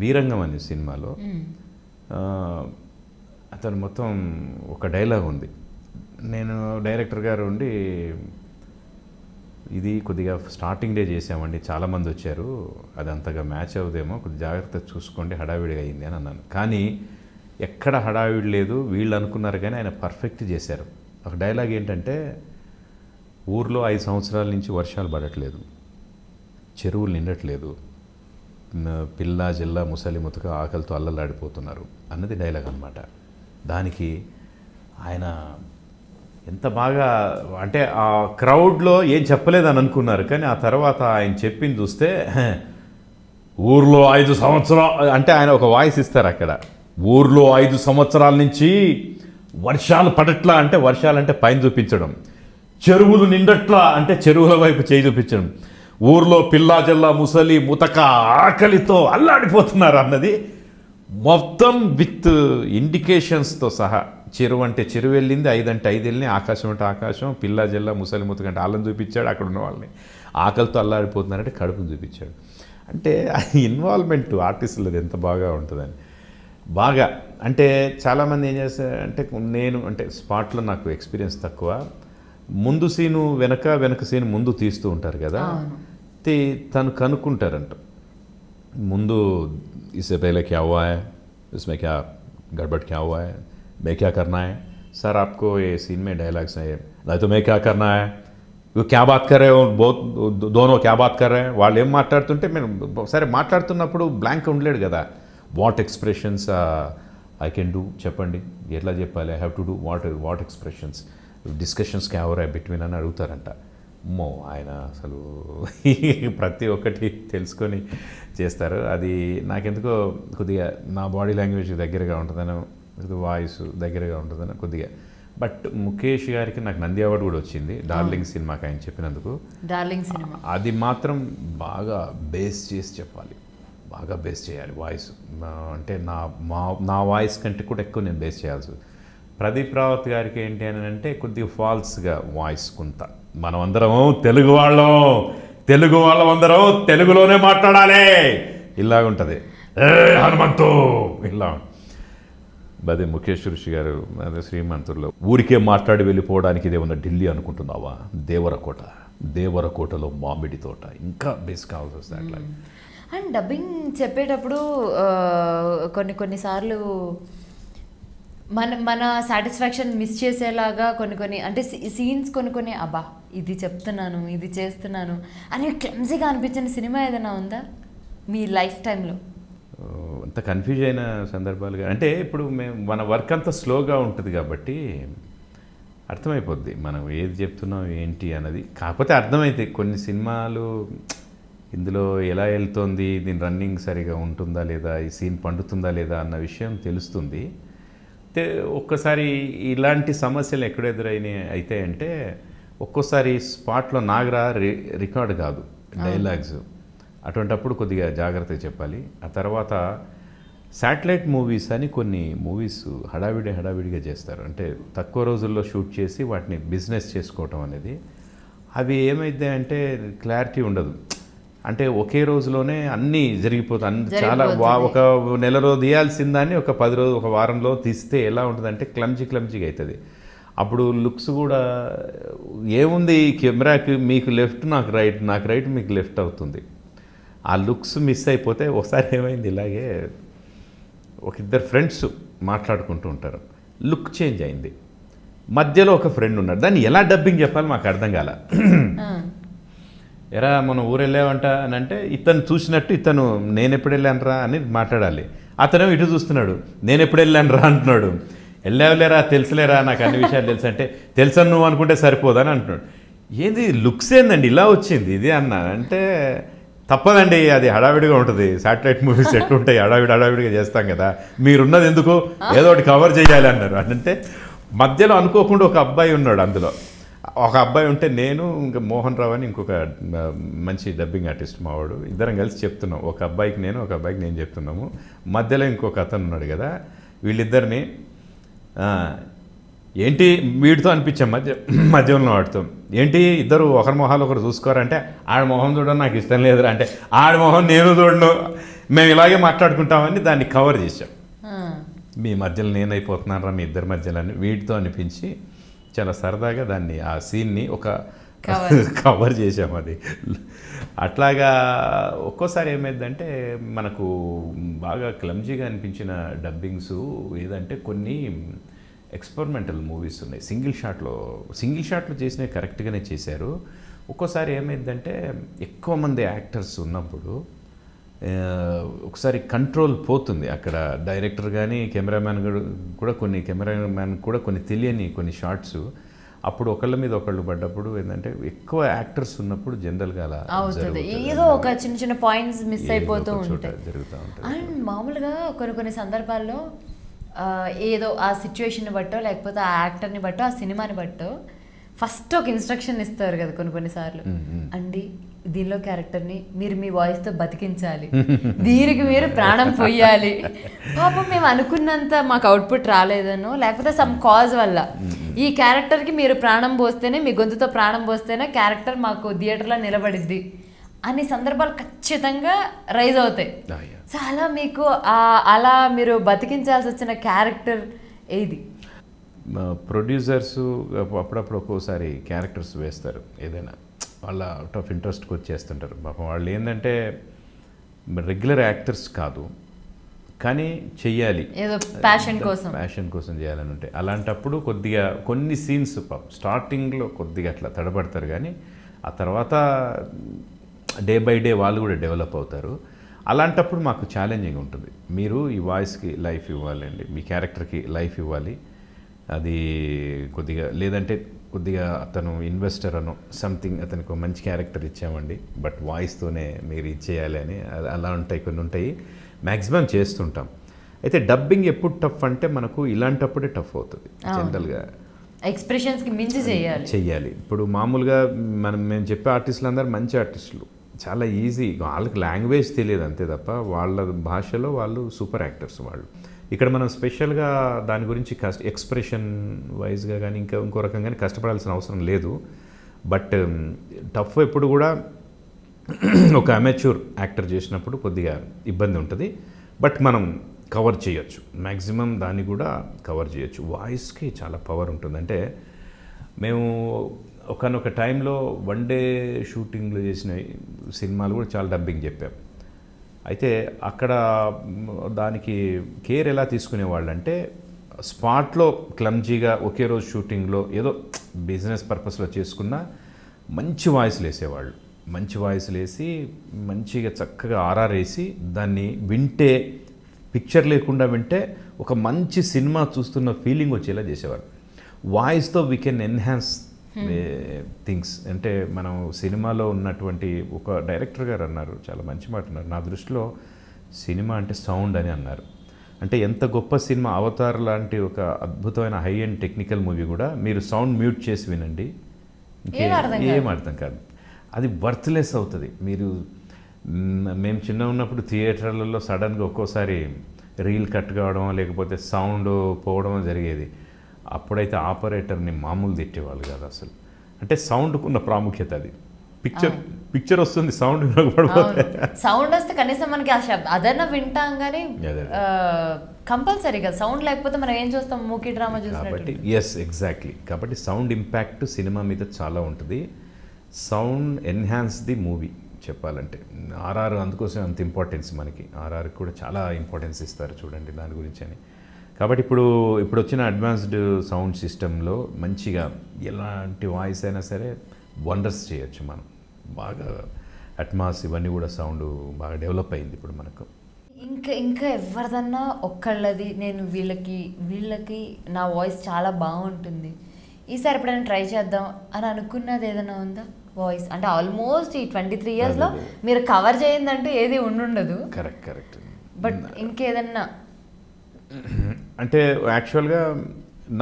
వీరంగం అని సినిమాలో అతను మొత్తం ఒక డైలాగ్ ఉంది నేను డైరెక్టర్ గారు ఉండి ఇది కొద్దిగా స్టార్టింగ్ డే చేసామండి చాలామంది వచ్చారు అది అంతగా మ్యాచ్ అవుదేమో కొద్ది జాగ్రత్త చూసుకోండి హడావిడిగా అయింది అని అన్నాను కానీ ఎక్కడ హడావిడి లేదు వీళ్ళు అనుకున్నారు కానీ ఆయన పర్ఫెక్ట్ చేశారు ఒక డైలాగ్ ఏంటంటే ఊర్లో ఐదు సంవత్సరాల నుంచి వర్షాలు పడట్లేదు చెరువులు నిండట్లేదు పిల్ల జిల్లా ముసలి ముతక ఆకలితో అల్లలాడిపోతున్నారు అన్నది డైలాగ్ అనమాట దానికి ఆయన ఎంత బాగా అంటే ఆ క్రౌడ్లో ఏం చెప్పలేదని అనుకున్నారు కానీ ఆ తర్వాత ఆయన చెప్పింది చూస్తే ఊర్లో ఐదు సంవత్సరాలు అంటే ఆయన ఒక వాయిస్ ఇస్తారు అక్కడ ఊర్లో ఐదు సంవత్సరాల నుంచి వర్షాలు పడట్లా అంటే వర్షాలంటే పైన చూపించడం చెరువులు నిండట్లా అంటే చెరువుల వైపు చేయి చూపించడం ఊర్లో జల్లా ముసలి ముతక ఆకలితో అల్లాడిపోతున్నారు అన్నది మొత్తం విత్ ఇండికేషన్స్తో సహా చెరువు అంటే చెరువు వెళ్ళింది ఐదంటే ఐదు వెళ్ళింది ఆకాశం అంటే ఆకాశం పిల్లా జల్లా ముసలి ముతక అంటే ఆలం చూపించాడు అక్కడ ఉన్న వాళ్ళని ఆకలితో అల్లాడిపోతున్నారంటే కడుపును చూపించాడు అంటే ఇన్వాల్వ్మెంట్ ఆర్టిస్టులది ఎంత బాగా ఉంటుందని బాగా అంటే చాలామంది ఏం చేస్తారు అంటే నేను అంటే స్పాట్లో నాకు ఎక్స్పీరియన్స్ తక్కువ ముందు సీను వెనక వెనక సీను ముందు తీస్తూ ఉంటారు కదా తను కనుక్కుంటారంట ముందు ఇసే పహలే క్యా హువా హై इसमें क्या गड़बड़ क्या हुआ है मैं क्या करना है सर మే ये सीन में బాత్ కర్ బోత్ దోనో క్యా బాత్ కరే వాళ్ళు ఏం మాట్లాడుతుంటే మేము సరే మాట్లాడుతున్నప్పుడు బ్లాంక్ ఉండలేడు కదా what expressions I can do చెప్పండి ఎట్లా చెప్పాలి I have to do what what expressions discussions క్యావరా బిట్వీన్ అని అడుగుతారంట మో ఆయన అసలు ప్రతి ఒక్కటి తెలుసుకొని చేస్తారు అది నాకెందుకో కొద్దిగా నా బాడీ లాంగ్వేజ్ దగ్గరగా ఉంటుందనో వాయిస్ దగ్గరగా ఉంటుందని కొద్దిగా బట్ ముఖేష్ గారికి నాకు నంది అవార్డు కూడా వచ్చింది డార్లింగ్ సినిమాకి ఆయన చెప్పినందుకు డార్లింగ్ సినిమా అది మాత్రం బాగా బేస్ చేసి చెప్పాలి బాగా బేస్ చేయాలి వాయిస్ అంటే నా మా నా వాయిస్ కంటే కూడా ఎక్కువ నేను బేస్ చేయాల్సి ప్రదీప్ రావత్ గారికి ఏంటి అని అంటే కొద్దిగా ఫాల్స్గా వాయిస్ కొంత మనం అందరము తెలుగు వాళ్ళం తెలుగు వాళ్ళం అందరం తెలుగులోనే మాట్లాడాలి ఇలా ఉంటుంది ఏ హనుమంతు ఇలా అదే ముఖేష్ ఋషి గారు అదే శ్రీమంతుల్లో ఊరికే మాట్లాడి వెళ్ళిపోవడానికి ఇదేమన్నా ఢిల్లీ అనుకుంటున్నావా దేవరకోట దేవరకోటలో మామిడి తోట ఇంకా బేస్ కావాల్సి వస్తుంది అట్లా అండ్ డబ్బింగ్ చెప్పేటప్పుడు కొన్ని కొన్నిసార్లు మన మన సాటిస్ఫాక్షన్ మిస్ చేసేలాగా కొన్ని కొన్ని అంటే సీన్స్ కొన్ని కొన్ని అబ్బా ఇది చెప్తున్నాను ఇది చేస్తున్నాను అని క్లమ్జీగా అనిపించిన సినిమా ఏదైనా ఉందా మీ లైఫ్ టైంలో అంత కన్ఫ్యూజ్ అయిన సందర్భాలుగా అంటే ఇప్పుడు మేము మన వర్క్ అంతా స్లోగా ఉంటుంది కాబట్టి అర్థమైపోద్ది మనం ఏది చెప్తున్నాం ఏంటి అన్నది కాకపోతే అర్థమైతే కొన్ని సినిమాలు ఇందులో ఎలా వెళ్తోంది దీని రన్నింగ్ సరిగా ఉంటుందా లేదా ఈ సీన్ పండుతుందా లేదా అన్న విషయం తెలుస్తుంది అయితే ఒక్కసారి ఇలాంటి సమస్యలు ఎక్కడ ఎదురైనాయి అయితే అంటే ఒక్కోసారి స్పాట్లో నాగరా రికార్డ్ కాదు డైలాగ్స్ అటువంటప్పుడు కొద్దిగా జాగ్రత్తగా చెప్పాలి ఆ తర్వాత శాటిలైట్ మూవీస్ అని కొన్ని మూవీస్ హడావిడి హడావిడిగా చేస్తారు అంటే తక్కువ రోజుల్లో షూట్ చేసి వాటిని బిజినెస్ చేసుకోవటం అనేది అవి ఏమైతే అంటే క్లారిటీ ఉండదు అంటే ఒకే రోజులోనే అన్నీ జరిగిపోతాయి అన్ని చాలా ఒక నెలలో తీయాల్సిన దాన్ని ఒక పది రోజు ఒక వారంలో తీస్తే ఎలా ఉంటుందంటే క్లమ్జీ క్లమ్జీగా అవుతుంది అప్పుడు లుక్స్ కూడా ఏముంది కెమెరాకి మీకు లెఫ్ట్ నాకు రైట్ నాకు రైట్ మీకు లెఫ్ట్ అవుతుంది ఆ లుక్స్ మిస్ అయిపోతే ఒకసారి ఏమైంది ఇలాగే ఒక ఇద్దరు ఫ్రెండ్స్ మాట్లాడుకుంటూ ఉంటారు లుక్ చేంజ్ అయింది మధ్యలో ఒక ఫ్రెండ్ ఉన్నాడు దాన్ని ఎలా డబ్బింగ్ చెప్పాలి మాకు అర్థం కాల ఎరా మనం ఊరెళ్ళావంట అని అంటే ఇతను చూసినట్టు ఇతను నేను ఎప్పుడు వెళ్ళానురా అని మాట్లాడాలి అతను ఇటు చూస్తున్నాడు నేను ఎప్పుడు వెళ్ళానురా అంటున్నాడు వెళ్ళావులేరా తెలుసులేరా నాకు అన్ని విషయాలు తెలుసు అంటే తెలుసని నువ్వు అనుకుంటే అని అంటున్నాడు ఏంది లుక్స్ ఏందండి ఇలా వచ్చింది ఇది అన్న అంటే తప్పదండి అది హడావిడిగా ఉంటుంది శాటిలైట్ మూవీస్ ఎట్లుంటాయి హడావిడి హడావిడిగా చేస్తాం కదా మీరున్నది ఎందుకు ఏదో ఒకటి కవర్ చేయాలి అన్నారు అంటే మధ్యలో అనుకోకుండా ఒక అబ్బాయి ఉన్నాడు అందులో ఒక అబ్బాయి ఉంటే నేను ఇంకా మోహన్ రావు అని ఇంకొక మంచి డబ్బింగ్ ఆర్టిస్ట్ మావాడు ఇద్దరం కలిసి చెప్తున్నాం ఒక అబ్బాయికి నేను ఒక అబ్బాయికి నేను చెప్తున్నాము మధ్యలో ఇంకొక అతను ఉన్నాడు కదా వీళ్ళిద్దరిని ఏంటి వీడితో అనిపించాం మధ్య మధ్యంలో ఆడుతాం ఏంటి ఇద్దరు ఒకరి మొహాలు ఒకరు చూసుకోరంటే ఆడ మొహం చూడడం నాకు ఇష్టం లేదురా అంటే ఆడ మొహం నేను చూడను మేము ఇలాగే మాట్లాడుకుంటామని దాన్ని కవర్ చేశాం మీ మధ్యలో నేనైపోతున్నాను రా మీ ఇద్దరి మధ్యలో అని వీటితో అనిపించి చాలా సరదాగా దాన్ని ఆ సీన్ని ఒక కవర్ చేసాము అది అట్లాగా ఒక్కోసారి ఏమైందంటే మనకు బాగా క్లమ్జీగా అనిపించిన డబ్బింగ్స్ ఏదంటే కొన్ని ఎక్స్పెరిమెంటల్ మూవీస్ ఉన్నాయి సింగిల్ షాట్లో సింగిల్ షాట్లో చేసినవి కరెక్ట్గానే చేశారు ఒక్కోసారి ఏమైందంటే ఎక్కువ మంది యాక్టర్స్ ఉన్నప్పుడు ఒకసారి కంట్రోల్ పోతుంది అక్కడ డైరెక్టర్ కానీ కెమెరామ్యాన్ కూడా కొన్ని కెమెరామ్యాన్ కూడా కొన్ని తెలియని కొన్ని షార్ట్స్ అప్పుడు ఒకళ్ళ మీద ఒకళ్ళు పడ్డప్పుడు ఏంటంటే ఎక్కువ యాక్టర్స్ ఉన్నప్పుడు జనరల్ గా ఏదో ఒక చిన్న చిన్న పాయింట్స్ మిస్ అయిపోతూ ఉంటాయి జరుగుతూ ఉంటాయి అండ్ మామూలుగా కొన్ని కొన్ని సందర్భాల్లో ఏదో ఆ సిచ్యువేషన్ బట్టో లేకపోతే ఆ యాక్టర్ని బట్టో ఆ సినిమాని బట్టో ఫస్ట్ ఒక ఇన్స్ట్రక్షన్ ఇస్తారు కదా కొన్ని కొన్నిసార్లు అండి దీనిలో క్యారెక్టర్ని మీరు మీ వాయిస్తో బతికించాలి దీనికి మీరు ప్రాణం పోయాలి పాపం మేము అనుకున్నంత మాకు అవుట్పుట్ రాలేదనో లేకపోతే సమ్ కాజ్ వల్ల ఈ క్యారెక్టర్కి మీరు ప్రాణం పోస్తేనే మీ గొంతుతో ప్రాణం పోస్తేనే క్యారెక్టర్ మాకు థియేటర్లో నిలబడిద్ది అనే సందర్భాలు ఖచ్చితంగా రైజ్ అవుతాయి చాలా మీకు అలా మీరు బతికించాల్సి వచ్చిన క్యారెక్టర్ ఏది ప్రొడ్యూసర్స్ అప్పుడప్పుడు ఒక్కోసారి క్యారెక్టర్స్ వేస్తారు ఏదైనా వాళ్ళ అవుట్ ఆఫ్ ఇంట్రెస్ట్కి వచ్చేస్తుంటారు పాపం వాళ్ళు ఏంటంటే రెగ్యులర్ యాక్టర్స్ కాదు కానీ చెయ్యాలి ఏదో ప్యాషన్ కోసం ప్యాషన్ కోసం చేయాలని ఉంటే అలాంటప్పుడు కొద్దిగా కొన్ని సీన్స్ పాపం స్టార్టింగ్లో కొద్దిగా అట్లా తడబడతారు కానీ ఆ తర్వాత డే బై డే వాళ్ళు కూడా డెవలప్ అవుతారు అలాంటప్పుడు మాకు ఛాలెంజింగ్ ఉంటుంది మీరు ఈ వాయిస్కి లైఫ్ ఇవ్వాలండి మీ క్యారెక్టర్కి లైఫ్ ఇవ్వాలి అది కొద్దిగా లేదంటే కొద్దిగా అతను ఇన్వెస్టర్ అను సంథింగ్ అతనికి మంచి క్యారెక్టర్ ఇచ్చామండి బట్ వాయిస్తోనే మీరు ఇచ్చేయాలి అని అలా ఉంటాయి కొన్ని ఉంటాయి మ్యాక్సిమం చేస్తుంటాం అయితే డబ్బింగ్ ఎప్పుడు టఫ్ అంటే మనకు ఇలాంటప్పుడే టఫ్ అవుతుంది జనరల్గా ఎక్స్ప్రెషన్స్కి మించి చేయాలి చెయ్యాలి ఇప్పుడు మామూలుగా మనం మేము చెప్పే ఆర్టిస్టులు అందరు మంచి ఆర్టిస్టులు చాలా ఈజీ వాళ్ళకి లాంగ్వేజ్ తెలియదు అంతే తప్ప వాళ్ళ భాషలో వాళ్ళు సూపర్ యాక్టర్స్ వాళ్ళు ఇక్కడ మనం స్పెషల్గా దాని గురించి కష్ట ఎక్స్ప్రెషన్ వైజ్గా కానీ ఇంకా ఇంకో రకంగానే కష్టపడాల్సిన అవసరం లేదు బట్ టఫ్ ఎప్పుడు కూడా ఒక అమెచ్యూర్ యాక్టర్ చేసినప్పుడు కొద్దిగా ఇబ్బంది ఉంటుంది బట్ మనం కవర్ చేయొచ్చు మ్యాక్సిమం దాన్ని కూడా కవర్ చేయొచ్చు వాయిస్కి చాలా పవర్ ఉంటుంది అంటే మేము ఒకనొక టైంలో వన్ డే షూటింగ్లు చేసిన సినిమాలు కూడా చాలా డబ్బింగ్ చెప్పాం అయితే అక్కడ దానికి కేర్ ఎలా తీసుకునేవాళ్ళు అంటే స్పాట్లో క్లమ్జీగా ఒకే రోజు షూటింగ్లో ఏదో బిజినెస్ పర్పస్లో చేసుకున్న మంచి వాయిస్ వేసేవాళ్ళు మంచి వాయిస్ వేసి మంచిగా చక్కగా ఆరారేసి దాన్ని వింటే పిక్చర్ లేకుండా వింటే ఒక మంచి సినిమా చూస్తున్న ఫీలింగ్ వచ్చేలా చేసేవారు వాయిస్తో వీ కెన్ ఎన్హాన్స్ థింగ్స్ అంటే మనం సినిమాలో ఉన్నటువంటి ఒక డైరెక్టర్ గారు అన్నారు చాలా మంచి మాట అన్నారు నా దృష్టిలో సినిమా అంటే సౌండ్ అని అన్నారు అంటే ఎంత గొప్ప సినిమా అవతార్ లాంటి ఒక అద్భుతమైన హై అండ్ టెక్నికల్ మూవీ కూడా మీరు సౌండ్ మ్యూట్ చేసి వినండి ఏం అర్థం కాదు అది వర్త్లెస్ అవుతుంది మీరు మేము చిన్న ఉన్నప్పుడు థియేటర్లలో సడన్గా ఒక్కోసారి రీల్ కట్ కావడం లేకపోతే సౌండ్ పోవడం జరిగేది అప్పుడైతే ఆపరేటర్ని మామూలు తిట్టేవాళ్ళు కాదు అసలు అంటే సౌండ్కు ఉన్న ప్రాముఖ్యత అది పిక్చర్ పిక్చర్ వస్తుంది సౌండ్ సౌండ్ వస్తే కనీసం మనకి ఆ శబ్ద అదన్నా వింటాం కానీ కంపల్సరీగా సౌండ్ లేకపోతే మనం ఏం చూస్తాం మూకీ డ్రామా కాబట్టి ఎస్ ఎగ్జాక్ట్లీ కాబట్టి సౌండ్ ఇంపాక్ట్ సినిమా మీద చాలా ఉంటుంది సౌండ్ ఎన్హాన్స్ ది మూవీ చెప్పాలంటే ఆర్ఆర్ అందుకోసం అంత ఇంపార్టెన్స్ మనకి ఆర్ఆర్కి కూడా చాలా ఇంపార్టెన్స్ ఇస్తారు చూడండి దాని గురించి అని కాబట్టి ఇప్పుడు ఇప్పుడు వచ్చిన అడ్వాన్స్డ్ సౌండ్ సిస్టంలో మంచిగా ఎలాంటి వాయిస్ అయినా సరే వండర్స్ చేయొచ్చు మనం బాగా అట్మాస్ ఇవన్నీ కూడా సౌండ్ బాగా డెవలప్ అయింది ఇప్పుడు మనకు ఇంకా ఇంకా ఎవరిదన్నా ఒక్కళ్ళది నేను వీళ్ళకి వీళ్ళకి నా వాయిస్ చాలా బాగుంటుంది ఈసారి ఎప్పుడైనా ట్రై చేద్దాం అని అనుకున్నది ఏదైనా ఉందా వాయిస్ అంటే ఆల్మోస్ట్ ఈ ట్వంటీ త్రీ ఇయర్స్లో మీరు కవర్ చేయిందంటే ఏది ఉండుండదు కరెక్ట్ కరెక్ట్ బట్ ఇంకేదన్నా అంటే యాక్చువల్గా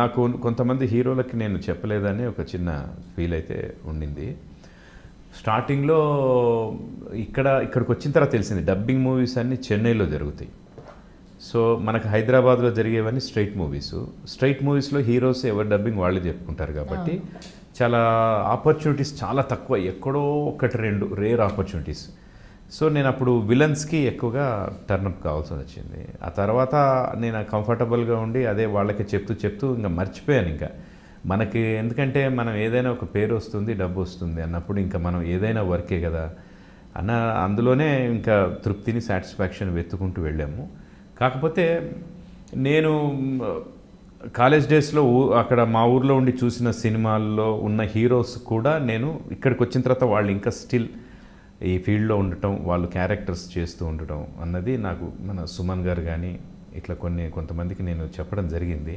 నాకు కొంతమంది హీరోలకి నేను చెప్పలేదని ఒక చిన్న ఫీల్ అయితే ఉండింది స్టార్టింగ్లో ఇక్కడ ఇక్కడికి వచ్చిన తర్వాత తెలిసింది డబ్బింగ్ మూవీస్ అన్నీ చెన్నైలో జరుగుతాయి సో మనకు హైదరాబాద్లో జరిగేవన్నీ స్ట్రైట్ మూవీస్ స్ట్రైట్ మూవీస్లో హీరోస్ ఎవరు డబ్బింగ్ వాళ్ళు చెప్పుకుంటారు కాబట్టి చాలా ఆపర్చునిటీస్ చాలా తక్కువ ఎక్కడో ఒకటి రెండు రేర్ ఆపర్చునిటీస్ సో నేను అప్పుడు విలన్స్కి ఎక్కువగా టర్నప్ కావాల్సి వచ్చింది ఆ తర్వాత నేను కంఫర్టబుల్గా ఉండి అదే వాళ్ళకి చెప్తూ చెప్తూ ఇంకా మర్చిపోయాను ఇంకా మనకి ఎందుకంటే మనం ఏదైనా ఒక పేరు వస్తుంది డబ్బు వస్తుంది అన్నప్పుడు ఇంకా మనం ఏదైనా వర్కే కదా అన్న అందులోనే ఇంకా తృప్తిని సాటిస్ఫాక్షన్ వెతుకుంటూ వెళ్ళాము కాకపోతే నేను కాలేజ్ డేస్లో అక్కడ మా ఊర్లో ఉండి చూసిన సినిమాల్లో ఉన్న హీరోస్ కూడా నేను ఇక్కడికి వచ్చిన తర్వాత వాళ్ళు ఇంకా స్టిల్ ఈ ఫీల్డ్లో ఉండటం వాళ్ళు క్యారెక్టర్స్ చేస్తూ ఉండటం అన్నది నాకు మన సుమన్ గారు కానీ ఇట్లా కొన్ని కొంతమందికి నేను చెప్పడం జరిగింది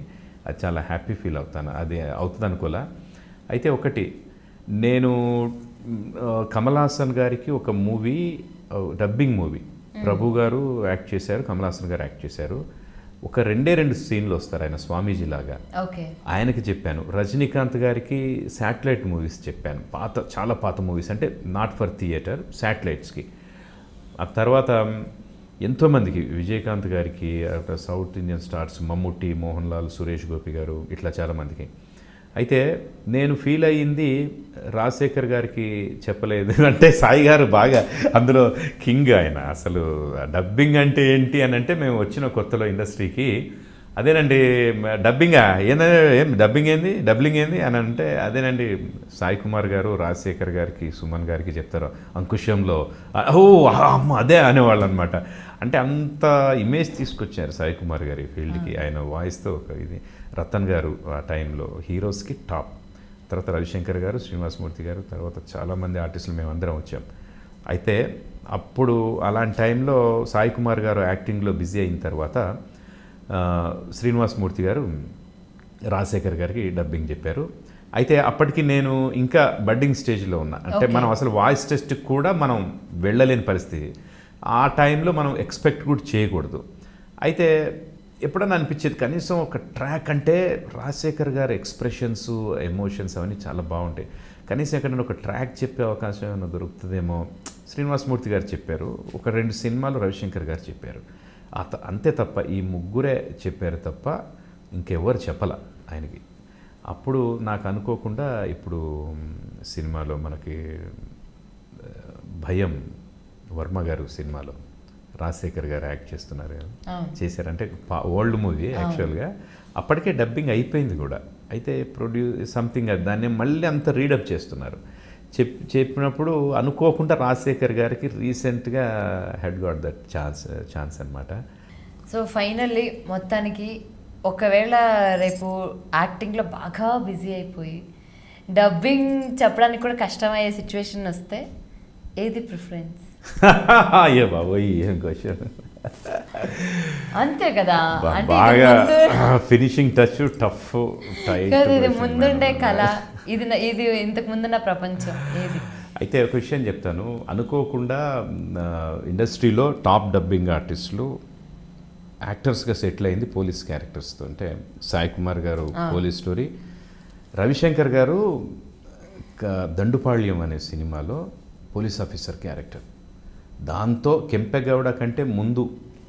అది చాలా హ్యాపీ ఫీల్ అవుతాను అది అవుతుంది అనుకోలే అయితే ఒకటి నేను కమల్ హాసన్ గారికి ఒక మూవీ డబ్బింగ్ మూవీ ప్రభు గారు యాక్ట్ చేశారు కమల్ హాసన్ గారు యాక్ట్ చేశారు ఒక రెండే రెండు సీన్లు వస్తారు ఆయన స్వామీజీ లాగా ఆయనకి చెప్పాను రజనీకాంత్ గారికి శాటిలైట్ మూవీస్ చెప్పాను పాత చాలా పాత మూవీస్ అంటే నాట్ ఫర్ థియేటర్ శాటిలైట్స్కి ఆ తర్వాత ఎంతోమందికి విజయకాంత్ గారికి south Indian stars Mammootty Mohanlal Suresh Gopi గారు ఇట్లా చాలామందికి అయితే నేను ఫీల్ అయ్యింది రాజశేఖర్ గారికి చెప్పలేదు అంటే సాయి గారు బాగా అందులో కింగ్ ఆయన అసలు డబ్బింగ్ అంటే ఏంటి అని అంటే మేము వచ్చిన కొత్తలో ఇండస్ట్రీకి అదేనండి డబ్బింగా ఏందంటే ఏం డబ్బింగ్ ఏంది డబ్బింగ్ ఏంది అని అంటే అదేనండి సాయి కుమార్ గారు రాజశేఖర్ గారికి సుమన్ గారికి చెప్తారు అంకుశంలో ఓ అమ్మ అదే అనేవాళ్ళు అనమాట అంటే అంత ఇమేజ్ తీసుకొచ్చారు సాయి కుమార్ గారి ఫీల్డ్కి ఆయన వాయిస్తో ఒక ఇది రతన్ గారు ఆ టైంలో హీరోస్కి టాప్ తర్వాత రవిశంకర్ గారు శ్రీనివాసమూర్తి గారు తర్వాత చాలామంది ఆర్టిస్టులు మేమందరం వచ్చాం అయితే అప్పుడు అలాంటి టైంలో సాయి కుమార్ గారు యాక్టింగ్లో బిజీ అయిన తర్వాత శ్రీనివాసమూర్తి గారు రాజశేఖర్ గారికి డబ్బింగ్ చెప్పారు అయితే అప్పటికి నేను ఇంకా బడ్డింగ్ స్టేజ్లో ఉన్నా అంటే మనం అసలు వాయిస్ టెస్ట్కి కూడా మనం వెళ్ళలేని పరిస్థితి ఆ టైంలో మనం ఎక్స్పెక్ట్ కూడా చేయకూడదు అయితే ఎప్పుడన్నా అనిపించేది కనీసం ఒక ట్రాక్ అంటే రాజశేఖర్ గారి ఎక్స్ప్రెషన్స్ ఎమోషన్స్ అవన్నీ చాలా బాగుంటాయి కనీసం ఎక్కడైనా ఒక ట్రాక్ చెప్పే అవకాశం ఏమైనా దొరుకుతుందేమో శ్రీనివాసమూర్తి గారు చెప్పారు ఒక రెండు సినిమాలు రవిశంకర్ గారు చెప్పారు అత అంతే తప్ప ఈ ముగ్గురే చెప్పారు తప్ప ఇంకెవ్వరు చెప్పల ఆయనకి అప్పుడు నాకు అనుకోకుండా ఇప్పుడు సినిమాలో మనకి భయం వర్మ గారు సినిమాలో రాజశేఖర్ గారు యాక్ట్ చేస్తున్నారు చేశారంటే ఓల్డ్ మూవీ యాక్చువల్గా అప్పటికే డబ్బింగ్ అయిపోయింది కూడా అయితే ప్రొడ్యూ సంథింగ్ దాన్ని మళ్ళీ అంత రీడప్ చేస్తున్నారు చెప్ చెప్పినప్పుడు అనుకోకుండా రాజశేఖర్ గారికి రీసెంట్గా had got that chance chance అనమాట సో ఫైనల్లీ మొత్తానికి ఒకవేళ రేపు యాక్టింగ్లో బాగా బిజీ అయిపోయి డబ్బింగ్ చెప్పడానికి కూడా కష్టమయ్యే సిచ్యువేషన్ వస్తే ఏది ప్రిఫరెన్స్ అయ్యే బాబోయ్ ఏం క్వశ్చన్ అంతే కదా బాగా ఫినిషింగ్ టచ్ టఫ్ ఇది ముందుండే కళ ఇది ఇది ఇంతకు ముందున్న ప్రపంచం ఇది అయితే ఒక విషయం చెప్తాను అనుకోకుండా ఇండస్ట్రీలో టాప్ డబ్బింగ్ ఆర్టిస్టులు యాక్టర్స్గా సెటిల్ అయింది పోలీస్ క్యారెక్టర్స్తో అంటే సాయి కుమార్ గారు పోలీస్ స్టోరీ రవిశంకర్ గారు దండుపాళ్యం అనే సినిమాలో పోలీస్ ఆఫీసర్ క్యారెక్టర్ దాంతో కెంపెగౌడ కంటే ముందు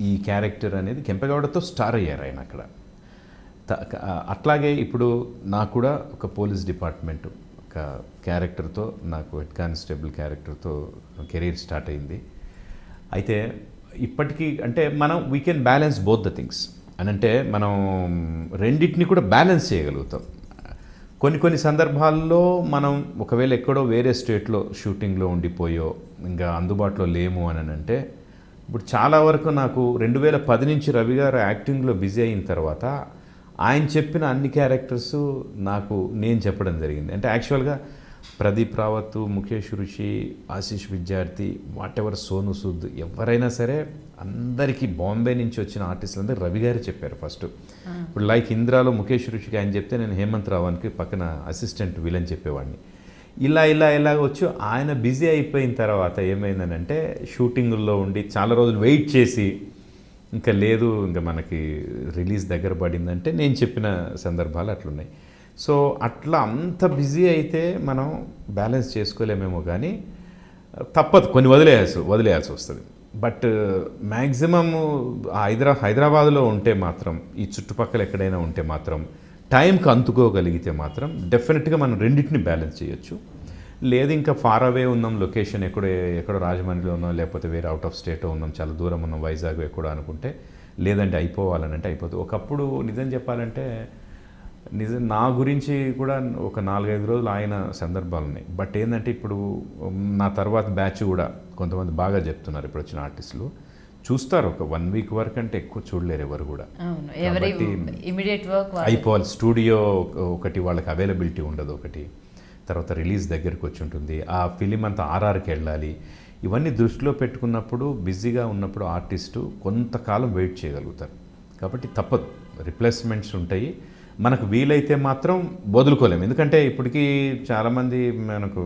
ఈ క్యారెక్టర్ అనేది కెంపెగౌడతో స్టార్ అయ్యారు ఆయన అక్కడ అట్లాగే ఇప్పుడు నాకు కూడా ఒక పోలీస్ డిపార్ట్మెంట్ ఒక క్యారెక్టర్తో నాకు హెడ్ కానిస్టేబుల్ క్యారెక్టర్తో కెరీర్ స్టార్ట్ అయింది అయితే ఇప్పటికీ అంటే మనం we can balance both the things అని అంటే మనం రెండింటిని కూడా బ్యాలెన్స్ చేయగలుగుతాం కొన్ని కొన్ని సందర్భాల్లో మనం ఒకవేళ ఎక్కడో వేరే స్టేట్లో షూటింగ్లో ఉండిపోయో ఇంకా అందుబాటులో లేము అని అంటే ఇప్పుడు చాలా వరకు నాకు రెండు వేల పది నుంచి రవి గారు యాక్టింగ్లో బిజీ అయిన తర్వాత ఆయన చెప్పిన అన్ని క్యారెక్టర్స్ నాకు నేను చెప్పడం జరిగింది అంటే యాక్చువల్గా ప్రదీప్ రావత్ ముఖేష్ ఋషి ఆశీష్ విద్యార్థి వాట్ ఎవర్ సోను సూద్ ఎవరైనా సరే అందరికీ బాంబే నుంచి వచ్చిన ఆర్టిస్టులందరూ రవి గారు చెప్పారు ఫస్ట్ ఇప్పుడు లైక్ ఇంద్రాలో ముఖేష్ ఋషికి ఆయన చెప్తే నేను హేమంత్ రావానికి పక్కన అసిస్టెంట్ విలన్ చెప్పేవాడిని ఇలా ఇలా ఇలా వచ్చి ఆయన బిజీ అయిపోయిన తర్వాత ఏమైందనంటే షూటింగుల్లో ఉండి చాలా రోజులు వెయిట్ చేసి ఇంకా లేదు ఇంకా మనకి రిలీజ్ దగ్గర పడిందంటే నేను చెప్పిన సందర్భాలు అట్లున్నాయి సో అట్లా అంత బిజీ అయితే మనం బ్యాలెన్స్ చేసుకోలేమేమో కానీ తప్పదు కొన్ని వదిలేయాల్సి వదిలేయాల్సి వస్తుంది బట్ మ్యాక్సిమమ్ uh, uh, హైదరా హైదరాబాద్లో ఉంటే మాత్రం ఈ చుట్టుపక్కల ఎక్కడైనా ఉంటే మాత్రం టైంకి అందుకోగలిగితే మాత్రం డెఫినెట్గా మనం రెండింటిని బ్యాలెన్స్ చేయొచ్చు లేదు ఇంకా ఫార్ అవే ఉన్నాం లొకేషన్ ఎక్కడో ఎక్కడో రాజమండ్రిలో ఉన్నాం లేకపోతే వేరే అవుట్ ఆఫ్ స్టేట్ ఉన్నాం చాలా దూరం ఉన్నాం వైజాగ్ ఎక్కడో అనుకుంటే లేదంటే అయిపోవాలని అంటే అయిపోతుంది ఒకప్పుడు నిజం చెప్పాలంటే నిజం నా గురించి కూడా ఒక నాలుగైదు రోజులు ఆయన సందర్భాలు ఉన్నాయి బట్ ఏంటంటే ఇప్పుడు నా తర్వాత బ్యాచ్ కూడా కొంతమంది బాగా చెప్తున్నారు ఇప్పుడు వచ్చిన ఆర్టిస్టులు చూస్తారు ఒక వన్ వీక్ వరకు అంటే ఎక్కువ చూడలేరు ఎవరు కూడా అయిపోవాలి స్టూడియో ఒకటి వాళ్ళకి అవైలబిలిటీ ఉండదు ఒకటి తర్వాత రిలీజ్ దగ్గరికి వచ్చి ఉంటుంది ఆ ఫిలిం అంతా ఆర్ఆర్కి వెళ్ళాలి ఇవన్నీ దృష్టిలో పెట్టుకున్నప్పుడు బిజీగా ఉన్నప్పుడు ఆర్టిస్టు కొంతకాలం వెయిట్ చేయగలుగుతారు కాబట్టి తప్పదు రిప్లేస్మెంట్స్ ఉంటాయి మనకు వీలైతే మాత్రం వదులుకోలేము ఎందుకంటే ఇప్పటికీ చాలామంది మనకు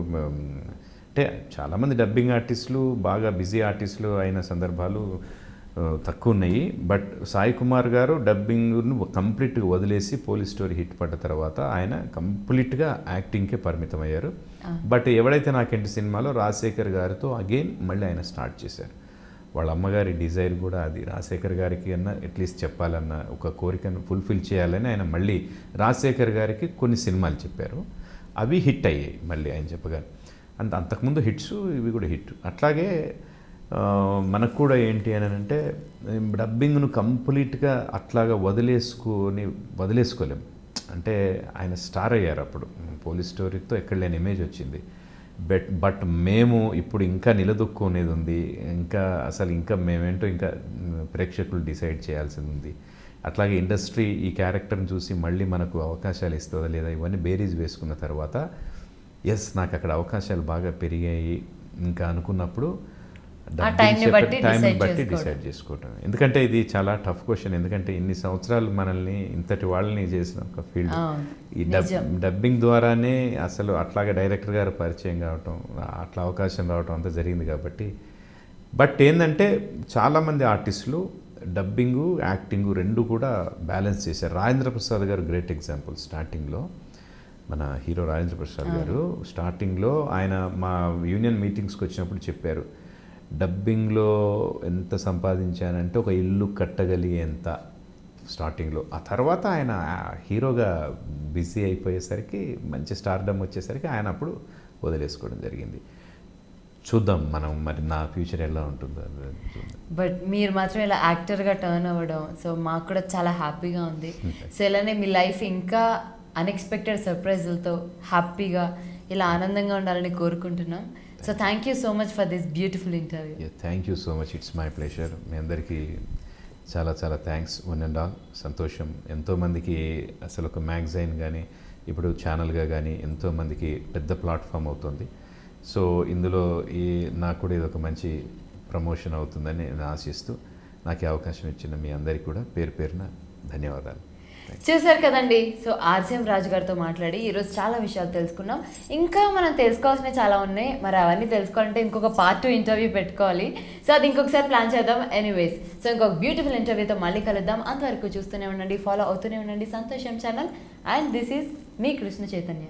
అంటే చాలామంది డబ్బింగ్ ఆర్టిస్టులు బాగా బిజీ ఆర్టిస్టులు అయిన సందర్భాలు తక్కువ ఉన్నాయి బట్ సాయి కుమార్ గారు డబ్బింగ్ను కంప్లీట్గా వదిలేసి పోలీస్ స్టోరీ హిట్ పడ్డ తర్వాత ఆయన కంప్లీట్గా యాక్టింగ్కే పరిమితం అయ్యారు బట్ ఎవడైతే నాకేంటి సినిమాలో రాజశేఖర్ గారితో అగైన్ మళ్ళీ ఆయన స్టార్ట్ చేశారు వాళ్ళ అమ్మగారి డిజైర్ కూడా అది రాజశేఖర్ గారికి అన్న అట్లీస్ట్ చెప్పాలన్న ఒక కోరికను ఫుల్ఫిల్ చేయాలని ఆయన మళ్ళీ రాజశేఖర్ గారికి కొన్ని సినిమాలు చెప్పారు అవి హిట్ అయ్యాయి మళ్ళీ ఆయన చెప్పగానే అంత అంతకుముందు హిట్స్ ఇవి కూడా హిట్ అట్లాగే మనకు కూడా ఏంటి అని అంటే డబ్బింగ్ను కంప్లీట్గా అట్లాగా వదిలేసుకొని వదిలేసుకోలేం అంటే ఆయన స్టార్ అయ్యారు అప్పుడు పోలీస్ స్టోరీతో ఎక్కడ లేని ఇమేజ్ వచ్చింది బెట్ బట్ మేము ఇప్పుడు ఇంకా నిలదొక్కునేది ఉంది ఇంకా అసలు ఇంకా మేమేంటో ఇంకా ప్రేక్షకులు డిసైడ్ చేయాల్సింది ఉంది అట్లాగే ఇండస్ట్రీ ఈ క్యారెక్టర్ని చూసి మళ్ళీ మనకు అవకాశాలు ఇస్తుందా లేదా ఇవన్నీ బేరీజ్ వేసుకున్న తర్వాత ఎస్ నాకు అక్కడ అవకాశాలు బాగా పెరిగాయి ఇంకా అనుకున్నప్పుడు టైంని బట్టి డిసైడ్ చేసుకోవటం ఎందుకంటే ఇది చాలా టఫ్ క్వశ్చన్ ఎందుకంటే ఇన్ని సంవత్సరాలు మనల్ని ఇంతటి వాళ్ళని చేసిన ఒక ఫీల్డ్ ఈ డబ్బింగ్ ద్వారానే అసలు అట్లాగే డైరెక్టర్ గారు పరిచయం కావటం అట్లా అవకాశం రావటం అంతా జరిగింది కాబట్టి బట్ ఏంటంటే చాలామంది ఆర్టిస్టులు డబ్బింగు యాక్టింగు రెండు కూడా బ్యాలెన్స్ చేశారు రాజేంద్ర ప్రసాద్ గారు గ్రేట్ ఎగ్జాంపుల్ స్టార్టింగ్లో మన హీరో రాజేంద్ర ప్రసాద్ గారు స్టార్టింగ్లో ఆయన మా యూనియన్ మీటింగ్స్కి వచ్చినప్పుడు చెప్పారు డబ్బింగ్లో ఎంత సంపాదించానంటే ఒక ఇల్లు కట్టగలిగేంత స్టార్టింగ్లో ఆ తర్వాత ఆయన హీరోగా బిజీ అయిపోయేసరికి మంచి స్టార్డమ్ వచ్చేసరికి ఆయన అప్పుడు వదిలేసుకోవడం జరిగింది చూద్దాం మనం మరి నా ఫ్యూచర్ ఎలా ఉంటుందో బట్ మీరు మాత్రం ఇలా యాక్టర్గా టర్న్ అవ్వడం సో మాకు కూడా చాలా హ్యాపీగా ఉంది hmm. సో ఇలానే మీ లైఫ్ ఇంకా అన్ఎక్స్పెక్టెడ్ సర్ప్రైజులతో హ్యాపీగా ఇలా ఆనందంగా ఉండాలని కోరుకుంటున్నాం so thank you so much for this beautiful interview thank you so much it's my pleasure మీ అందరికీ చాలా చాలా థ్యాంక్స్ వన్ అండ్ ఆల్ సంతోషం ఎంతోమందికి అసలు ఒక మ్యాగజైన్ కానీ ఇప్పుడు ఛానల్గా కానీ ఎంతోమందికి పెద్ద ప్లాట్ఫామ్ అవుతుంది సో ఇందులో ఈ నాకు కూడా ఇది ఒక మంచి ప్రమోషన్ అవుతుందని నేను ఆశిస్తూ నాకు అవకాశం ఇచ్చిన మీ అందరికీ కూడా పేరు పేరున ధన్యవాదాలు చూసారు కదండి సో ఆర్సీఎం రాజు గారితో మాట్లాడి ఈరోజు చాలా విషయాలు తెలుసుకున్నాం ఇంకా మనం తెలుసుకోవాల్సినవి చాలా ఉన్నాయి మరి అవన్నీ తెలుసుకోవాలంటే ఇంకొక పార్ట్ టూ ఇంటర్వ్యూ పెట్టుకోవాలి సో అది ఇంకొకసారి ప్లాన్ చేద్దాం ఎనీవేస్ సో ఇంకొక బ్యూటిఫుల్ ఇంటర్వ్యూతో మళ్ళీ కలుద్దాం అంతవరకు చూస్తూనే ఉండండి ఫాలో అవుతూనే ఉండండి సంతోషం ఛానల్ అండ్ దిస్ ఈజ్ మీ కృష్ణ చైతన్య